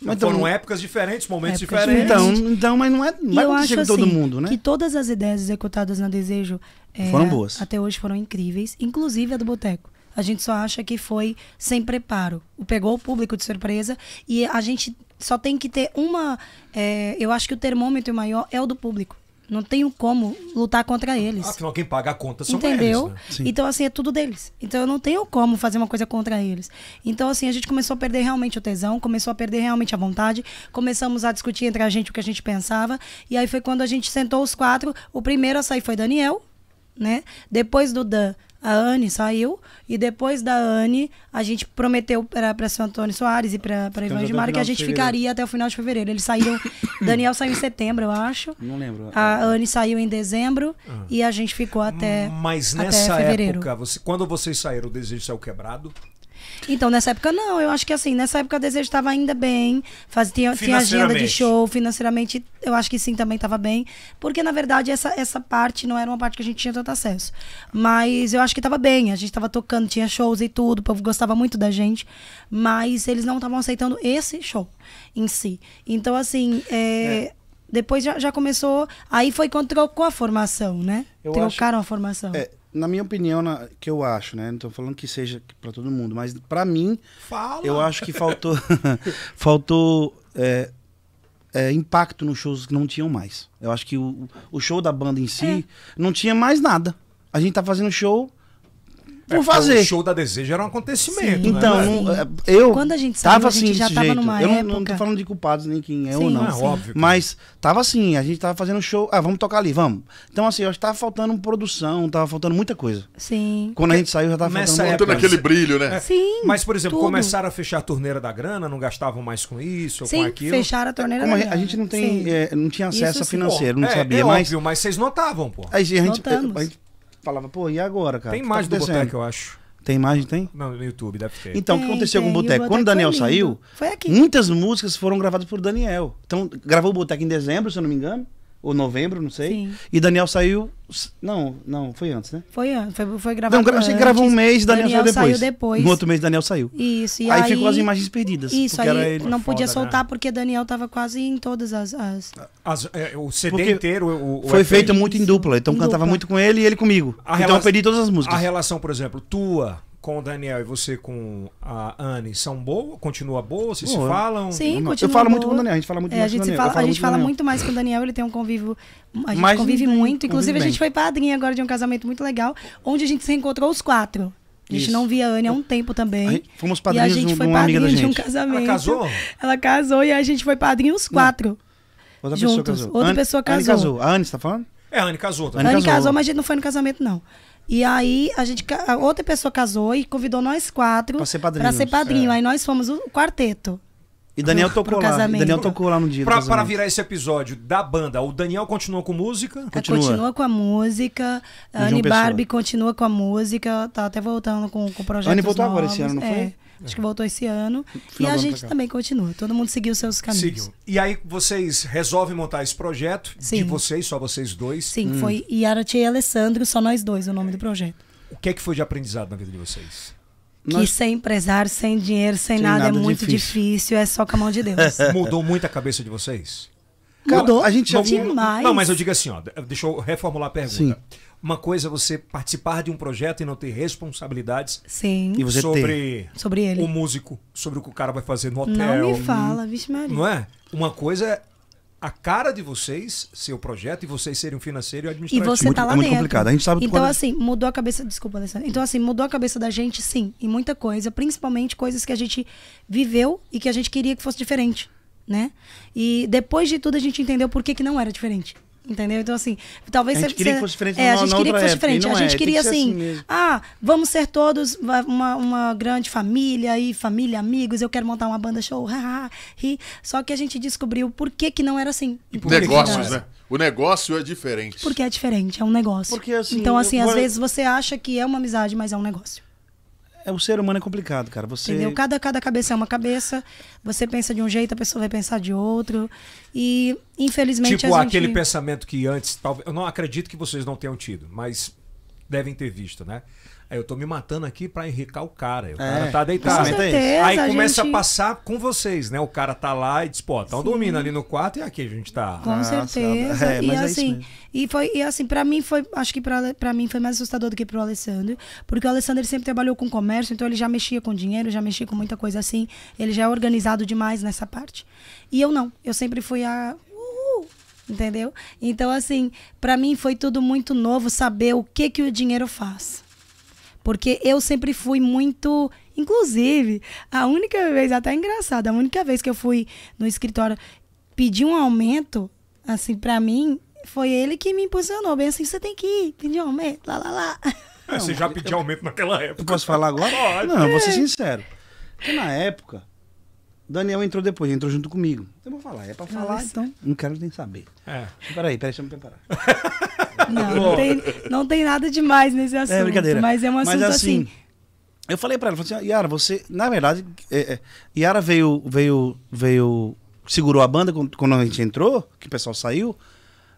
Speaker 4: então,
Speaker 5: então foram épocas
Speaker 1: diferentes,
Speaker 4: momentos épocas diferentes. Então, então, mas não é não vai acontecer com todo assim, mundo, né? Que todas as ideias executadas na Desejo é, foram boas. Até hoje foram incríveis, inclusive a do Boteco. A gente só acha que foi sem preparo. Pegou o público de surpresa e a gente só tem que ter uma. É, eu acho que o termômetro maior é o do público. Não tenho como lutar contra eles. Afinal,
Speaker 1: ah, quem paga a conta são Entendeu? eles. Né? Então,
Speaker 4: assim, é tudo deles. Então, eu não tenho como fazer uma coisa contra eles. Então, assim, a gente começou a perder realmente o tesão, começou a perder realmente a vontade, começamos a discutir entre a gente o que a gente pensava. E aí foi quando a gente sentou os quatro. O primeiro a sair foi Daniel, né? Depois do Dan a Anne saiu e depois da Anne a gente prometeu para São Antônio Soares e para Ivan de Mara que a gente ficaria até o final de fevereiro. Eles saíram, (coughs) Daniel saiu em setembro, eu acho. Não lembro. A Anne saiu em dezembro ah. e a gente ficou até Mas nessa até fevereiro.
Speaker 1: época, você, quando vocês saíram, o desejo saiu quebrado?
Speaker 4: Então, nessa época, não. Eu acho que assim, nessa época o Desejo estava ainda bem. Faz, tinha, tinha agenda de show, financeiramente, eu acho que sim, também estava bem. Porque, na verdade, essa, essa parte não era uma parte que a gente tinha tanto acesso. Mas eu acho que estava bem. A gente estava tocando, tinha shows e tudo. O povo gostava muito da gente. Mas eles não estavam aceitando esse show em si. Então, assim. É, é. Depois já, já, começou. Aí foi quando trocou a formação, né? Eu Trocaram acho... a formação. É,
Speaker 5: na minha opinião, na, que eu acho, né? Não tô falando que seja para todo mundo, mas para mim, Fala. eu acho que faltou, (laughs) faltou é, é, impacto nos shows que não tinham mais. Eu acho que o, o show da banda em si é. não tinha mais nada. A gente tá fazendo show
Speaker 1: por é, fazer. O show da Desejo era um acontecimento. Sim, né, então, não, é, eu Quando a gente saiu, assim, a gente assim já tava jeito. numa eu época. Não, não tô falando de culpados nem quem é
Speaker 5: sim, ou não. não é óbvio. Mas tava assim, a gente tava fazendo show. Ah, vamos tocar ali, vamos. Então, assim, eu acho que tava faltando produção, tava faltando muita coisa. Sim. Quando a gente saiu, já tava Nessa faltando época, aquele brilho,
Speaker 1: né? É. Sim. Mas, por exemplo, tudo. começaram a fechar a torneira da grana, não gastavam mais com isso sim, ou com aquilo. Fecharam a torneira Como da a grana. A gente não tem. É, não tinha acesso isso, financeiro, não é, sabia. É mas... óbvio, mas vocês notavam, pô. A a gente falava, pô, e agora, cara? Tem mais tá do boteco,
Speaker 5: eu acho. Tem imagem, tem? Não, no YouTube, deve ter. Então, o que aconteceu tem, com o Boteco? Quando o tá Daniel saiu, muitas músicas foram gravadas por Daniel. Então, gravou o Boteco em dezembro, se eu não me engano ou novembro, não sei. Sim. E Daniel saiu. Não, não, foi antes, né?
Speaker 4: Foi antes, foi, foi gravado. Não, achei que gravou um mês, Daniel, Daniel saiu, depois. saiu depois. No outro mês, Daniel saiu. Isso, e aí, aí ficou as imagens perdidas. Isso, aí ele... não podia Foda, soltar né? porque Daniel tava quase em todas as. as...
Speaker 1: as é, o CD porque inteiro. O, o foi feito muito em dupla, então em cantava dupla. muito com
Speaker 5: ele e ele comigo. A então rela... eu perdi todas as músicas. A
Speaker 1: relação, por exemplo, tua com o Daniel e você com a Anne são boas? Continua boa? Vocês boa. se falam? Sim, não, continua Eu falo boa. muito com o Daniel, a gente fala muito é, mais a gente com o Daniel. Fala, a gente fala muito mais com o
Speaker 4: Daniel, ele tem um convívio, a gente convive muito. Inclusive, convive a gente foi padrinho agora de um casamento muito legal, onde a gente se encontrou os quatro. A gente Isso. não via a Anne há um tempo também. Aí, fomos padrinhos e a gente foi padrinho de um casamento. Ela casou? Ela casou e a gente foi padrinho os quatro. Não. Outra juntos. pessoa casou. Outra Anne, pessoa casou. Anne casou.
Speaker 5: A Anne, você tá falando?
Speaker 4: É, a Anne casou. Tá? Anne, Anne casou. casou, mas a gente não foi no casamento, não. E aí a gente a outra pessoa casou e convidou nós quatro para ser, ser padrinho. É. Aí nós fomos o quarteto.
Speaker 1: E Daniel tocou lá. E Daniel tocou lá no dia. para virar esse episódio da banda, o Daniel continua com música? Ah, continua, continua
Speaker 4: com a música. A Anne Barbie continua com a música. Tá até voltando com, com o projeto. Anne voltou novos. agora esse ano, não é. foi? Acho que voltou esse ano. Final e a gente também continua. Todo mundo seguiu seus caminhos. Seguiu. E aí
Speaker 1: vocês resolvem montar esse projeto Sim. de vocês, só vocês dois? Sim, hum. foi
Speaker 4: Yaratia e Alessandro, só nós dois, o nome do projeto.
Speaker 1: O que é que foi de aprendizado na vida de vocês? Que Nós... sem
Speaker 4: empresário, sem dinheiro, sem, sem nada, é nada, é muito difícil. difícil. é só com a mão de Deus. (laughs) Mudou
Speaker 1: muito a cabeça de vocês? Mudou. a gente já... demais. Não, mas eu digo assim, ó, deixa eu reformular a pergunta. Sim. Uma coisa é você participar de um projeto e não ter responsabilidades. Sim. E você sobre, ter. sobre ele. o músico, sobre o que o cara vai fazer no hotel. Não me fala,
Speaker 4: vixe Maria. Não é?
Speaker 1: Uma coisa é a cara de vocês, seu projeto, e vocês serem financeiro e administrativo. E você tá lá muito, dentro. É muito complicado. A gente sabe Então, quando...
Speaker 4: assim, mudou a cabeça... Desculpa, Alessandra. Então, assim, mudou a cabeça da gente, sim, em muita coisa. Principalmente coisas que a gente viveu e que a gente queria que fosse diferente, né? E depois de tudo, a gente entendeu por que, que não era diferente. Entendeu? Então, assim, talvez você. A gente você, queria que fosse diferente é, A gente queria que fosse diferente. a gente é, queria, que assim, assim ah, vamos ser todos uma, uma grande família e família, amigos, eu quero montar uma banda show. Só que a gente descobriu por que, que não era assim. E por Negócios, né?
Speaker 2: O negócio é diferente.
Speaker 4: Porque é diferente, é um negócio. Porque, assim, então, assim, eu... às vezes você acha que é uma amizade, mas é um negócio
Speaker 5: é o ser humano é complicado,
Speaker 1: cara. Você Entendeu?
Speaker 4: Cada cada cabeça é uma cabeça. Você pensa de um jeito, a pessoa vai pensar de outro. E infelizmente tipo aquele
Speaker 1: pensamento que antes, talvez, eu não acredito que vocês não tenham tido, mas devem ter visto, né? eu tô me matando aqui para enricar o cara. O é, cara tá deitado. Com certeza, aí começa gente... a passar com vocês, né? O cara tá lá e diz, pô, estão dormindo ali no quarto e aqui a gente tá. Com Nossa, ah, certeza. É, e, é assim, é
Speaker 4: e foi, e assim, para mim foi, acho que para mim foi mais assustador do que pro Alessandro, porque o Alessandro sempre trabalhou com comércio, então ele já mexia com dinheiro, já mexia com muita coisa assim, ele já é organizado demais nessa parte. E eu não, eu sempre fui a entendeu? Então, assim, para mim foi tudo muito novo saber o que que o dinheiro faz. Porque eu sempre fui muito. Inclusive, a única vez, até engraçada, engraçado, a única vez que eu fui no escritório pedir um aumento, assim, para mim, foi ele que me impulsionou. Bem assim, você tem que ir, pedir um aumento, lá, lá, lá.
Speaker 1: É, você já pediu aumento naquela época. posso falar agora? Pode. Não, vou ser
Speaker 5: sincero. Porque na época, Daniel entrou depois, entrou junto comigo. Eu vou falar, é pra ah, falar, então. Não quero nem saber. É. Peraí, peraí, deixa eu me preparar. (laughs) Não, não tem,
Speaker 4: não tem nada demais nesse é assunto. É brincadeira. Mas é um assunto mas, assim, assim
Speaker 5: eu falei para ela, falei assim, ah, Yara, você, na verdade, é, é, Yara veio, veio, veio, segurou a banda quando, quando a gente entrou, que o pessoal saiu,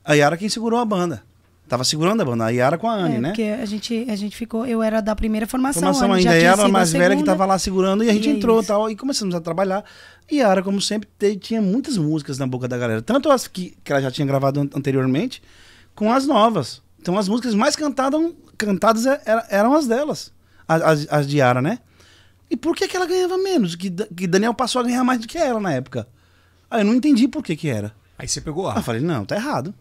Speaker 5: a Yara quem segurou a banda. Tava segurando a banda, a Yara com a Anne, é, né? Porque
Speaker 4: a gente, a gente ficou, eu era da primeira formação. Formação ainda, ela a mais velha que tava lá
Speaker 5: segurando, e a gente e entrou é tal, e começamos a trabalhar. E Yara, como sempre, te, tinha muitas músicas na boca da galera, tanto as que, que ela já tinha gravado an anteriormente, com as novas. Então as músicas mais cantadas, cantadas é, eram, eram as delas, as, as de Yara, né? E por que, que ela ganhava menos? Que, que Daniel passou a ganhar mais do que ela na época. Aí eu não entendi por que que era. Aí você pegou a. Eu falei, não, tá errado.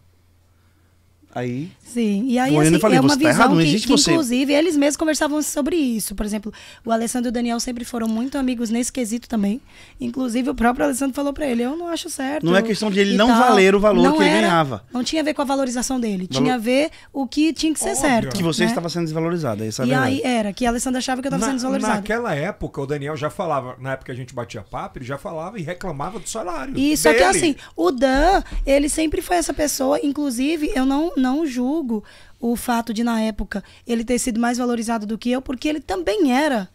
Speaker 5: Aí. Sim, e aí assim, falei, é uma tá visão errado, que, que inclusive,
Speaker 4: eles mesmos conversavam sobre isso. Por exemplo, o Alessandro e o Daniel sempre foram muito amigos nesse quesito também. Inclusive, o próprio Alessandro falou para ele: eu não acho certo. Não é questão de ele não tal. valer o valor não que era, ele ganhava. Não tinha a ver com a valorização dele. Valor... Tinha a ver o que tinha que ser Óbvio. certo. Que você né? estava
Speaker 5: sendo desvalorizada. Essa é e
Speaker 4: aí era, que Alessandro achava que eu estava sendo desvalorizado
Speaker 1: Naquela época, o Daniel já falava, na época que a gente batia papo, ele já falava e reclamava do salário. Isso, é dele. só que assim,
Speaker 4: o Dan, ele sempre foi essa pessoa, inclusive, eu não não julgo o fato de, na época, ele ter sido mais valorizado do que eu, porque ele também era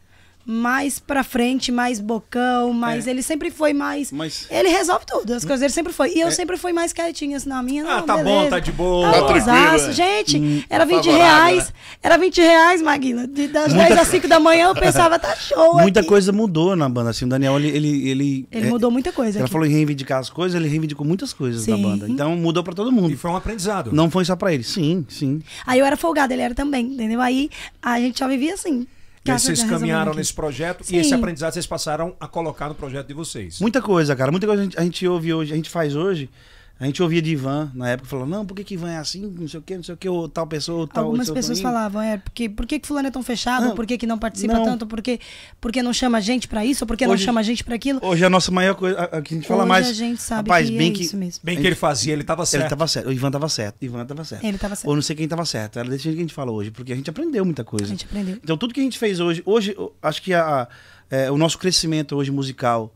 Speaker 4: mais pra frente, mais bocão, mas é. ele sempre foi mais. Mas... Ele resolve tudo, as coisas ele sempre foi. E eu é. sempre fui mais quietinha, assim, na minha. Ah, não, tá beleza. bom, tá de boa. Tá, tá É. Gente, hum, era 20 tá reais. Né? Era 20 reais, Maguila. De, das Muita... 10 às 5 da manhã eu (laughs) pensava, tá show. Muita
Speaker 5: aqui. coisa mudou na banda. Assim, o Daniel, ele. Ele, ele, ele é, mudou muita coisa. Ela falou em reivindicar as coisas, ele reivindicou muitas coisas sim. da banda. Então mudou pra todo mundo. E foi um aprendizado. Não foi só pra ele. Sim, sim.
Speaker 4: Aí eu era folgada, ele era também, entendeu? Aí a gente já vivia assim. E aí vocês caminharam nesse
Speaker 1: projeto Sim. e esse aprendizado vocês passaram a colocar no projeto de vocês.
Speaker 5: Muita coisa, cara. Muita coisa a gente, a gente ouve hoje, a gente faz hoje. A gente ouvia de Ivan na época falando, não, por que, que Ivan é assim? Não sei o que, não sei o que, ou tal pessoa, ou tal. Algumas pessoas falavam,
Speaker 4: é, porque por que, que fulano é tão fechado? por que, que não participa não. tanto? Por que, não chama gente para isso? Por que hoje, não chama gente para aquilo? Hoje a
Speaker 5: nossa maior coisa, a, a que a gente fala hoje mais. A gente sabe rapaz, que bem é que, isso mesmo. Bem que ele fazia, ele tava certo. Ele tava certo. O Ivan tava certo. O Ivan tava certo. Ele tava certo. Ou não sei quem tava certo. Era desse jeito que a gente fala hoje, porque a gente aprendeu muita coisa. A gente aprendeu. Então tudo que a gente fez hoje, hoje, acho que a, é, o nosso crescimento hoje musical,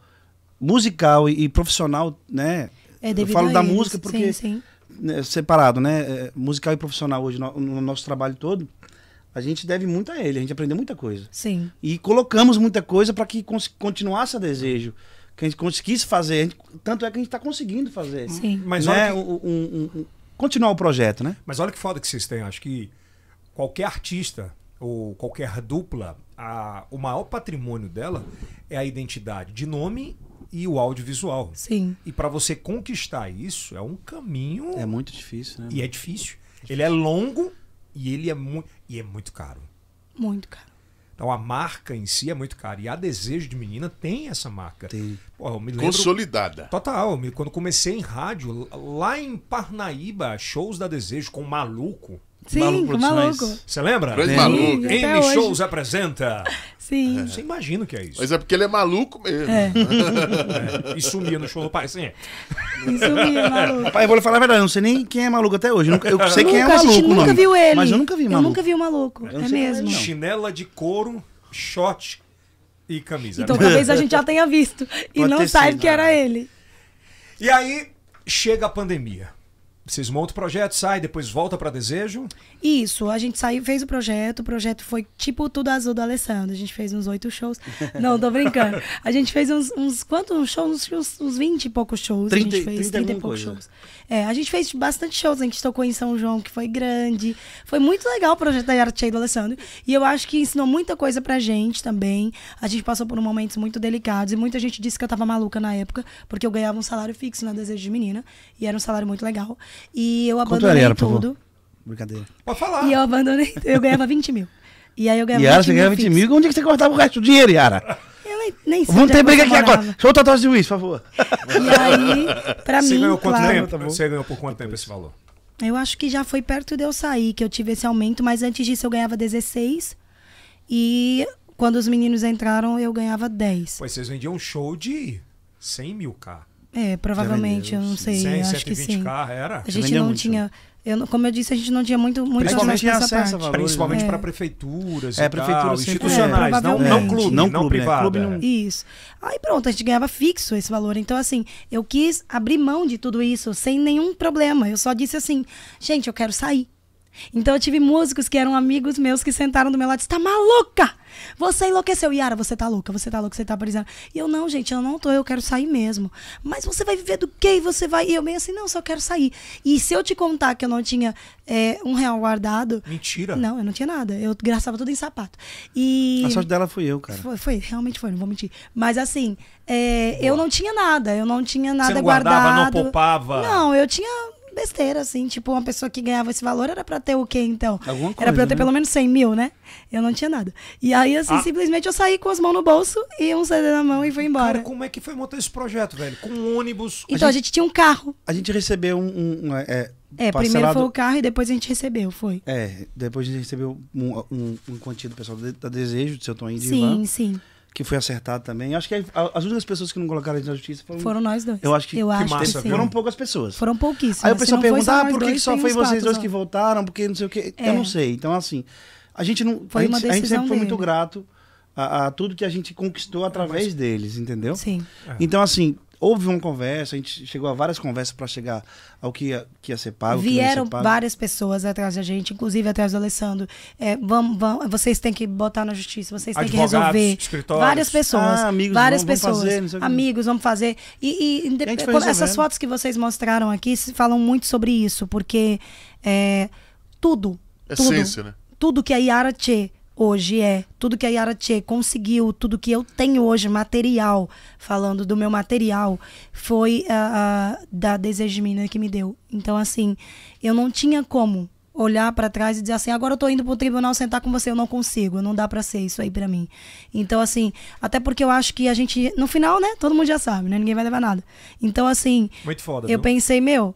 Speaker 5: musical e, e profissional, né? É eu falo da eles. música
Speaker 3: porque sim, sim.
Speaker 5: Né, separado, né? É, musical e profissional hoje no, no, nosso trabalho todo, a gente deve muito a ele. A gente aprendeu muita coisa. Sim. E colocamos muita coisa para que continuasse a desejo que a gente conseguisse fazer. Gente, tanto é que a gente está conseguindo fazer. Sim. Mas né? que...
Speaker 1: um, um, um, continuar o projeto, né? Mas olha que foda que vocês têm. Acho que qualquer artista ou qualquer dupla, a, o maior patrimônio dela é a identidade de nome e o audiovisual. Sim. E para você conquistar isso é um caminho. É muito difícil, né? E é difícil. É difícil. Ele é longo e ele é muito e é muito caro. Muito caro. Então a marca em si é muito cara. E a Desejo de Menina tem essa marca. Tem. Pô, eu me lembro... Consolidada. Total. Quando comecei em rádio, lá em Parnaíba, shows da Desejo com Maluco. Sim, Maluco Maluco. Você lembra? Grande maluco. Até Shows apresenta. Sim. É, você imagina o que é isso. Mas é porque ele é maluco mesmo. É. É. E sumia no show do pai, sim. E
Speaker 5: sumia, maluco. Pai, eu vou lhe falar a verdade, eu não sei nem quem é maluco até hoje. Eu, nunca, eu sei nunca, quem é maluco. A gente nunca viu ele. Mas eu nunca
Speaker 1: vi maluco. Eu nunca vi o maluco. É mesmo. Chinela de couro, shot e camisa. Então talvez a gente já
Speaker 4: tenha visto. Pode e não saiba que era ah. ele. E aí
Speaker 1: chega a pandemia. Vocês montam o projeto, sai, depois volta para Desejo?
Speaker 4: Isso, a gente saiu, fez o projeto, o projeto foi tipo Tudo Azul do Alessandro. A gente fez uns oito shows. (laughs) Não, tô brincando. A gente fez uns, uns quantos shows? Uns, uns 20 e poucos shows. 30, a gente fez 30, e poucos shows. É, a gente fez bastante shows, a gente tocou em São João, que foi grande. Foi muito legal o projeto da arte do Alessandro. E eu acho que ensinou muita coisa pra gente também. A gente passou por momentos muito delicados e muita gente disse que eu tava maluca na época, porque eu ganhava um salário fixo na Desejo de Menina. E era um salário muito legal. E eu abandonei era, tudo. Brincadeira. Pode falar. E eu abandonei. Eu ganhava 20 (laughs) mil. E aí eu ganhava Yara, 20 você ganhava 20 mil.
Speaker 5: Onde é que você cortava o resto do dinheiro, Yara? Eu
Speaker 4: nem, sei. Vamos ter briga aqui agora.
Speaker 1: Show o botar de juiz, por favor. E aí,
Speaker 4: pra você mim. Ganhou quanto claro, tempo? Tá você
Speaker 1: ganhou por quanto tempo esse valor?
Speaker 4: Eu acho que já foi perto de eu sair, que eu tive esse aumento, mas antes disso eu ganhava 16. E quando os meninos entraram, eu ganhava 10.
Speaker 1: Pois vocês vendiam um show de 100 mil K.
Speaker 4: É, provavelmente, eu não sei. 100, acho que sim. era? A gente não muito. tinha. Eu, como eu disse, a gente não tinha muito, muito Principalmente acesso, acesso a valores, Principalmente né? para é.
Speaker 1: prefeituras é, e tal, institucionais, é, não, não é. clube, não, não clube, privado. É.
Speaker 4: Isso. Aí pronto, a gente ganhava fixo esse valor. Então, assim, eu quis abrir mão de tudo isso sem nenhum problema. Eu só disse assim, gente, eu quero sair. Então eu tive músicos que eram amigos meus que sentaram do meu lado e disseram: tá maluca? Você enlouqueceu. Yara, você tá louca, você tá louca, você tá parecendo. E eu, não, gente, eu não tô, eu quero sair mesmo. Mas você vai viver do quê? E você vai. E eu meio assim, não, só quero sair. E se eu te contar que eu não tinha é, um real guardado. Mentira. Não, eu não tinha nada. Eu gastava tudo em sapato. E. A sorte
Speaker 5: dela fui eu, cara. Foi,
Speaker 4: foi realmente foi, não vou mentir. Mas assim, é, eu não tinha nada, eu não tinha nada você não guardava, Não
Speaker 1: poupava. Não,
Speaker 4: eu tinha besteira, assim. Tipo, uma pessoa que ganhava esse valor era pra ter o quê, então? Alguma coisa, era pra eu ter né? pelo menos 100 mil, né? Eu não tinha nada. E aí, assim, ah. simplesmente eu saí com as mãos no bolso e um CD na mão e fui embora. Cara, como é que foi montar esse projeto, velho? Com um ônibus. Então, a gente, a gente tinha um carro.
Speaker 5: A gente recebeu um. um, um é, é parcelado... É, primeiro foi o
Speaker 4: carro e depois a gente recebeu, foi.
Speaker 5: É, depois a gente recebeu um, um, um contido pessoal da Desejo, do seu Tom Sim, sim que foi acertado também. Acho que as únicas pessoas que não colocaram a gente na justiça foram. Foram nós dois. Eu acho que, eu que acho massa. Que foram poucas
Speaker 4: pessoas. Foram pouquíssimas. Aí o pessoal pergunta: ah, por que, só foi vocês dois que
Speaker 5: voltaram? Porque não sei o quê. É. Eu não sei. Então, assim, a gente não. Foi a, gente, a gente sempre dele. foi muito grato a, a, tudo que a gente conquistou através Mas... deles, entendeu? Sim. É. Então, assim, Houve uma conversa, a gente chegou a várias conversas para chegar ao que ia, que ia ser pago. Vieram ser pago.
Speaker 4: várias pessoas atrás da gente, inclusive atrás do Alessandro. É, vamos, vamos, vocês têm que botar na justiça, vocês têm Advogados, que resolver. Várias pessoas. Ah, amigos, várias vamos, pessoas. Vamos fazer, amigos, vamos fazer. E, e, e essas fotos que vocês mostraram aqui falam muito sobre isso, porque é, tudo. É essência, tudo, né? Tudo que a Yara tinha hoje é. Tudo que a Yara Tchê conseguiu, tudo que eu tenho hoje, material, falando do meu material, foi uh, uh, da Desejo Mina que me deu. Então, assim, eu não tinha como olhar para trás e dizer assim, agora eu tô indo pro tribunal sentar com você, eu não consigo, não dá para ser isso aí para mim. Então assim, até porque eu acho que a gente no final, né, todo mundo já sabe, né, ninguém vai levar nada. Então assim, Muito foda, eu viu? pensei, meu,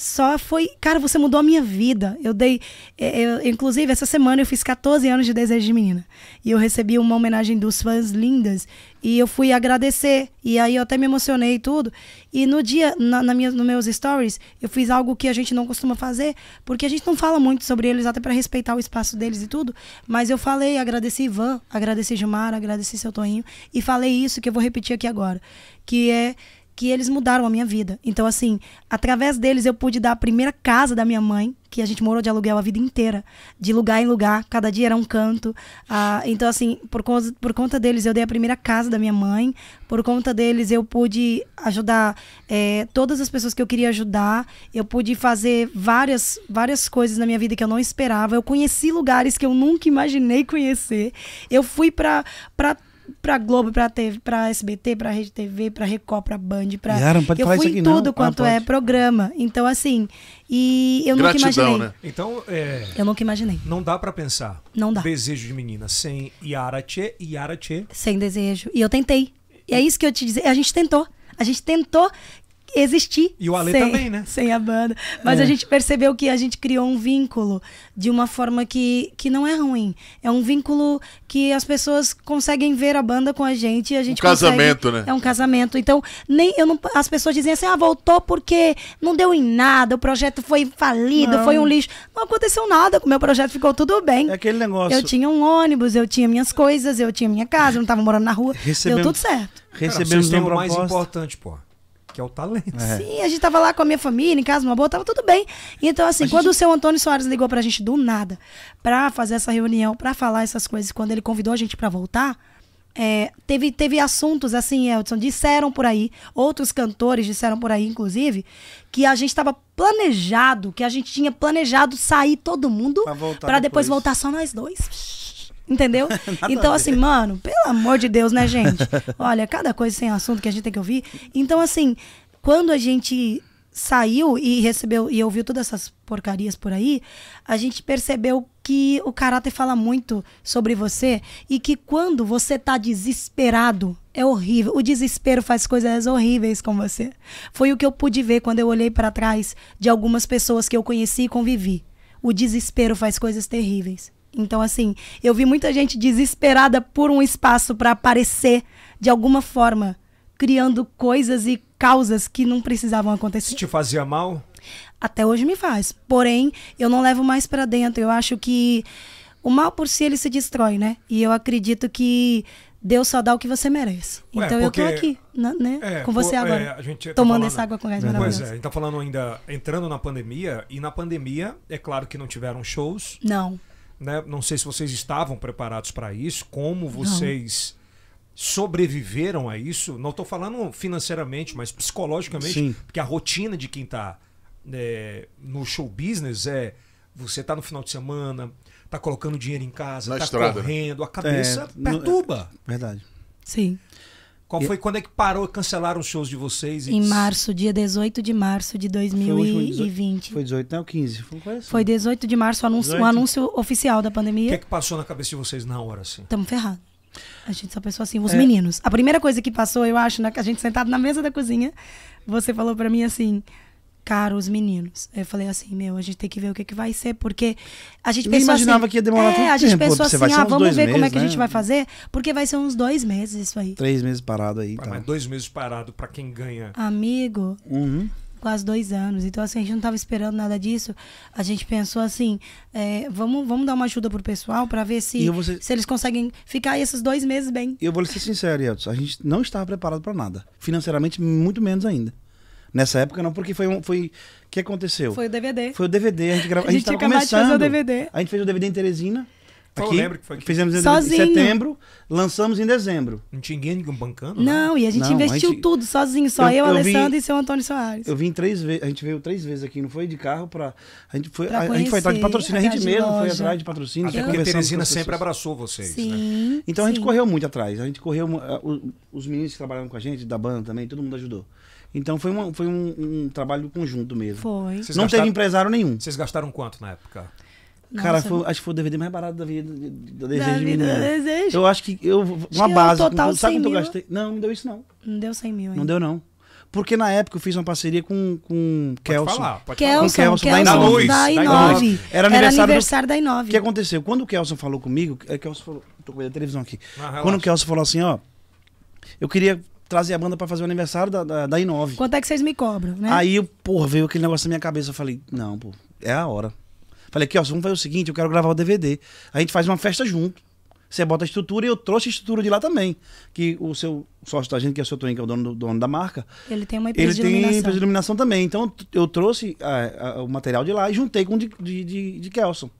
Speaker 4: só foi, cara, você mudou a minha vida. Eu dei, eu, é, é, inclusive, essa semana eu fiz 14 anos de desejo de menina. E eu recebi uma homenagem dos fãs lindas. E eu fui agradecer. E aí eu até me emocionei e tudo. E no dia, na, na minha, nos meus stories, eu fiz algo que a gente não costuma fazer, porque a gente não fala muito sobre eles, até para respeitar o espaço deles e tudo. Mas eu falei, agradeci Ivan, agradeci Gilmar, agradeci seu Toinho. E falei isso que eu vou repetir aqui agora. Que é que eles mudaram a minha vida. Então, assim, através deles eu pude dar a primeira casa da minha mãe, que a gente morou de aluguel a vida inteira, de lugar em lugar, cada dia era um canto. Ah, então, assim, por, por conta deles eu dei a primeira casa da minha mãe, por conta deles eu pude ajudar é, todas as pessoas que eu queria ajudar, eu pude fazer várias, várias coisas na minha vida que eu não esperava, eu conheci lugares que eu nunca imaginei conhecer, eu fui para pra Globo, pra, TV, pra SBT, pra Rede TV, pra Record, pra Band, pra. Yara, eu fui em tudo não. quanto ah, é programa. Então, assim. E eu Gratidão, nunca imaginei. Né? Então, é... Eu nunca imaginei. Não
Speaker 1: dá para pensar. Não dá. Desejo de menina sem Yara Tchê, Yara Tchê.
Speaker 4: Sem desejo. E eu tentei. E é isso que eu te dizer. A gente tentou. A gente tentou existir. E o Ale sem, também, né? (laughs) Sem a banda. Mas é. a gente percebeu que a gente criou um vínculo de uma forma que, que não é ruim. É um vínculo que as pessoas conseguem ver a banda com a gente e a gente um consegue... casamento, né? É um casamento. Então, nem eu não, as pessoas dizem assim: "Ah, voltou porque não deu em nada, o projeto foi falido, não. foi um lixo". Não aconteceu nada, com o meu projeto ficou tudo bem. É aquele negócio. Eu tinha um ônibus, eu tinha minhas coisas, eu tinha minha casa, não estava morando na rua, deu tudo certo.
Speaker 1: Recebemos o mais importante, pô que é o talento. É. Sim,
Speaker 4: a gente tava lá com a minha família, em casa, uma boa, tava tudo bem. Então, assim, a quando gente... o seu Antônio Soares ligou pra gente do nada pra fazer essa reunião, pra falar essas coisas, quando ele convidou a gente pra voltar, é, teve, teve assuntos, assim, Edson, disseram por aí, outros cantores disseram por aí, inclusive, que a gente estava planejado, que a gente tinha planejado sair todo mundo para depois. depois voltar só nós dois. Entendeu? (laughs) então, assim, mano, pelo amor de Deus, né, gente? (laughs) Olha, cada coisa sem assunto que a gente tem que ouvir. Então, assim, quando a gente saiu e recebeu e ouviu todas essas porcarias por aí, a gente percebeu que o caráter fala muito sobre você e que quando você tá desesperado, é horrível. O desespero faz coisas horríveis com você. Foi o que eu pude ver quando eu olhei para trás de algumas pessoas que eu conheci e convivi. O desespero faz coisas terríveis. Então, assim, eu vi muita gente desesperada por um espaço para aparecer de alguma forma, criando coisas e causas que não precisavam acontecer. Te fazia mal? Até hoje me faz. Porém, eu não levo mais para dentro. Eu acho que o mal por si ele se destrói, né? E eu acredito que Deus só dá o que você merece. Ué, então porque, eu tô aqui, né? É, com você é, agora. É, tomando tá falando, essa água com gás maravilhosa. Pois é, a gente tá
Speaker 1: falando ainda, entrando na pandemia, e na pandemia, é claro que não tiveram shows. Não né? Não sei se vocês estavam preparados para isso, como vocês não. sobreviveram a isso. Não estou falando financeiramente, mas psicologicamente, Sim. porque a rotina de quem está é, no show business é você tá no final de semana, tá colocando dinheiro em casa, Na tá estrada, né? correndo, a cabeça é, é perturba. É, verdade. Sim. Qual foi quando é que parou, cancelaram os shows de vocês? Em março,
Speaker 4: dia 18 de março de 2020. Foi
Speaker 1: 18, não, 15. Foi,
Speaker 4: assim. foi 18 de março, anúncio, um anúncio oficial da pandemia. O que é que
Speaker 1: passou na cabeça de vocês na hora, assim?
Speaker 4: Estamos ferrados. A gente só pensou assim, os é. meninos. A primeira coisa que passou, eu acho, na, a gente sentado na mesa da cozinha, você falou para mim assim: ficaram os meninos. eu falei assim, meu, a gente tem que ver o que, que vai ser, porque a gente Eu imaginava assim, que ia demorar é, tanto tempo. a gente tempo. pensou Você assim, ah, vamos ver meses, como é que né? a gente vai fazer, porque vai ser uns dois meses isso aí. Três
Speaker 1: meses parado aí. Tá. Mas dois meses parado para quem ganha.
Speaker 4: Amigo. Uhum quase dois anos. Então, assim, a gente não estava esperando nada disso. A gente pensou assim, é, vamos, vamos dar uma ajuda pro pessoal para ver se, ser... se eles conseguem ficar esses dois meses bem.
Speaker 5: Eu vou ser sincero, Edson, a gente não estava preparado para nada. Financeiramente, muito menos ainda. Nessa época não, porque foi um. Foi... O que aconteceu? Foi o DVD. Foi o DVD. A gente, grava... a gente, a gente começando. De fazer o DVD. A gente fez o DVD em Teresina. Aqui, eu lembro que foi aqui. Fizemos em sozinho. setembro, lançamos em dezembro. Não tinha ninguém
Speaker 1: bancando?
Speaker 4: Não, né? não e a gente não, investiu a gente... tudo sozinho, só eu, eu, eu Alessandro vim... e seu Antônio Soares.
Speaker 5: Eu vim três vezes, a gente veio três vezes aqui, não foi de carro pra. A gente foi, a, a, gente foi atrás de patrocínio, a, gente mesmo loja. foi atrás de patrocínio. Até porque a Teresina sempre abraçou vocês. Né? Sim, né? Então sim. a gente correu muito atrás. A gente correu. Os meninos que trabalharam com a gente, da banda também, todo mundo ajudou. Então foi, uma, foi um, um trabalho conjunto mesmo. Foi. Vocês não gastaram, teve
Speaker 1: empresário nenhum. Vocês gastaram quanto na época?
Speaker 5: Cara, foi, acho que foi o DVD mais barato da vida da Desejo da de Desejo. Eu acho que eu uma acho é base, total sabe quanto eu gastei?
Speaker 4: Não, não deu isso não. Não deu 100 mil. Ainda. Não deu
Speaker 5: não. Porque na época eu fiz uma parceria com, com pode Kelson. Falar, pode Kelson, falar. Com Kelson, Kelson da Inove. Da Inove. Era aniversário, Era aniversário do... da Inove. O que aconteceu? Quando o Kelson falou comigo, é Kelson falou, tô com a televisão aqui. Ah, Quando o Kelson falou assim, ó, eu queria trazer a banda para fazer o aniversário da, da, da I9.
Speaker 4: Quanto é que vocês me cobram, né? Aí,
Speaker 5: porra, veio aquele negócio na minha cabeça. Eu falei, não, pô, é a hora. Falei aqui, ó, vamos fazer o seguinte, eu quero gravar o DVD. A gente faz uma festa junto. Você bota a estrutura e eu trouxe a estrutura de lá também. Que o seu sócio da gente, que é o seu Twin, que é o dono, do, dono da marca.
Speaker 4: Ele tem uma empresa ele de iluminação. Ele tem empresa de
Speaker 5: iluminação também. Então eu trouxe a, a, o material de lá e juntei com o de, de, de, de Kelson.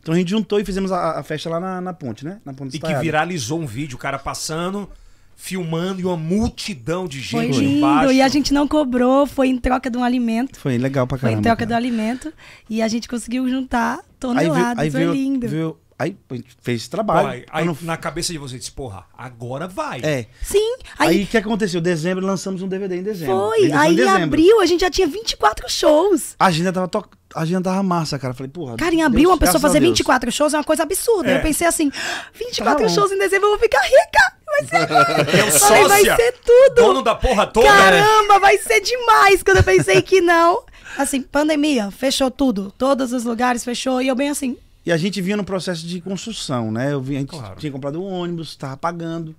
Speaker 5: Então a gente juntou e fizemos a, a festa lá na, na, ponte, né? Na ponte E que
Speaker 1: viralizou um vídeo, o cara passando filmando e uma multidão de gente foi lindo, embaixo. E a
Speaker 4: gente não cobrou, foi em troca de um alimento.
Speaker 5: Foi legal pra caramba. Foi em
Speaker 4: troca cara. do alimento e a gente conseguiu juntar toneladas, aí veio, aí foi veio, lindo.
Speaker 5: Veio, aí fez esse trabalho. Aí,
Speaker 1: aí não... na cabeça de vocês porra, agora vai. É.
Speaker 4: Sim. Aí o
Speaker 5: que aconteceu? Dezembro lançamos um DVD em dezembro. Foi. Aí em abril
Speaker 4: a gente já tinha 24 shows.
Speaker 5: A agenda tava to... A gente tava massa, cara. Falei, porra. Cara, em abril Deus, uma pessoa fazer 24
Speaker 4: shows é uma coisa absurda. É. Eu pensei assim, 24 tá shows em dezembro eu vou ficar rica vai ser agora. Eu Falei, vai ser tudo. Dono
Speaker 1: da porra toda. Né? Caramba,
Speaker 4: vai ser demais quando eu pensei que não. Assim, pandemia, fechou tudo. Todos os lugares fechou. E eu bem assim. E a gente vinha no
Speaker 5: processo de construção, né? Eu vi, a gente claro. tinha comprado um ônibus, tava pagando.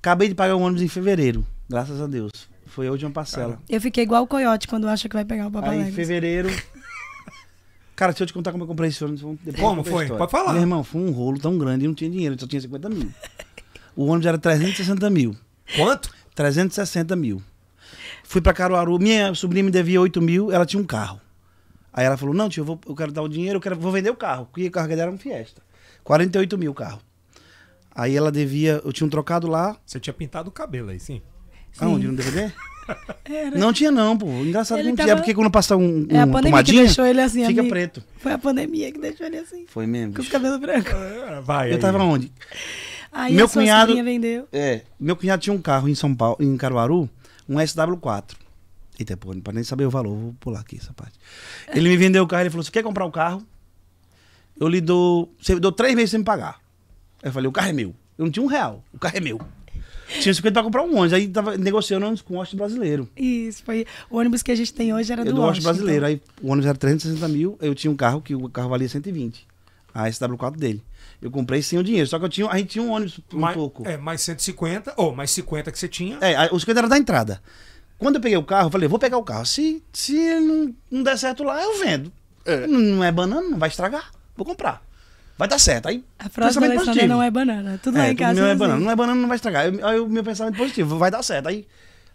Speaker 5: Acabei de pagar o um ônibus em fevereiro, graças a Deus. Foi a última parcela. Cara.
Speaker 4: Eu fiquei igual o coiote quando acha que vai pegar o papai. Aí, em
Speaker 5: fevereiro, Cara, se eu te contar como eu comprei esse ônibus, depois como foi? Pode falar. Meu irmão, foi um rolo tão grande e não tinha dinheiro, só tinha 50 mil. O ônibus era 360 mil. Quanto? 360 mil. Fui para Caruaru, minha sobrinha me devia 8 mil, ela tinha um carro. Aí ela falou: Não, tio, eu, vou, eu quero dar o dinheiro, eu quero, vou vender o carro. Porque o carro dela era um Fiesta. 48 mil o carro. Aí ela devia, eu tinha um trocado lá.
Speaker 1: Você tinha pintado o cabelo aí, sim? Aonde? No DVD? (laughs)
Speaker 4: Era. Não
Speaker 5: tinha, não, pô. Engraçado ele que não tava... tinha. É porque quando passa um, um é a pandemia que deixou ele assim, fica amigo. preto.
Speaker 4: Foi a pandemia que deixou ele assim. Foi mesmo. Com os cabelos brancos. É,
Speaker 5: vai. Eu aí. tava onde?
Speaker 4: Aí meu cunhado vendeu.
Speaker 5: É, meu cunhado tinha um carro em São Paulo, em Caruaru, um SW4. Eita, pô, não pode nem saber o valor, vou pular aqui essa parte. Ele me vendeu o carro, ele falou: "Você assim, quer comprar o um carro? Eu lhe dou, você me deu três meses sem me pagar". eu falei: "O carro é meu". Eu não tinha um real, o carro é meu. Tinha 50 para comprar um ônibus. Aí tava negociando ônibus com o ônibus brasileiro.
Speaker 4: Isso, foi. O ônibus que a gente tem hoje era é do, do ônibus brasileiro. Então.
Speaker 5: Aí o ônibus era 360 mil, eu tinha um carro que o carro valia 120. A SW4 dele. Eu comprei sem o dinheiro. Só que eu tinha, a gente tinha um ônibus um mais, pouco.
Speaker 1: É, mais 150, ou mais
Speaker 5: 50 que você tinha. É, os 50 era da entrada. Quando eu peguei o carro, eu falei, vou pegar o carro. Se, se não, não der certo lá, eu vendo. É. Não, não é banana, não vai estragar. Vou comprar vai dar certo. Aí, a próxima pensamento positivo. não
Speaker 4: é banana. Tudo é, lá em casa. Não é, é banana. Assim. Não
Speaker 5: é banana, não vai estragar. Aí o meu pensamento positivo, vai dar certo. Aí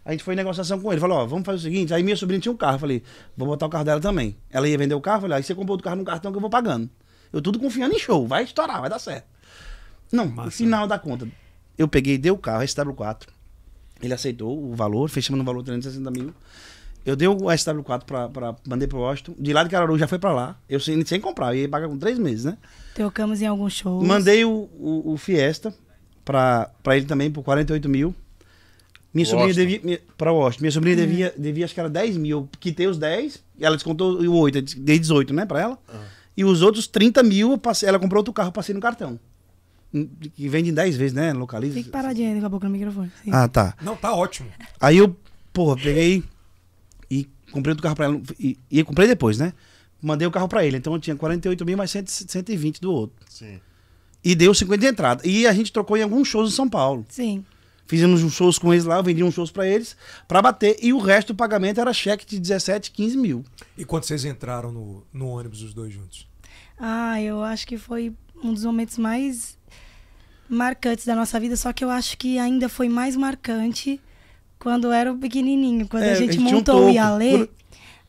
Speaker 5: a gente foi em negociação com ele. Falou, ó, vamos fazer o seguinte. Aí minha sobrinha tinha um carro. Falei, vou botar o carro dela também. Ela ia vender o carro. Falei, aí você comprou o carro no cartão que eu vou pagando. Eu tudo confiando em show, vai estourar, vai dar certo. Não, Massa. no final da conta, eu peguei, dei o carro, SW4. Ele aceitou o valor, fechamos no valor de 360 mil. Eu dei o SW4 pra, pra mandei pro Washington. De lá de Cararu já foi pra lá. Eu sem, sem comprar, eu ia pagar com três meses, né?
Speaker 4: Trocamos em algum show. Mandei
Speaker 5: o, o, o Fiesta pra, pra ele também por 48 mil. Minha Washington. sobrinha devia. Minha, pra Washington. Minha sobrinha uhum. devia, devia, acho que era 10 mil. Eu quitei os 10, ela descontou o 8, dei 18, né, pra ela. Uhum. E os outros 30 mil, passei, ela comprou outro carro, passei no cartão. Hum, que vende em 10 vezes, né? Localiza. Tem
Speaker 4: que parar com a boca no microfone. Sim. Ah, tá. Não, tá ótimo.
Speaker 5: Aí eu, porra, peguei e comprei outro carro pra ela. E, e comprei depois, né? Mandei o carro pra ele. Então eu tinha 48 mil mais 100, 120 do outro. Sim. E deu 50 de entrada. E a gente trocou em alguns shows em São Paulo. Sim. Fizemos uns shows com eles lá, vendi uns shows para eles, para bater. E o resto do pagamento era cheque de 17, 15 mil.
Speaker 1: E quando vocês entraram no, no ônibus, os dois juntos?
Speaker 4: Ah, eu acho que foi um dos momentos mais marcantes da nossa vida, só que eu acho que ainda foi mais marcante quando era o pequenininho, quando é, a, gente a, gente montou um o Ialê.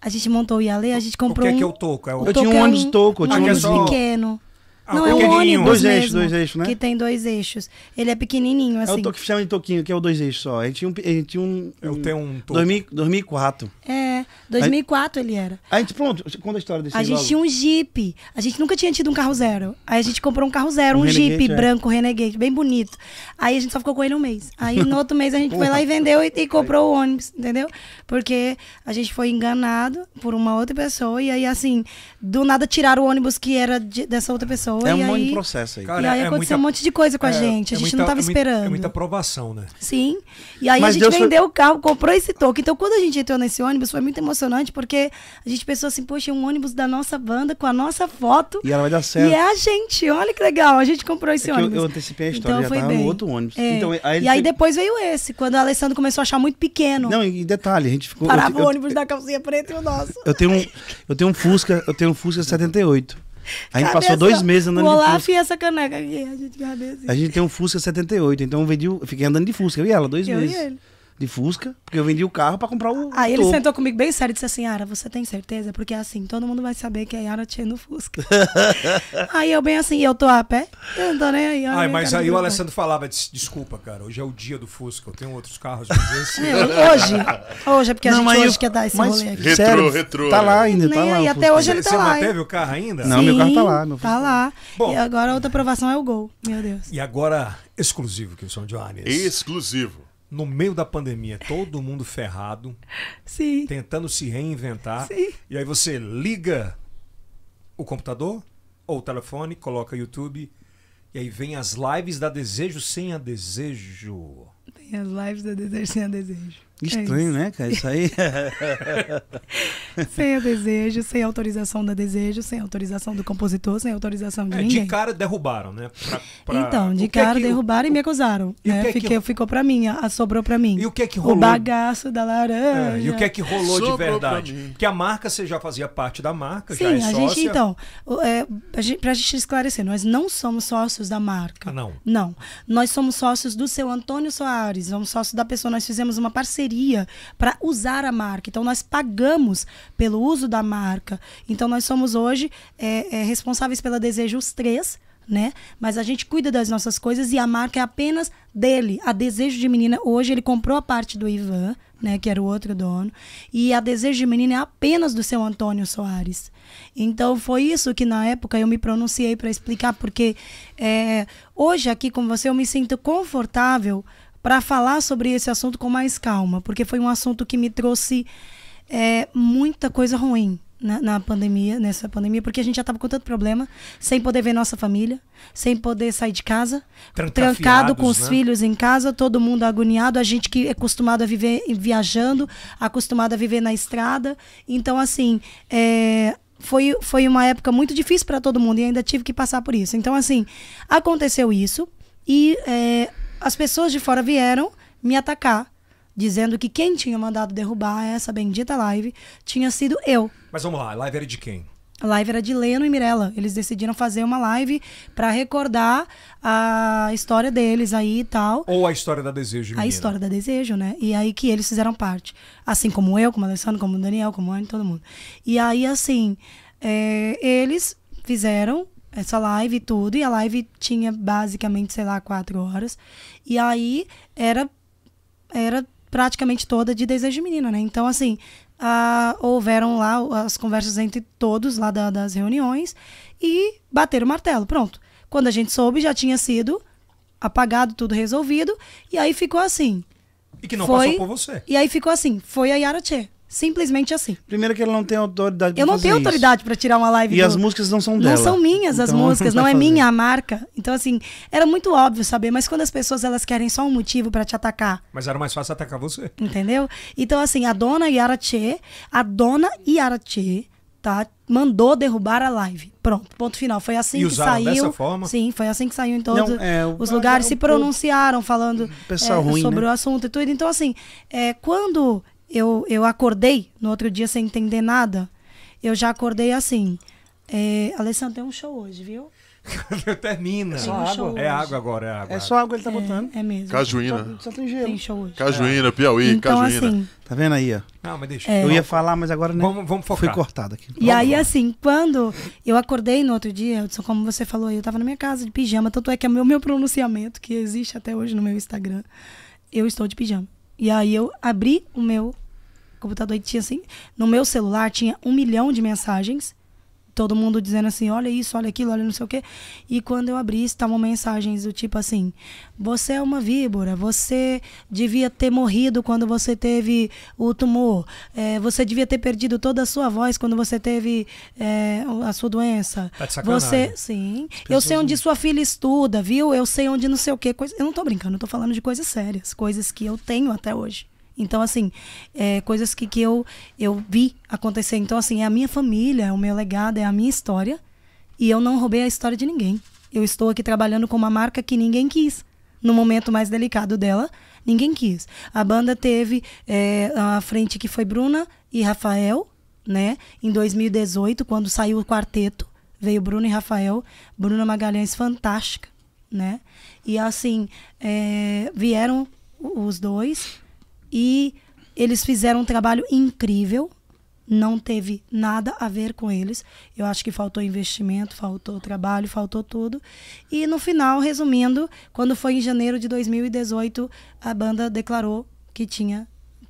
Speaker 4: A gente montou o Ialê, a gente comprou. O que é que é o toco? É o... Eu toco tinha um ônibus é um, toco, eu tinha um é ônibus só... pequeno. Ah, não, é um ônibus dois mesmo, eixos, dois eixos, né? Que tem dois eixos. Ele é pequenininho, assim. É o assim. to
Speaker 5: que chama de toquinho, que é o dois eixos só. a tinha um... Ele tinha um, é um Eu tenho um... 2000, 2004.
Speaker 4: É, 2004 a, ele era.
Speaker 5: A gente, pronto, conta a história desse A gente logo. tinha um
Speaker 4: Jeep. A gente nunca tinha tido um carro zero. Aí a gente comprou um carro zero, um, um Jeep é. branco, Renegade, bem bonito. Aí a gente só ficou com ele um mês. Aí no outro mês a gente foi lá e vendeu e, e comprou o ônibus, entendeu? Porque a gente foi enganado por uma outra pessoa e aí, assim, do nada tiraram o ônibus que era de, dessa outra pessoa. É um monte de processo aí. Cara, e aí é aconteceu muita, um monte de coisa com a é, gente. A é gente muita, não estava é esperando. É muita
Speaker 1: aprovação, né?
Speaker 4: Sim. E aí Mas a gente Deus vendeu foi... o carro, comprou esse toque. Então, quando a gente entrou nesse ônibus, foi muito emocionante, porque a gente pensou assim, poxa, é um ônibus da nossa banda, com a nossa foto. E ela
Speaker 5: vai dar certo. E é
Speaker 4: a gente, olha que legal. A gente comprou esse ônibus. Eu, eu, antecipei a história, então, já tava bem. no outro ônibus. Então, aí e aí foi... depois veio esse, quando o Alessandro começou a achar muito pequeno. Não, e detalhe, a gente ficou. Parava eu, o ônibus eu, da calcinha preta e o nosso.
Speaker 5: Eu tenho um, eu tenho um Fusca, eu tenho um Fusca 78. A gente passou dois meses andando Olá, de Fusca.
Speaker 4: Olá, essa caneca aqui. A gente, cabeça. a
Speaker 5: gente tem um Fusca 78, então eu, vendi, eu fiquei andando de Fusca. Eu e ela, dois eu meses. E ele de Fusca, porque eu vendi o carro para comprar o. Aí ah, ele topo. sentou
Speaker 4: comigo bem sério e disse assim: Yara, você tem certeza? Porque é assim, todo mundo vai saber que a Yara tinha no Fusca. (laughs) aí eu, bem assim, eu tô a pé, eu não tô nem aí. Ai, mas aí o Alessandro
Speaker 1: falava: desculpa, cara, hoje é o dia do Fusca, eu tenho outros carros. Mas (laughs) é, hoje, hoje
Speaker 4: é porque não, a gente hoje eu, quer dar esse mas, rolê aqui.
Speaker 1: Retrô, Tá é. lá ainda, tá nem tá lá. E até hoje ele tá você lá. Você teve o
Speaker 4: carro ainda? Não, Sim, meu carro tá lá. Meu tá lá. Bom, e agora a outra aprovação é o Gol, meu Deus.
Speaker 1: E agora, exclusivo, que o São Joanes. Exclusivo no meio da pandemia, todo mundo ferrado, Sim. tentando se reinventar. Sim. E aí você liga o computador ou o telefone, coloca YouTube, e aí vem as lives da Desejo sem a Desejo.
Speaker 4: Tem as lives da Desejo sem a Desejo. É Estranho, é né, cara? Isso
Speaker 1: aí. É.
Speaker 4: (laughs) sem a desejo, sem autorização da desejo, sem autorização do compositor, sem autorização de é, ninguém. De cara
Speaker 1: derrubaram, né? Pra, pra... Então, de é cara é que...
Speaker 4: derrubaram e me acusaram. E né? que que... Fiquei, Ficou pra mim, a, sobrou pra mim. E o que é que rolou? O bagaço da laranja. É, e o que é que rolou sobrou de verdade?
Speaker 1: Que a marca, você já fazia parte da marca, Sim, já é a gente, então,
Speaker 4: é, a gente, pra gente esclarecer, nós não somos sócios da marca. Ah, não? Não. Nós somos sócios do seu Antônio Soares, somos sócios da pessoa, nós fizemos uma parceria parceria para usar a marca. Então, nós pagamos pelo uso da marca. Então, nós somos hoje é, é, responsáveis pela Desejo os Três, né? Mas a gente cuida das nossas coisas e a marca é apenas dele. A Desejo de Menina, hoje, ele comprou a parte do Ivan, né? Que era o outro dono. E a Desejo de Menina é apenas do seu Antônio Soares. Então, foi isso que na época eu me pronunciei para explicar, porque é, hoje aqui com você eu me sinto confortável para falar sobre esse assunto com mais calma, porque foi um assunto que me trouxe é, muita coisa ruim na, na, pandemia, nessa pandemia, porque a gente já estava com tanto problema, sem poder ver nossa família, sem poder sair de casa, trancado com os né? filhos em casa, todo mundo agoniado, a gente que é acostumado a viver viajando, acostumado a viver na estrada. Então, assim, é, foi, foi uma época muito difícil para todo mundo e ainda tive que passar por isso. Então, assim, aconteceu isso e. É, as pessoas de fora vieram me atacar, dizendo que quem tinha mandado derrubar essa bendita live tinha sido eu.
Speaker 1: Mas vamos lá, a live era de quem?
Speaker 4: A live era de Leno e Mirella. Eles decidiram fazer uma live para recordar a história deles aí e tal.
Speaker 1: Ou a história da Desejo. Menina. A história da
Speaker 4: Desejo, né? E aí que eles fizeram parte. Assim como eu, como o Alessandro, como o Daniel, como o Anne, todo mundo. E aí, assim, é, eles fizeram essa live e tudo. E a live tinha basicamente, sei lá, quatro horas. E aí era era praticamente toda de desejo de menina né? Então, assim, a, houveram lá as conversas entre todos lá da, das reuniões e bateram o martelo. Pronto. Quando a gente soube, já tinha sido apagado, tudo resolvido. E aí ficou assim. E que não foi, passou por você. E aí ficou assim. Foi a Yara Tchê. Simplesmente assim. Primeiro que ela não tem autoridade pra Eu não tenho autoridade para tirar uma live. E do... as músicas não são dela. Não são minhas então, as músicas, não, é fazer. minha a marca. Então assim, era muito óbvio saber, mas quando as pessoas elas querem só um motivo para te atacar.
Speaker 1: Mas era mais fácil atacar você.
Speaker 4: Entendeu? Então assim, a dona Yara Tchê, a dona Yara Tchê, tá? Mandou derrubar a live. Pronto, ponto final. Foi assim e que saiu. Dessa forma? Sim, foi assim que saiu em então, todos não, é, os lugares. É, se pronunciaram falando é, ruim, sobre né? o assunto e tudo. Então, assim, é, quando eu, eu acordei no outro dia sem entender nada. Eu já acordei assim. É, Alessandro, tem um show hoje, viu?
Speaker 1: (laughs) Termina. É só um água. É água agora, é água.
Speaker 4: É só água ele tá é, botando. É mesmo. Cajuína. Só, só tem gelo. Tem show
Speaker 5: hoje. Cajuína, Piauí, então, Cajuína. Assim, tá vendo aí, ó? Não,
Speaker 1: mas deixa. É, eu ia
Speaker 5: falar, mas agora não. Né, vamos, vamos focar. Fui cortado aqui.
Speaker 4: E vamos, aí, assim, quando eu acordei no outro dia, Edson, como você falou aí, eu tava na minha casa de pijama, tanto é que é o meu, meu pronunciamento, que existe até hoje no meu Instagram, eu estou de pijama. E aí eu abri o meu computador e tinha assim. No meu celular tinha um milhão de mensagens. Todo mundo dizendo assim: olha isso, olha aquilo, olha não sei o quê. E quando eu abri, estavam mensagens do tipo assim: você é uma víbora, você devia ter morrido quando você teve o tumor, é, você devia ter perdido toda a sua voz quando você teve é, a sua doença. Tá de Você, sim. Eu sei onde sua filha estuda, viu? Eu sei onde não sei o quê. Coisa... Eu não tô brincando, eu tô falando de coisas sérias, coisas que eu tenho até hoje. Então, assim, é, coisas que, que eu, eu vi acontecer. Então, assim, é a minha família, é o meu legado, é a minha história. E eu não roubei a história de ninguém. Eu estou aqui trabalhando com uma marca que ninguém quis. No momento mais delicado dela, ninguém quis. A banda teve é, a frente que foi Bruna e Rafael, né? Em 2018, quando saiu o quarteto, veio Bruna e Rafael. Bruna Magalhães, fantástica, né? E assim, é, vieram os dois e eles fizeram um trabalho incrível. Não teve nada a ver com eles. Eu acho que faltou investimento, faltou trabalho, faltou tudo. E no final, resumindo, quando foi em janeiro de 2018, a banda declarou que tinha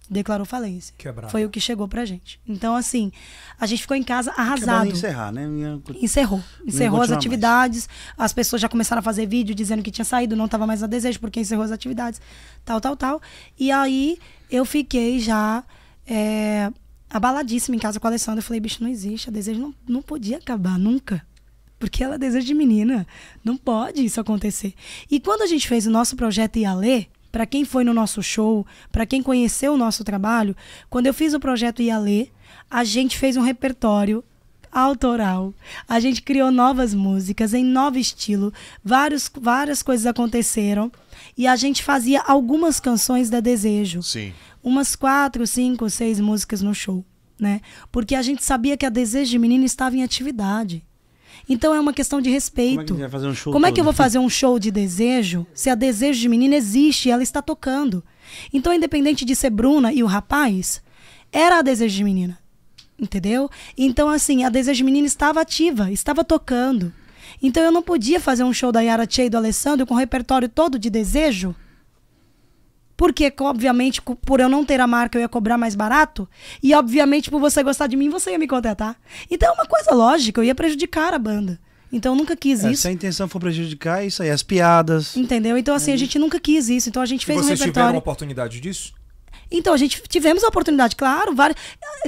Speaker 4: declarou falência. Quebrado. É Foi o que chegou pra gente. Então, assim, a gente ficou em casa arrasado. encerrar,
Speaker 5: né? Minha... Encerrou. Encerrou as
Speaker 4: atividades. Mais. As pessoas já começaram a fazer vídeo dizendo que tinha saído, não estava mais a desejo, porque encerrou as atividades. Tal, tal, tal. E aí eu fiquei já. É, abaladíssima em casa com a Alessandra. Eu falei, bicho, não existe. A desejo não, não podia acabar nunca. Porque ela é deseja de menina. Não pode isso acontecer. E quando a gente fez o nosso projeto ler para quem foi no nosso show, para quem conheceu o nosso trabalho, quando eu fiz o projeto Ialê, a gente fez um repertório autoral. A gente criou novas músicas em novo estilo. Vários, várias coisas aconteceram. E a gente fazia algumas canções da Desejo. Sim. Umas quatro, cinco, seis músicas no show. Né? Porque a gente sabia que a Desejo de Menino estava em atividade. Então é uma questão de respeito. Como é que, fazer um show Como é que eu vou fazer um show de desejo se a desejo de menina existe, ela está tocando? Então, independente de ser Bruna e o rapaz, era a desejo de menina. Entendeu? Então, assim, a desejo de menina estava ativa, estava tocando. Então eu não podia fazer um show da Yara Tchê e do Alessandro com o repertório todo de desejo porque, obviamente, por eu não ter a marca, eu ia cobrar mais barato. E, obviamente, por você gostar de mim, você ia me contratar. Então, é uma coisa lógica, eu ia prejudicar a banda. Então eu nunca quis é, isso. Se a
Speaker 5: intenção for prejudicar, é isso aí, as piadas.
Speaker 4: Entendeu? Então, assim, a gente nunca quis isso. Então a gente fez e um repertório. Vocês tiveram
Speaker 5: oportunidade
Speaker 4: disso? Então a gente tivemos a oportunidade, claro, várias.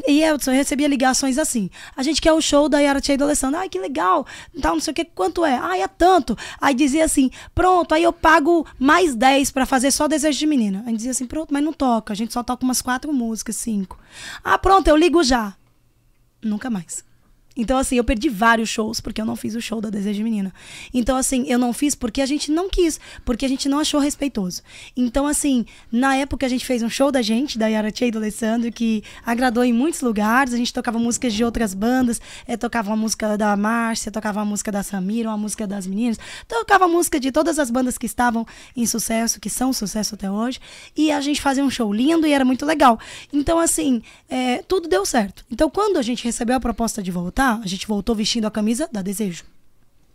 Speaker 4: E Edson, eu recebia ligações assim. A gente quer o show da Yara Tia e do Alessandro. Ai, que legal. Tal, não sei o que, quanto é? Ai, é tanto. Aí dizia assim, pronto, aí eu pago mais 10 para fazer só desejo de menina. Aí dizia assim, pronto, mas não toca. A gente só toca umas quatro músicas, cinco. Ah, pronto, eu ligo já. Nunca mais. Então, assim, eu perdi vários shows porque eu não fiz o show da Desejo de Menina. Então, assim, eu não fiz porque a gente não quis, porque a gente não achou respeitoso. Então, assim, na época a gente fez um show da gente, da Yara Tia e do Alessandro, que agradou em muitos lugares. A gente tocava músicas de outras bandas, eh, tocava uma música da Márcia, tocava uma música da Samira, uma música das meninas, tocava música de todas as bandas que estavam em sucesso, que são sucesso até hoje. E a gente fazia um show lindo e era muito legal. Então, assim, é, tudo deu certo. Então, quando a gente recebeu a proposta de voltar, a gente voltou vestindo a camisa da Desejo.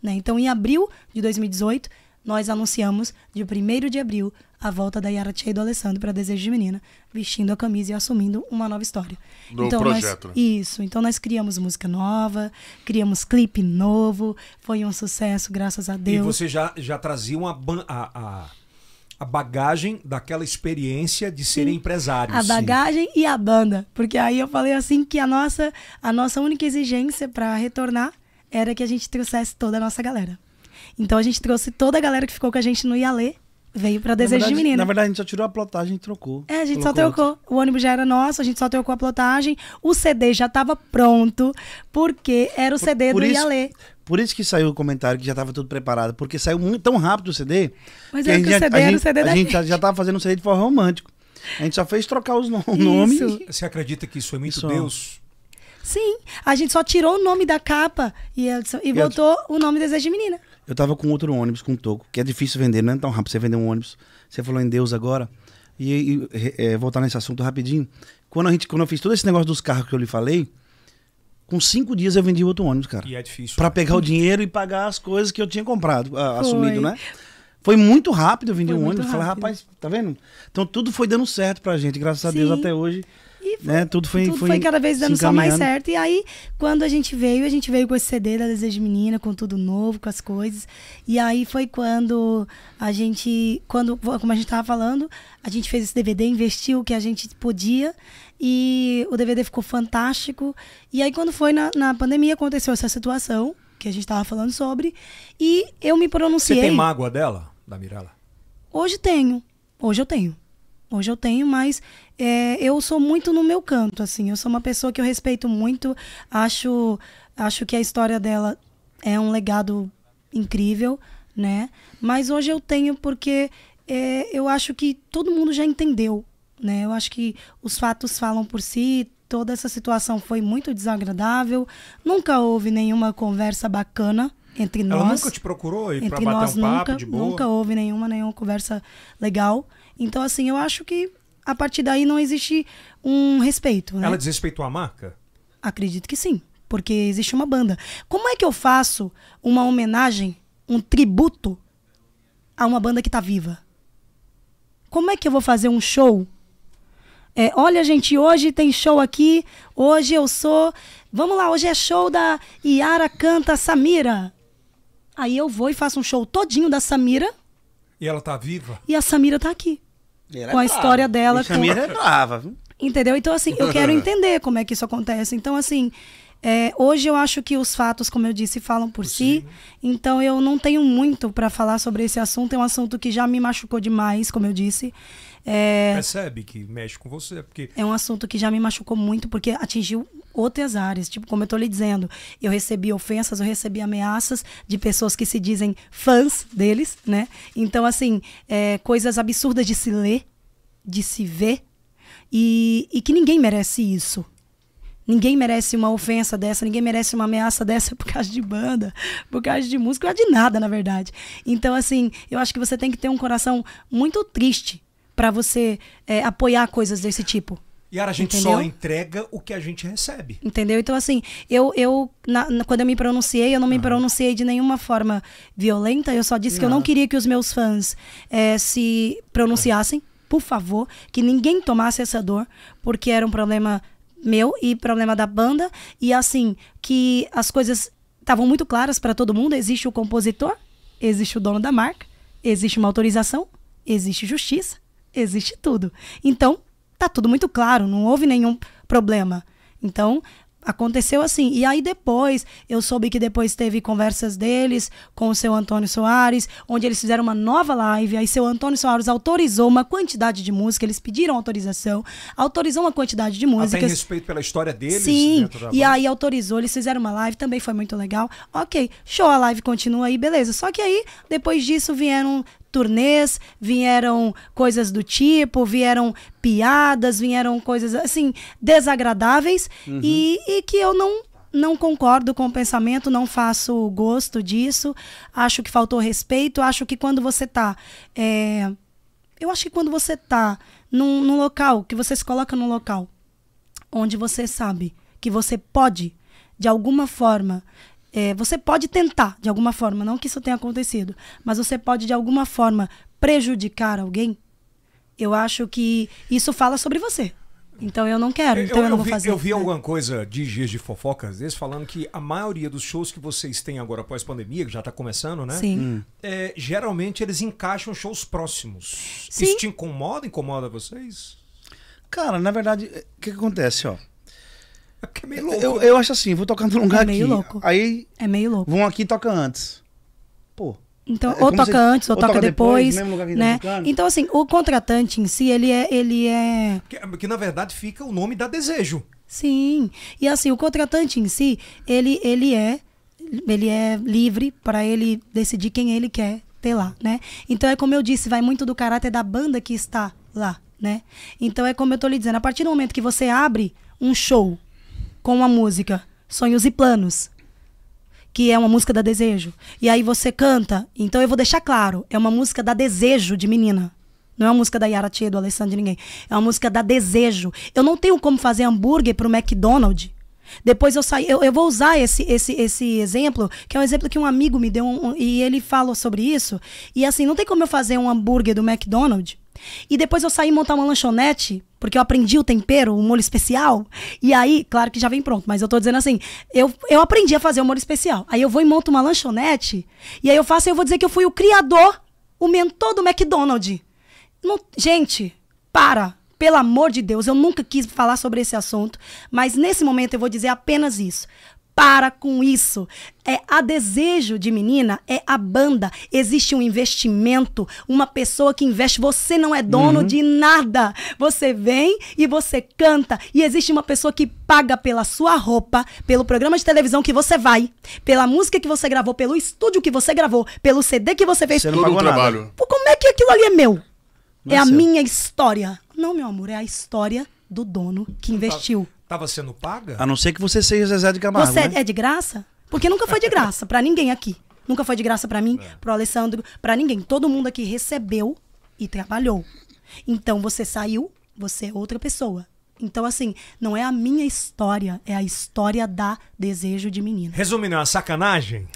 Speaker 4: Né? Então, em abril de 2018, nós anunciamos, de 1 de abril, a volta da Yara Tchê e do Alessandro para Desejo de Menina, vestindo a camisa e assumindo uma nova história. Do então, projeto. Nós, né? isso. Então nós criamos música nova, criamos clipe novo, foi um sucesso, graças a Deus. E você
Speaker 1: já, já trazia uma. A, a a bagagem daquela experiência de ser Sim. empresário. A sim. bagagem
Speaker 4: e a banda, porque aí eu falei assim que a nossa a nossa única exigência para retornar era que a gente trouxesse toda a nossa galera. Então a gente trouxe toda a galera que ficou com a gente no Ialê Veio para Desejo verdade, de Menina. Na
Speaker 5: verdade, a gente só tirou a plotagem e trocou.
Speaker 4: É, a gente só trocou. Outro. O ônibus já era nosso, a gente só trocou a plotagem. O CD já estava pronto, porque era o CD por, por do Ialê.
Speaker 5: Por isso que saiu o comentário que já estava tudo preparado, porque saiu muito, tão rápido o CD. Mas é que, o CD já, era gente, o CD da A gente já, tava fazendo um CD de forma romântico. A gente só fez trocar os no nomes.
Speaker 1: Você acredita que
Speaker 5: isso é muito isso. Deus?
Speaker 4: Sim, a gente só tirou o nome da capa e, e, e voltou o nome Desejo de Menina.
Speaker 5: Eu tava com outro ônibus, com toco, que é difícil vender, não é tão rápido você vender um ônibus. Você falou em Deus agora. E, e é, voltar nesse assunto rapidinho. Quando, a gente, quando eu fiz todo esse negócio dos carros que eu lhe falei, com cinco dias eu vendi outro ônibus, cara. E é difícil. Pra né? pegar o dinheiro e pagar as coisas que eu tinha comprado, a, assumido, né? Foi muito rápido eu vendi um ônibus. Falei, rapaz, tá vendo? Então tudo foi dando certo pra gente, graças Sim. a Deus até hoje né? Tudo foi, tudo foi, foi cada vez dando só mais
Speaker 4: certo. E aí, quando a gente veio, a gente veio com esse CD da Desejo Menina, com tudo novo, com as coisas. E aí foi quando a gente, quando, como a gente estava falando, a gente fez esse DVD, investiu o que a gente podia. E o DVD ficou fantástico. E aí, quando foi na, na pandemia, aconteceu essa situação que a gente estava falando sobre. E eu me pronunciei. Você tem mágoa
Speaker 1: dela, da Mirella?
Speaker 4: Hoje tenho. Hoje eu tenho. Hoje eu tenho, mas é, eu sou muito no meu canto, assim. Eu sou uma pessoa que eu respeito muito. Acho, acho que a história dela é um legado incrível, né? Mas hoje eu tenho porque é, eu acho que todo mundo já entendeu, né? Eu acho que os fatos falam por si, toda essa situação foi muito desagradável. Nunca houve nenhuma conversa bacana entre nós. Ela nunca te
Speaker 1: procurou e para bater nós, papo nunca, de boa? Nunca
Speaker 4: houve nenhuma, nenhuma conversa legal. Então, assim, eu acho que a partir daí não existe um respeito. Né? Ela desrespeitou a marca? Acredito que sim, porque existe uma banda. Como é que eu faço uma homenagem, um tributo a uma banda que está viva? Como é que eu vou fazer um show? É, olha, gente, hoje tem show aqui. Hoje eu sou. Vamos lá, hoje é show da Yara Canta Samira. Aí eu vou e faço um show todinho da Samira.
Speaker 1: E ela tá viva?
Speaker 4: E a Samira tá aqui. É com a história dela. A com... é brava, Entendeu? Então, assim, eu quero (laughs) entender como é que isso acontece. Então, assim, é, hoje eu acho que os fatos, como eu disse, falam por si. Então eu não tenho muito para falar sobre esse assunto. É um assunto que já me machucou demais, como eu disse. É... Percebe
Speaker 1: que mexe com você, porque...
Speaker 4: É um assunto que já me machucou muito, porque atingiu outras áreas. Tipo, como eu estou lhe dizendo, eu recebi ofensas, eu recebi ameaças de pessoas que se dizem fãs deles, né? Então, assim, é, coisas absurdas de se ler, de se ver, e, e que ninguém merece isso. Ninguém merece uma ofensa dessa, ninguém merece uma ameaça dessa por causa de banda, por causa de música, por causa de nada, na verdade. Então, assim, eu acho que você tem que ter um coração muito triste para você é, apoiar coisas desse tipo. E a gente Entendeu? só
Speaker 1: entrega o que a gente recebe.
Speaker 4: Entendeu? Então, assim, eu, eu na, na, quando eu me pronunciei, eu não me uhum. pronunciei de nenhuma forma violenta, eu só disse que eu não queria que os meus fãs é, se pronunciassem, por favor, que ninguém tomasse essa dor, porque era um problema meu e problema da banda, e assim, que as coisas estavam muito claras para todo mundo: existe o compositor, existe o dono da marca, existe uma autorização, existe justiça existe tudo. Então, tá tudo muito claro, não houve nenhum problema. Então, aconteceu assim. E aí depois, eu soube que depois teve conversas deles com o seu Antônio Soares, onde eles fizeram uma nova live, aí seu Antônio Soares autorizou uma quantidade de música, eles pediram autorização, autorizou uma quantidade de ah, músicas. Até respeito
Speaker 1: pela história deles. Sim, e aí
Speaker 4: autorizou, eles fizeram uma live, também foi muito legal. Ok, show, a live continua aí, beleza. Só que aí, depois disso vieram turnês, vieram coisas do tipo, vieram piadas, vieram coisas assim desagradáveis uhum. e, e que eu não não concordo com o pensamento, não faço gosto disso, acho que faltou respeito, acho que quando você tá. É... eu acho que quando você tá num, num, local, que você se coloca num local onde você sabe que você pode, de alguma forma, é, você pode tentar, de alguma forma, não que isso tenha acontecido, mas você pode, de alguma forma, prejudicar alguém. Eu acho que isso fala sobre você. Então eu não quero, então eu, eu não vou vi, fazer. Eu
Speaker 1: vi né? alguma coisa de dias de fofocas vezes falando que a maioria dos shows que vocês têm agora após pandemia, que já está começando, né? Sim. Hum. É, geralmente eles encaixam shows próximos. Sim. Isso te incomoda? Incomoda vocês? Cara, na verdade, é, o que, que acontece, ó?
Speaker 5: (laughs) É meio louco. Eu, né? eu acho assim, vou tocar no lugar é aqui. É meio aqui, louco. Aí. É meio louco. Vão aqui e toca antes. Pô.
Speaker 4: Então, é ou toca você, antes, ou, ou toca, toca depois, depois né? Tá então, assim, o contratante em si, ele é... Ele é...
Speaker 1: Que, é, que, na verdade, fica o nome da desejo.
Speaker 4: Sim. E, assim, o contratante em si, ele, ele é ele é livre para ele decidir quem ele quer ter lá, né? Então, é como eu disse, vai muito do caráter da banda que está lá, né? Então, é como eu estou lhe dizendo, a partir do momento que você abre um show com a música Sonhos e Planos, que é uma música da desejo. E aí você canta, então eu vou deixar claro, é uma música da desejo de menina. Não é uma música da Yara Tia, do Alessandro de ninguém. É uma música da desejo. Eu não tenho como fazer hambúrguer pro McDonald's. Depois eu saí. Eu, eu, vou usar esse, esse, esse exemplo, que é um exemplo que um amigo me deu um, um, e ele falou sobre isso. E assim, não tem como eu fazer um hambúrguer do McDonald's. E depois eu saí montar uma lanchonete porque eu aprendi o tempero, o molho especial. E aí, claro que já vem pronto, mas eu tô dizendo assim, eu, eu aprendi a fazer o molho especial. Aí eu vou e monto uma lanchonete, e aí eu faço e eu vou dizer que eu fui o criador, o mentor do McDonald's. Não, gente, para. Pelo amor de Deus, eu nunca quis falar sobre esse assunto, mas nesse momento eu vou dizer apenas isso para com isso. É a desejo de menina é a banda. Existe um investimento, uma pessoa que investe. Você não é dono uhum. de nada. Você vem e você canta e existe uma pessoa que paga pela sua roupa, pelo programa de televisão que você vai, pela música que você gravou, pelo estúdio que você gravou, pelo CD que você fez. Você não pagou trabalho. Pô, como é que aquilo ali é meu? Não é, é a minha história. Não, meu amor, é a história do dono que tá. investiu.
Speaker 1: Tava sendo paga?
Speaker 5: A não ser que você seja Zezé de Camargo. Você né? é
Speaker 4: de graça? Porque nunca foi de graça para ninguém aqui. Nunca foi de graça para mim, é. para o Alessandro, para ninguém. Todo mundo aqui recebeu e trabalhou. Então você saiu, você é outra pessoa. Então, assim, não é a minha história, é a história da Desejo de menina.
Speaker 1: Resumindo, é uma sacanagem?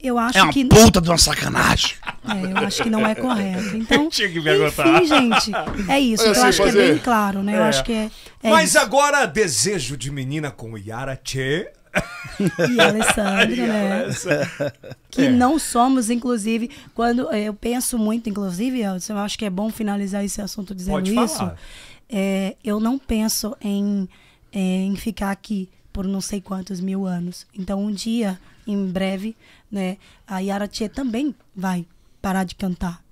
Speaker 4: Eu acho é uma que... puta de uma sacanagem. É, eu acho que não é correto.
Speaker 1: (laughs) Então, Tinha que me aguentar.
Speaker 4: gente, é isso. Eu, então, eu assim, acho fazer. que é, é bem
Speaker 1: claro, né? É. Eu acho que é, é Mas isso. agora, Desejo de Menina com Yara Tchê. E Alessandro, (laughs) né? Que é.
Speaker 4: não somos, inclusive, quando eu penso muito, inclusive, eu acho que é bom finalizar esse assunto dizendo Pode falar. isso. É, eu não penso em, em ficar aqui por não sei quantos mil anos. Então, um dia, em breve, né? A Yara Tchê também vai parar de cantar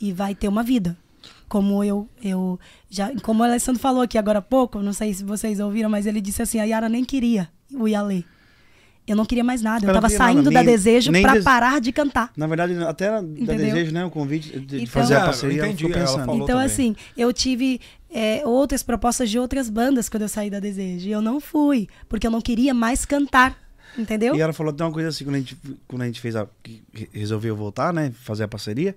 Speaker 4: e vai ter uma vida. Como eu, eu já, como o Alessandro falou aqui agora há pouco, não sei se vocês ouviram, mas ele disse assim: a Yara nem queria o Yalê. Eu não queria mais nada. Eu estava saindo nada, da Desejo para parar de cantar.
Speaker 5: Na verdade, até da Desejo, né? O convite de então, fazer a ah, parceria. Entendi, eu pensando. então, também. assim,
Speaker 4: eu tive é, outras propostas de outras bandas quando eu saí da Desejo. E eu não fui, porque eu não queria mais cantar. Entendeu? E ela
Speaker 5: falou até uma coisa assim, quando a gente, quando a gente fez a. resolveu voltar, né? Fazer a parceria.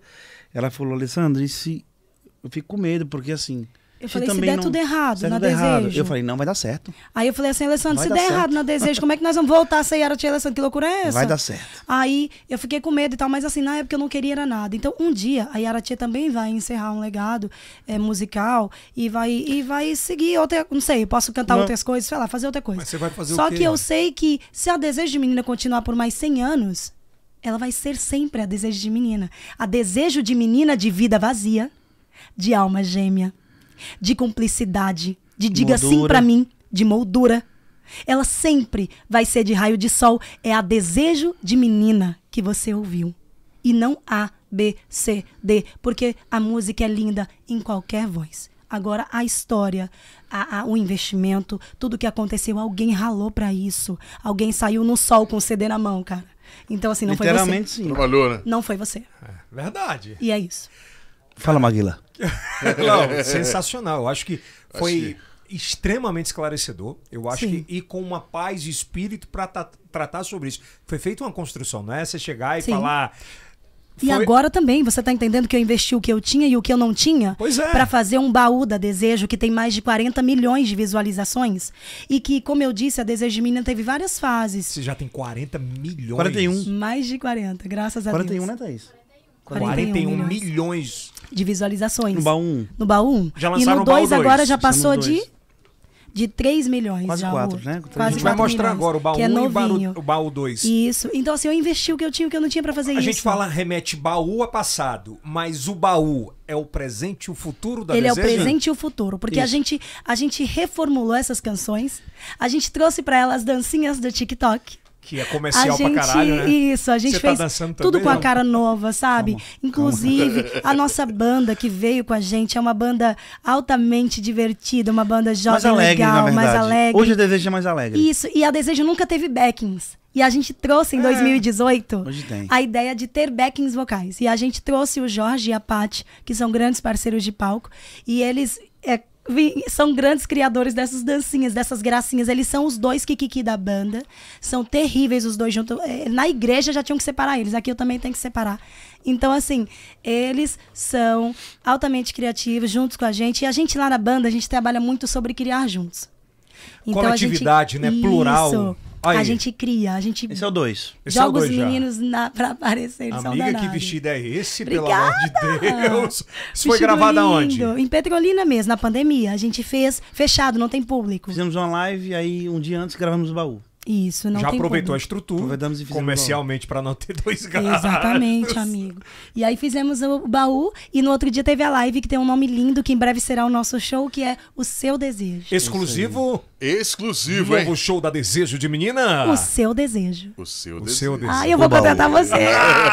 Speaker 5: Ela falou, Alessandro, e se. Eu fico com medo, porque assim. Eu se falei, se der não, tudo errado se na tudo desejo. Errado. Eu falei, não, vai dar certo.
Speaker 4: Aí eu falei assim, Alessandro, se der certo. errado na desejo, como é que nós vamos voltar a a tia Alessandro? Que loucura é essa? Vai dar certo. Aí eu fiquei com medo e tal, mas assim, na época eu não queria era nada. Então, um dia, a Yara Tia também vai encerrar um legado é, musical e vai, e vai seguir outra. Não sei, posso cantar não. outras coisas, sei lá, fazer outra coisa. Mas você vai fazer Só o quê? que eu sei que se a desejo de menina continuar por mais 100 anos, ela vai ser sempre a desejo de menina. A desejo de menina de vida vazia, de alma gêmea de cumplicidade, de diga moldura. sim para mim, de moldura. Ela sempre vai ser de raio de sol. É a desejo de menina que você ouviu. E não A, B, C, D. Porque a música é linda em qualquer voz. Agora, a história, a, a, o investimento, tudo que aconteceu, alguém ralou para isso. Alguém saiu no sol com o CD na mão, cara. Então, assim, não foi você. Literalmente sim. Trabalhou, né? Não foi você. É,
Speaker 1: verdade. E é isso. Fala, Maguila. (laughs) Não, sensacional. Eu acho que foi acho que... extremamente esclarecedor. Eu acho Sim. que e com uma paz de espírito para tratar sobre isso. Foi feita uma construção, não é você chegar e Sim. falar. E Foi... agora
Speaker 4: também, você está entendendo que eu investi o que eu tinha e o que eu não tinha? Pois é. Pra fazer um baú da Desejo que tem mais de 40 milhões de visualizações. E que, como eu disse, a Desejo de Menina teve várias fases. Você
Speaker 1: já tem 40 milhões? 41.
Speaker 4: Mais de 40, graças a 41, Deus. 41, né, Thaís? 41, milhões. de visualizações. No baú No baú Já lançaram e no 2 agora já passou de de 3 milhões. Quase 4, né? Quase a gente vai mostrar milhões, agora o baú 1 é novinho.
Speaker 1: e o baú 2.
Speaker 4: Isso. Então, assim, eu investi o que eu tinha, o que eu não tinha para fazer a isso. A gente
Speaker 1: fala, remete baú a passado, mas o baú é o presente e o futuro da Ele Desejo? é o presente
Speaker 4: e o futuro, porque a gente, a gente reformulou essas canções, a gente trouxe para elas dancinhas do TikTok,
Speaker 1: que é comercial a gente, pra caralho, né? Isso, a gente tá fez tá tudo também? com a cara
Speaker 4: nova, sabe? Calma, Inclusive, calma. a nossa banda que veio com a gente é uma banda altamente divertida, uma banda jovem, mais alegre, legal, mais alegre. Hoje a
Speaker 5: Desejo é mais alegre.
Speaker 4: Isso, e a Desejo nunca teve backings. E a gente trouxe em é. 2018 a ideia de ter backings vocais. E a gente trouxe o Jorge e a Paty, que são grandes parceiros de palco, e eles é, são grandes criadores dessas dancinhas, dessas gracinhas. Eles são os dois Kikiki da banda. São terríveis os dois juntos. É, na igreja já tinham que separar eles. Aqui eu também tenho que separar. Então, assim, eles são altamente criativos juntos com a gente. E a gente lá na banda, a gente trabalha muito sobre criar juntos. Então, Coletividade, gente... né? Plural. Isso. Aí. A gente cria, a gente. Esse é o dois. Esse é joga é o dois os meninos na, pra aparecer. Eles Amiga, que
Speaker 1: vestido é esse, Obrigada! pelo amor de Deus? Isso foi gravado aonde?
Speaker 4: Em Petrolina mesmo, na pandemia. A gente fez fechado, não tem público.
Speaker 1: Fizemos uma live, aí um dia antes gravamos o baú.
Speaker 4: Isso, não Já aproveitou como. a
Speaker 1: estrutura comercialmente para não ter dois gatos. Exatamente,
Speaker 4: amigo. E aí fizemos o baú e no outro dia teve a live que tem um nome lindo que em breve será o nosso show, que é O Seu Desejo. É Exclusivo?
Speaker 1: Exclusivo, Novo hein? show da Desejo de Menina? O Seu Desejo. O Seu,
Speaker 4: o seu desejo. Ah, eu vou contratar você.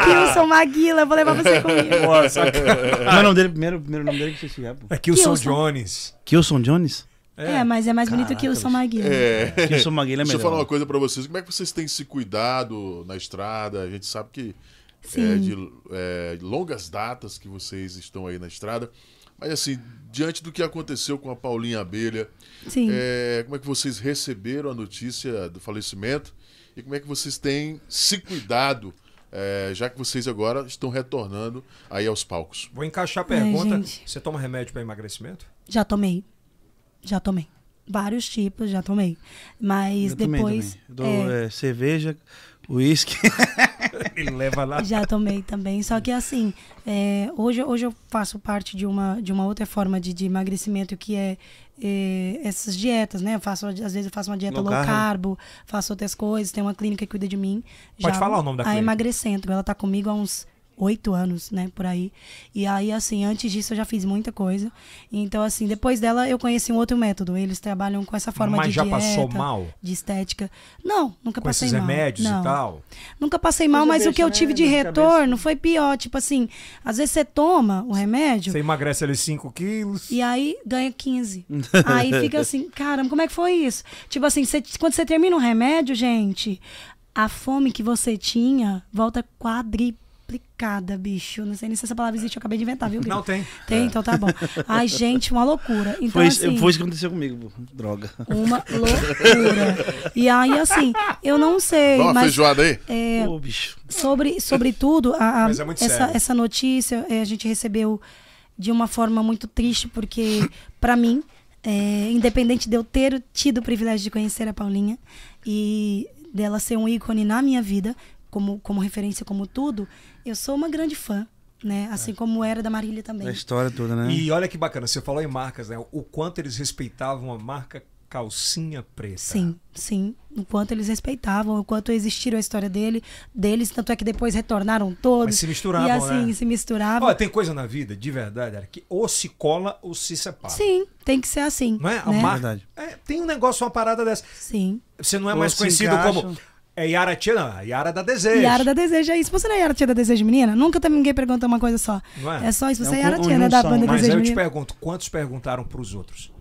Speaker 4: Kilson (laughs) Maguila, vou levar você comigo. Nossa, cara. É o nome dele, primeiro, primeiro
Speaker 5: nome dele que você chegar, É Kilson, Kilson. Jones. Kilson Jones?
Speaker 4: É, é mas é mais Caraca, bonito é. (laughs) que o São Maguila. É.
Speaker 5: Que o São Maguila é melhor. Deixa eu falar uma
Speaker 2: coisa para vocês. Como é que vocês têm se cuidado na estrada? A gente sabe que é de, é longas datas que vocês estão aí na estrada. Mas assim, diante do que aconteceu com a Paulinha Abelha, é, como é que vocês receberam a notícia do falecimento e como é que vocês têm se cuidado, é, já que vocês agora estão retornando
Speaker 1: aí aos palcos? Vou encaixar a pergunta. Você toma remédio para emagrecimento?
Speaker 4: Já tomei. Já tomei. Vários tipos, já tomei. Mas eu depois. Também, também. Eu dou, é... É,
Speaker 5: cerveja, uísque. (laughs) Ele leva lá. Já
Speaker 4: tomei também. Só que assim, é, hoje, hoje eu faço parte de uma, de uma outra forma de, de emagrecimento que é, é, essas dietas, né? Eu faço, às vezes eu faço uma dieta low, low carb, faço outras coisas, tem uma clínica que cuida de mim. Pode já, falar o nome da a clínica. A emagrecendo. ela está comigo há uns oito anos, né, por aí. E aí, assim, antes disso eu já fiz muita coisa. Então, assim, depois dela eu conheci um outro método. Eles trabalham com essa forma Mas de já dieta, passou mal? De estética. Não, nunca com passei esses mal. remédios não. e tal? Nunca passei mal, mas, o que eu tive né? de retorno cabeça. foi pior. Tipo assim, às vezes você toma o remédio... Você emagrece ali 5 quilos... E aí ganha 15. (laughs) aí fica assim, caramba, como é que foi isso? Tipo assim, você, quando você termina um remédio, gente... A fome que você tinha volta quadriplicada complicada, bicho. Não sei nem se essa palavra existe, eu acabei de inventar, viu? Guilherme? Não tem. Tem, é. então tá bom. Ai, gente, uma loucura. Então, foi, assim, foi isso
Speaker 5: que aconteceu comigo, droga. Uma loucura.
Speaker 4: E aí, assim, eu não sei. Dá uma mas, feijoada aí? É, Pô, bicho. Sobre, tudo a, a, é essa, essa, notícia é, a gente recebeu de uma forma muito triste, porque, para mim, é, independente de eu ter tido o privilégio de conhecer a Paulinha e dela ser um ícone na minha vida, como, como referência, como tudo, eu sou uma grande fã. Né? Assim é. como era da Marília também. Da
Speaker 1: história toda, né? E olha que bacana, você falou em marcas, né? O quanto eles respeitavam a marca calcinha preta. Sim,
Speaker 4: sim. O quanto eles respeitavam, o quanto existiram a história dele, deles, tanto é que depois retornaram todos. Mas se misturavam, e assim, né? se misturavam. Olha,
Speaker 1: tem coisa na vida, de verdade, era que ou se cola ou se separa. Sim, tem que ser assim.
Speaker 4: Não é? Né? A marca. É, tem um negócio, uma parada dessa. Sim.
Speaker 1: Você não é ou mais conhecido como é Yara Tia, não. Yara da Desejo. Yara da
Speaker 4: Desejo, é isso. Você não é Yara Tia da Desejo Menina? Nunca também tá- ninguém pergunta uma coisa só. É? é? só isso. Você é, é Yara Tia, né? Da banda Mas Desejo aí eu te
Speaker 1: pergunto, quantos perguntaram pros outros?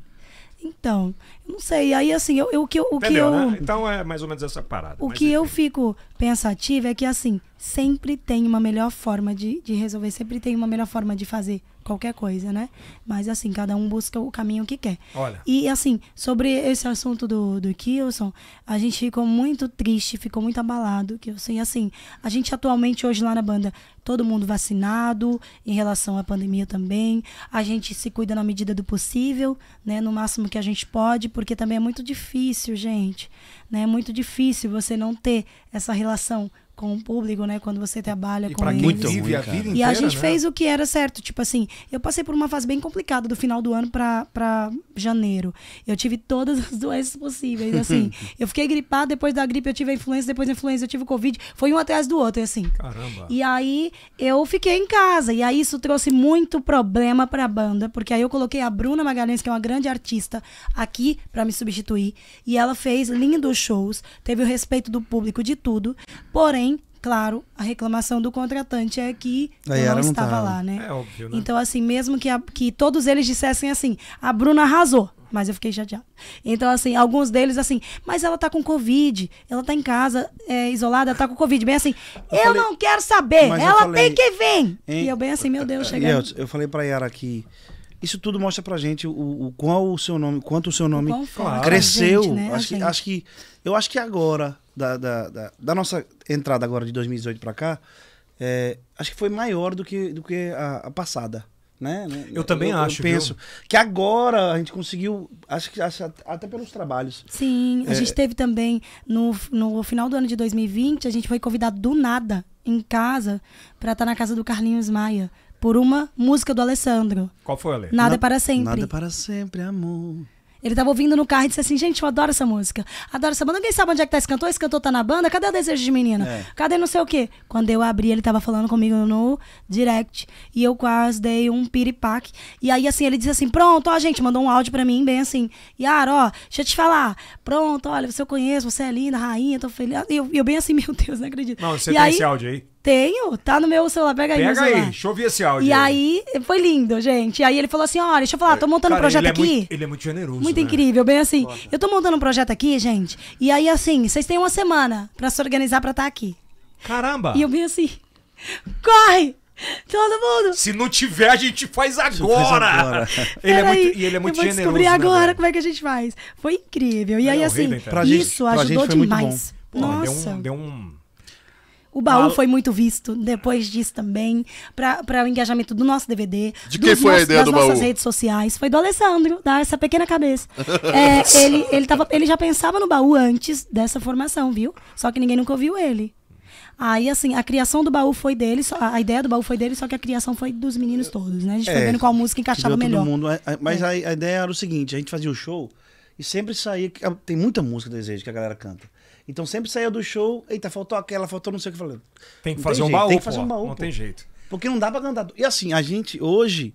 Speaker 4: Então, não sei. Aí, assim, eu, eu, o que eu. O Entendeu, que eu né?
Speaker 1: Então é mais ou menos essa parada. O que enfim. eu
Speaker 4: fico pensativa é que, assim, sempre tem uma melhor forma de, de resolver, sempre tem uma melhor forma de fazer qualquer coisa, né? Mas assim, cada um busca o caminho que quer. Olha. E assim, sobre esse assunto do, do Kilson, a gente ficou muito triste, ficou muito abalado, Kilson. E assim, assim, a gente atualmente hoje lá na banda, todo mundo vacinado em relação à pandemia também. A gente se cuida na medida do possível, né? No máximo que a gente pode, porque também é muito difícil, gente. Né? É muito difícil você não ter essa relação com o público, né? Quando você trabalha e com pra eles. Muito ruim, a vida inteira, e a gente né? fez o que era certo. Tipo assim, eu passei por uma fase bem complicada do final do ano para janeiro. Eu tive todas as (laughs) doenças possíveis, assim. (laughs) eu fiquei gripada, depois da gripe eu tive a influenza, depois da influenza eu tive o Covid. Foi um atrás do outro, assim. Caramba. E aí eu fiquei em casa. E aí isso trouxe muito problema para a banda, porque aí eu coloquei a Bruna Magalhães, que é uma grande artista, aqui para me substituir. E ela fez lindos shows, teve o respeito do público de tudo. Porém, claro, a reclamação do contratante é que eu não estava lá, né? É óbvio, né? Então, assim, mesmo que, a, que todos eles dissessem assim, a Bruna arrasou, mas eu fiquei chateada. Então, assim, alguns deles, assim, mas ela tá com Covid, ela tá em casa, é, isolada, tá com Covid. Bem assim, eu, eu falei, não quero saber, ela falei, tem que vir. Hein? E eu, bem assim, meu Deus, chegando.
Speaker 5: Eu, eu falei pra Yara aqui. Isso tudo mostra pra gente o, o qual o seu nome, quanto o seu nome o cresceu. Gente, né, acho, que, acho que eu acho que agora da, da, da, da nossa entrada agora de 2018 para cá, é, acho que foi maior do que, do que a, a passada. Né? Eu também eu, acho. Eu penso viu? que agora a gente conseguiu, acho que acho, até pelos trabalhos.
Speaker 4: Sim, a é... gente teve também no, no final do ano de 2020, a gente foi convidado do nada em casa para estar tá na casa do Carlinhos Maia por uma música do Alessandro.
Speaker 1: Qual foi, Ale? Nada Na, para sempre. Nada para
Speaker 4: sempre, amor. Ele tava ouvindo no carro e disse assim: gente, eu adoro essa música. Adoro essa banda. Ninguém sabe onde é que tá esse cantor. Esse cantor tá na banda. Cadê o desejo de menina? É. Cadê não sei o quê? Quando eu abri, ele tava falando comigo no direct. E eu quase dei um piripaque. E aí, assim, ele disse assim: pronto, ó, gente, mandou um áudio pra mim, bem assim. Yara, ó, deixa eu te falar. Pronto, olha, você eu conheço, você é linda, rainha, tô feliz. E eu, eu bem assim, (laughs) meu Deus, não acredito. Não, você e tem aí, esse áudio aí? Tenho, tá no meu celular, pega aí. Pega aí, deixa
Speaker 1: eu ver esse áudio. E aí,
Speaker 4: foi lindo, gente. E aí ele falou assim: olha, deixa eu falar, tô é, montando Cara, um projeto ele é aqui. Muito,
Speaker 1: ele é muito generoso. Muito né? incrível,
Speaker 4: bem assim. Nossa. Eu tô montando um projeto aqui, gente. E aí, assim, vocês têm uma semana pra se organizar pra estar tá aqui. Caramba! E eu bem assim: corre! Todo mundo! Se não tiver, a gente faz agora! (laughs) ele é muito, e ele é muito eu vou generoso. descobrir né, agora né, como é que a gente faz. Foi incrível. E aí, é assim, isso pra ajudou gente, demais. Pô, Nossa. Deu um, deu um o baú foi muito visto depois disso também, para o engajamento do nosso DVD. De quem foi a ideia do baú? Das nossas redes sociais. Foi do Alessandro, da Essa Pequena Cabeça. (laughs) é, ele, ele, tava, ele já pensava no baú antes dessa formação, viu? Só que ninguém nunca ouviu ele. Aí, assim, a criação do baú foi dele, a ideia do baú foi dele, só que a criação foi dos meninos todos, né? A gente é, foi vendo qual música encaixava melhor. Mundo,
Speaker 5: é, é, mas é. a, a, ideia era o seguinte: a gente fazia o show e sempre saía. Tem muita música desejo que a galera canta. Então sempre saía do show, eita, faltou aquela, faltou não sei o que. Falei, tem que fazer tem um jeito, baú, tem que fazer um baú. Não pô. tem jeito. Porque não dá pra cantar. E assim, a gente, hoje,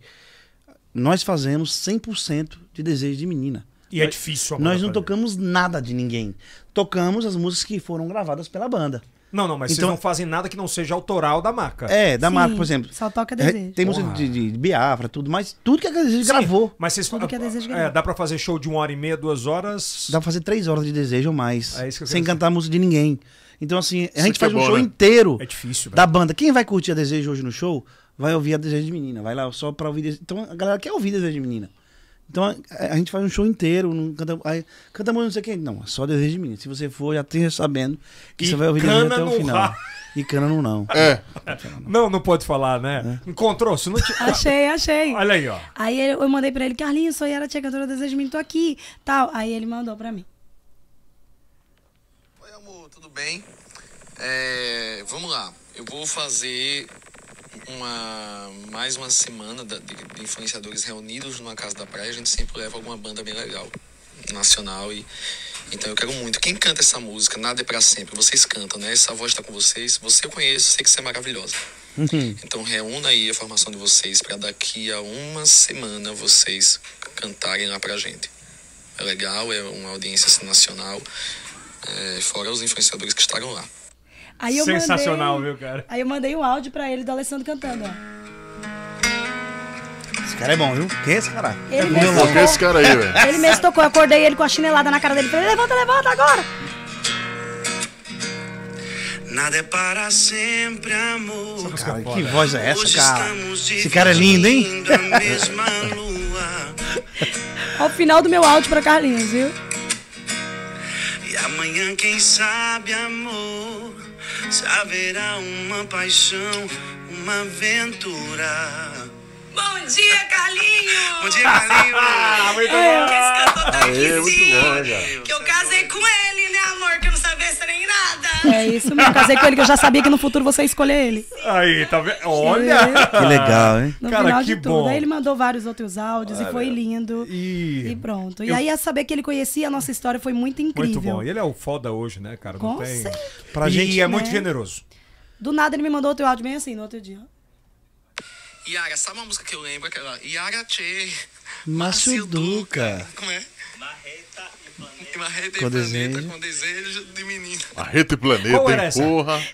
Speaker 5: nós fazemos 100% de desejo de menina.
Speaker 1: E é nós, é difícil a Nós não
Speaker 5: tocamos nada de ninguém. Tocamos as músicas que foram gravadas pela banda.
Speaker 1: Não, não, mas então, vocês não fazem nada que não seja autoral da marca. É, da Sim, marca, por exemplo. Só toca é,
Speaker 5: desejo. tem música de, de, de Biafra, tudo, mas
Speaker 1: tudo que a Desejo Sim, gravou. Mas vocês tudo que a Desejo é, gravou. É, dá pra fazer show de uma hora e meia, duas horas. Dá pra
Speaker 5: fazer três horas de desejo ou mais. É isso que eu Sem dizer. cantar música de ninguém. Então, assim, a gente faz é um bom, show né? inteiro é difícil, da velho. banda. Quem vai curtir a Desejo hoje no show, vai ouvir a Desejo de Menina. Vai lá só pra ouvir. Então, a galera quer ouvir a Desejo de Menina. Então a, a, gente faz um show inteiro, não canta, aí, canta não sei quem. Não, só desejo é de mim. Se você for, já esteja sabendo que e você vai
Speaker 1: ouvir até o final. Ra... E cana não, não. É. Não, não pode falar, né? É. Encontrou, se não te... Achei, achei. Olha aí, ó.
Speaker 4: Aí eu mandei pra ele, Carlinhos, sou Yara Tia Cantora, desejo é de mim, tô aqui, tal. Aí ele mandou pra mim. Oi, amor, tudo bem? É, vamos lá. Eu vou fazer uma,
Speaker 1: mais uma semana de, influenciadores reunidos numa casa da praia, a gente sempre leva alguma banda bem legal, nacional e então eu quero muito. Quem canta essa música, Nada é para sempre, vocês cantam, né? Essa voz está com vocês. Você eu conheço, sei que você é maravilhosa. Uhum. Então reúna aí a
Speaker 4: formação de vocês para daqui a uma semana vocês cantarem lá pra gente. É legal, é uma audiência assim, nacional, é, fora os influenciadores que estarão lá. Aí eu Sensacional, mandei, viu, cara? Aí eu mandei um áudio pra ele do Alessandro cantando, ó.
Speaker 5: Esse cara é bom, viu? Quem é esse cara? Ele é mesmo tocou. esse cara aí, velho?
Speaker 4: Ele mesmo tocou. Eu acordei ele com a chinelada na cara dele. Falei, levanta, levanta agora.
Speaker 5: Nada é para sempre, amor. É cara, que voz é essa, cara? Esse
Speaker 4: cara é lindo, hein? (laughs) Ao final do meu áudio pra Carlinhos, viu? E amanhã, quem sabe,
Speaker 5: amor se haverá uma paixão, uma aventura Bom
Speaker 4: dia, Carlinhos! Bom dia, Carlinhos! (laughs) ah, muito é, bom! Esse
Speaker 1: cantor tá Que eu casei com ele, né,
Speaker 4: amor? Que eu não sabia ser nem nada. É isso mesmo, casei com ele, que eu já sabia que no futuro você ia escolher ele.
Speaker 1: Aí, tá vendo? Olha! Que legal, hein? No Cara, que bom! Aí ele
Speaker 4: mandou vários outros áudios e foi lindo. E, e pronto. E eu... aí, a saber que ele conhecia a nossa história foi muito incrível. Muito bom.
Speaker 1: E ele é o foda hoje, né, cara? Não com tem... Pra gente, e é muito né? generoso.
Speaker 4: Do nada ele me mandou outro áudio bem assim no outro dia. Yara, sabe uma música que eu lembro? Aquela Yara Tchê.
Speaker 1: Márcio Duca. Como é? Marreta
Speaker 2: rede com planeta, desejo. com desejo de menina. A rede planeta, Qual porra. Essa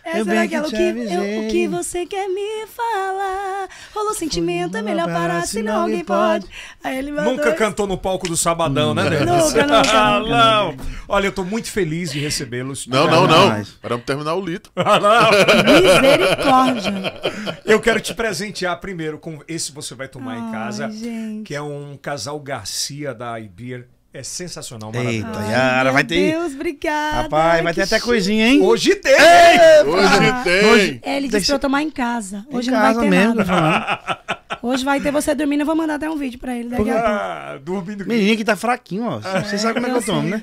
Speaker 1: é, eu era aquela, o que, eu, o que
Speaker 4: você quer me falar? Rolou sentimento, é melhor parar, senão alguém pode. Aí ele mandou Nunca esse... cantou
Speaker 1: no palco do Sabadão, né, NUNCA Nunca, nunca, (laughs) ah, não. Olha, eu tô muito feliz de recebê-los. Não, não, não. para terminar o litro. Ah, Misericórdia. Eu quero te presentear primeiro com esse você vai tomar Ai, em casa, gente. que é um casal Garcia da Ibir é sensacional, maravilhoso.
Speaker 5: Eita, Yara, vai ter. Deus, obrigada. Rapaz, vai ter até coisinha, hein? Hoje
Speaker 4: tem! hoje tem! Hoje... É, ele disse Deixa... pra eu tomar em casa. Hoje em não casa vai ter mesmo, nada. (laughs) Hoje vai ter você dormindo, eu vou mandar até um vídeo pra ele daqui ah, a pouco. Dormindo. que tá fraquinho,
Speaker 1: ó. Você é, sabe como é que eu, eu tomo, né?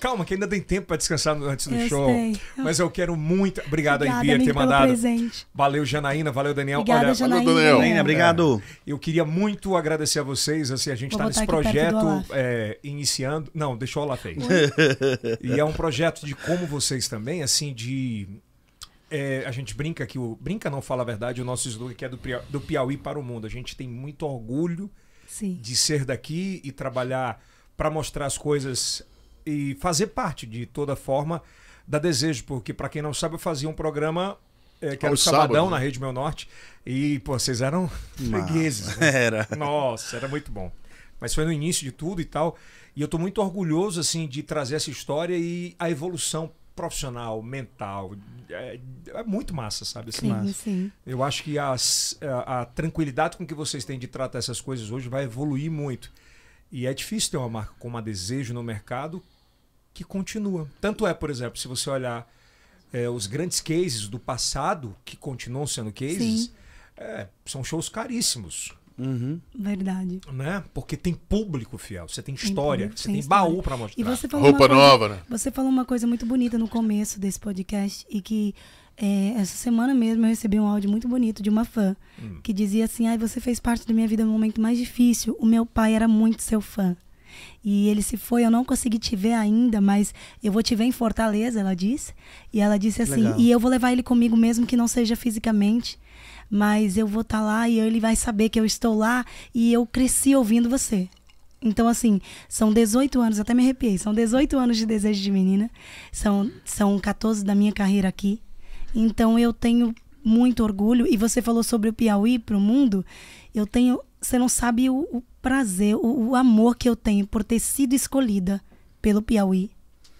Speaker 1: Calma, que ainda tem tempo para descansar antes do eu show. Sei. Mas eu quero muito. Obrigado Obrigada, aí, Bia, ter mandado. Presente. Valeu, Janaína. Valeu, Daniel. Obrigada, Olha, Janaína. Valeu, Daniel. Janaína, obrigado. É, eu queria muito agradecer a vocês. Assim, a gente está nesse projeto é, iniciando. Não, deixou o Olá fez. e é um projeto de como vocês também, assim, de é, a gente brinca que o brinca não fala a verdade, o nosso slogan que é do, do Piauí para o mundo. A gente tem muito orgulho Sim. de ser daqui e trabalhar para mostrar as coisas e fazer parte de toda forma da Desejo, porque para quem não sabe, eu fazia um programa é, que era o Sabadão sábado, né? na Rede Meu Norte. E, pô, vocês eram fregueses. Né? (laughs) Era. Nossa, era muito bom. Mas foi no início de tudo e tal. E eu tô muito orgulhoso, assim, de trazer essa história e a evolução profissional, mental. É, é muito massa, sabe? Assim, sim, sim. Eu acho que as, a, a tranquilidade com que vocês têm de tratar essas coisas hoje vai evoluir muito. E é difícil ter uma marca como a Desejo no mercado que continua. Tanto é, por exemplo, se você olhar é, os grandes cases do passado, que continuam sendo cases, é, são shows
Speaker 4: caríssimos. Uhum. Verdade.
Speaker 1: Né? Porque tem público fiel, você tem história, tem público, você tem, baú para mostrar. E você falou Roupa coisa, nova, né?
Speaker 4: Você falou uma coisa muito bonita no começo desse podcast e que é, essa semana mesmo eu recebi um áudio muito bonito de uma fã hum. que dizia assim: ah, você fez parte da minha vida no momento mais difícil. O meu pai era muito seu fã. E ele se foi, eu não consegui te ver ainda, mas eu vou te ver em Fortaleza, ela disse. E ela disse assim, Legal. e eu vou levar ele comigo mesmo que não seja fisicamente, mas eu vou estar tá lá e ele vai saber que eu estou lá e eu cresci ouvindo você. Então, assim, são 18 anos, até me arrepiei, são 18 anos de desejo de menina, são, são 14 da minha carreira aqui. Então, eu tenho muito orgulho. E você falou sobre o Piauí para o mundo, eu tenho. Você não sabe o, o prazer, o, o amor que eu tenho por ter sido escolhida pelo Piauí,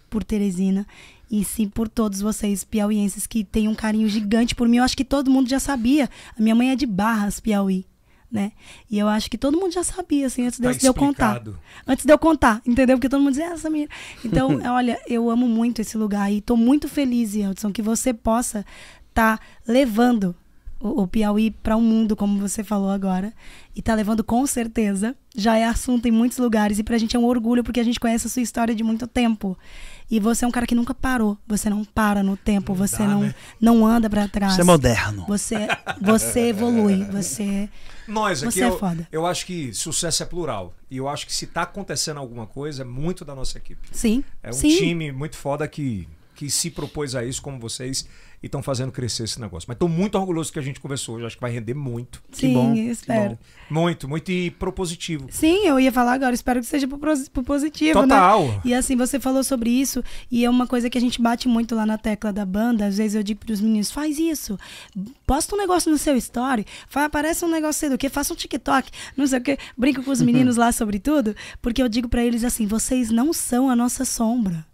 Speaker 4: por Teresina e sim por todos vocês piauienses que têm um carinho gigante por mim. Eu acho que todo mundo já sabia. A minha mãe é de Barras, Piauí. Né? E eu acho que todo mundo já sabia, assim, antes tá de eu contar. Antes de eu contar, entendeu? Porque todo mundo dizia, ah, essa menina. Então, (laughs) olha, eu amo muito esse lugar e estou muito feliz, Edson, que você possa estar tá levando o, o Piauí para o um mundo, como você falou agora, e tá levando com certeza. Já é assunto em muitos lugares e pra gente é um orgulho porque a gente conhece a sua história de muito tempo. E você é um cara que nunca parou, você não para no tempo, não você dá, não, né? não anda para trás. Você é moderno. Você você evolui, (laughs) é. você Nós aqui você é eu, é foda.
Speaker 1: eu acho que sucesso é plural. E eu acho que se tá acontecendo alguma coisa, é muito da nossa equipe.
Speaker 4: Sim. É um sim. time
Speaker 1: muito foda que que se propôs a isso como vocês e estão fazendo crescer esse negócio. Mas estou muito orgulhoso que a gente conversou hoje. Acho que vai render muito. Sim, que bom, espero. Que bom. Muito, muito e propositivo.
Speaker 4: Sim, eu ia falar agora. Espero que seja propositivo. Né? Total. Né? E assim, você falou sobre isso e é uma coisa que a gente bate muito lá na tecla da banda. Às vezes eu digo para os meninos: faz isso, posta um negócio no seu story, faz, aparece um negócio sei do que, faça um TikTok, não sei o que. Brinco com os (laughs) meninos lá sobre tudo, porque eu digo para eles assim: vocês não são a nossa sombra.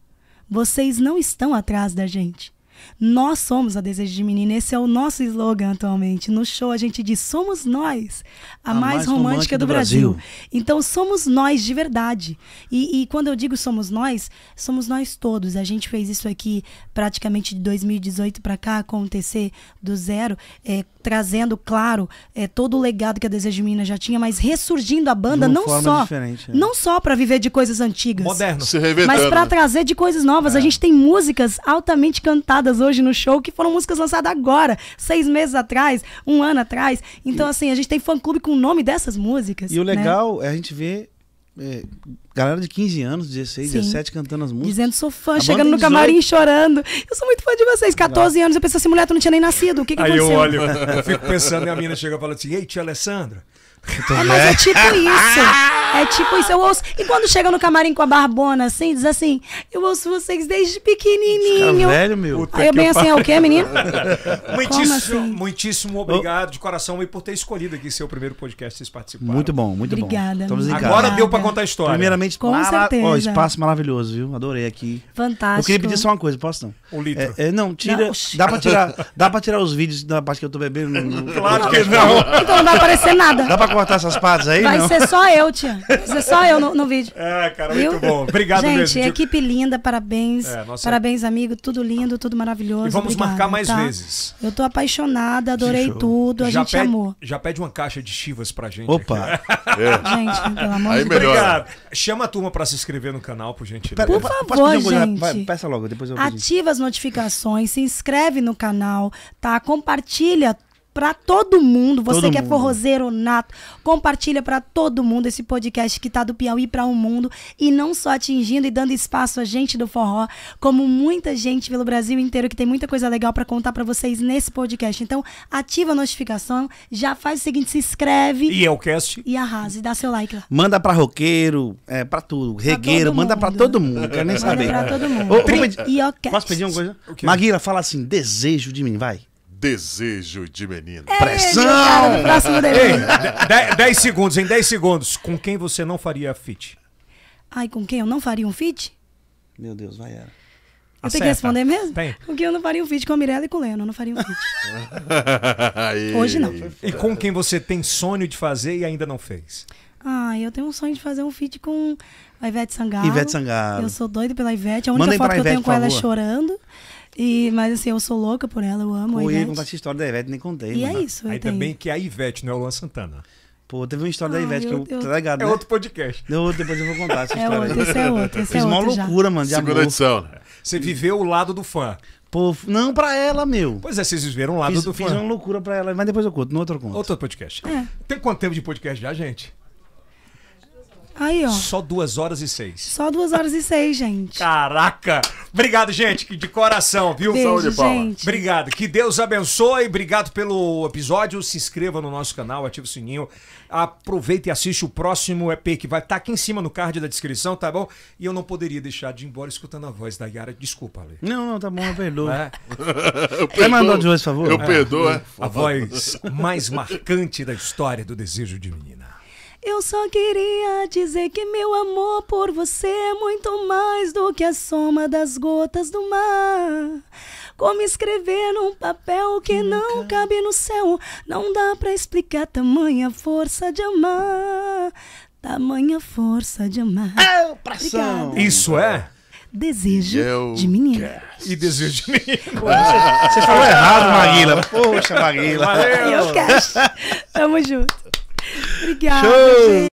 Speaker 4: Vocês não estão atrás da gente. Nós somos a Desejo de Menina. Esse é o nosso slogan atualmente. No show a gente diz: somos nós, a, a mais, romântica, romântica do, do Brasil. Brasil. Então somos nós de verdade. E, e, quando eu digo somos nós, somos nós todos. A gente fez isso aqui praticamente de 2018 para cá acontecer do zero. É, trazendo, claro, é, todo o legado que a Desejo mina já tinha, mas ressurgindo a banda né? não só, não só para viver de coisas antigas, moderno, mas para né? trazer de coisas novas. É. A gente tem músicas altamente cantadas hoje no show que foram músicas lançadas agora, seis meses atrás, um ano atrás. Então e... assim a gente tem fã clube com o nome dessas músicas. E o né? legal
Speaker 5: né? é a gente ver é, Galera de 15 anos, 16, Sim. 17, cantando as músicas. Dizendo, sou fã, a chegando no camarim
Speaker 4: chorando. Eu sou muito fã de vocês. 14 não. anos, eu pensei assim, mulher, tu não tinha nem nascido. O que, que Aí aconteceu? Aí eu olho, (laughs) eu
Speaker 1: fico pensando, e a menina chega e fala assim, ei, tia
Speaker 4: Alessandra.
Speaker 1: É, mas é tipo
Speaker 4: isso. (laughs) É tipo isso, eu ouço. E quando chega no camarim com a barbona, assim, diz assim: Eu ouço vocês desde pequenininho. Fica velho, meu. Puta Aí eu bem assim: É o quê, menino?
Speaker 1: (laughs) muitíssimo, assim? muitíssimo obrigado de coração e por ter escolhido aqui ser o primeiro podcast, vocês participaram. Muito bom, muito Obrigada, bom. Obrigada. Agora deu pra contar a história. Primeiramente, com mara...
Speaker 5: certeza. Ó, espaço maravilhoso, viu? Adorei aqui. Fantástico. Eu queria pedir só uma coisa, posso não? Um litro. É, é, não, tira. Não. Dá, pra tirar, dá pra tirar os vídeos da parte que eu tô bebendo? No, claro que não. Então não vai aparecer nada. Dá pra cortar essas partes aí? Vai não? ser
Speaker 4: só eu, tia. É só eu no, no vídeo. É, cara, Viu? muito bom. Obrigado Gente, mesmo. Gente, equipe linda, parabéns. É, nossa... Parabéns, amigo. Tudo lindo, tudo maravilhoso. E vamos Obrigada, marcar mais tá? vezes. Eu tô apaixonada, adorei tudo. A já gente pede, amou.
Speaker 1: Já pede uma caixa de chivas pra gente. Opa! (laughs) É. Gente, pelo amor Aí de Deus. Melhor. Obrigado. Chama a turma pra se inscrever no canal, por gentileza. Por favor, gente. peça logo, depois eu Ativa
Speaker 4: as notificações, se inscreve no canal, tá? Compartilha para todo mundo. Você todo que é mundo. é forrozeiro nato, compartilha para todo mundo esse podcast que tá do Piauí para o um mundo e não só atingindo e dando espaço a gente do forró, como muita gente pelo Brasil inteiro que tem muita coisa legal para contar para vocês nesse podcast. Então, ativa a notificação, já faz o seguinte, se inscreve e é o cast e arrasa e dá seu like lá.
Speaker 5: Manda para roqueiro, é para tudo, pra regueiro, manda para todo mundo, quero nem Manda saber. Pra todo mundo. Ô, ô, e o cast. Posso pedir uma coisa? Maguila, fala
Speaker 1: assim, desejo de mim, vai desejo de menino. É, Pressão! Tá próximo desejo. 10 segundos, em 10 segundos. Com quem você não faria fit?
Speaker 4: Ai, com quem eu não faria um fit?
Speaker 1: Meu Deus, vai era. Eu tenho que responder mesmo? Tem.
Speaker 4: Com quem eu não faria um fit com a Mirella e com o Leno, eu não faria um fit.
Speaker 1: Hoje não. E com quem você tem sonho de fazer e ainda não fez?
Speaker 4: Ah, eu tenho um sonho de fazer um feat com a Ivete Sangalo. Ivete Sangalo. Eu sou doida pela Ivete. A única Mandem foto que eu Ivete, tenho com ela é chorando. E, mas assim, eu sou louca por ela, eu amo Pô, a Ivete. Eu ia contar essa
Speaker 1: história da Ivete, nem contei. E é mano. é isso. Ainda também bem que é a Ivete, não é o Luan Santana. Pô, teve uma história ah, da Ivete eu, que eu. eu tá ligado, é né? outro podcast. depois eu vou contar essa é história. É outro, esse é outro. Esse é Fiz é uma outro loucura, já. mano. De Segunda amor. edição. Né? Você viveu o lado do fã. Pô, não pra ela, meu. Pois é, vocês viveram o lado fiz, do fiz fã. Fiz uma loucura pra ela, mas depois eu conto, no outro conto. Outro podcast. É. Tem quanto tempo de podcast já, gente? Aí, ó. Só duas horas e seis.
Speaker 4: Só duas horas e seis, gente.
Speaker 1: Caraca! Obrigado, gente, de coração, viu? Beijo, Saúde, Gente. Obrigado. Que Deus abençoe. Obrigado pelo episódio. Se inscreva no nosso canal, ative o sininho. Aproveita e assiste o próximo EP que vai estar tá aqui em cima no card da descrição, tá bom? E eu não poderia deixar de ir embora escutando a voz da Yara. Desculpa, Ale. Não, não, tá bom, eu perdoo. É. eu (laughs) Quer mandar de voz, por favor? Eu é. perdoo, é. A voz mais marcante da história do Desejo de Menina.
Speaker 4: Eu só queria dizer que meu amor por você é muito mais do que a soma das gotas do mar. Como escrever num papel que Nunca. não cabe no céu, não dá para explicar tamanha força de amar. Tamanha força de amar. É o
Speaker 1: Isso é? Desejo eu de menino. E desejo de menino. Você falou errado, Maguila. Poxa, Maguila. Eu quero. Tamo
Speaker 3: junto. Obrigada. Show. Gente.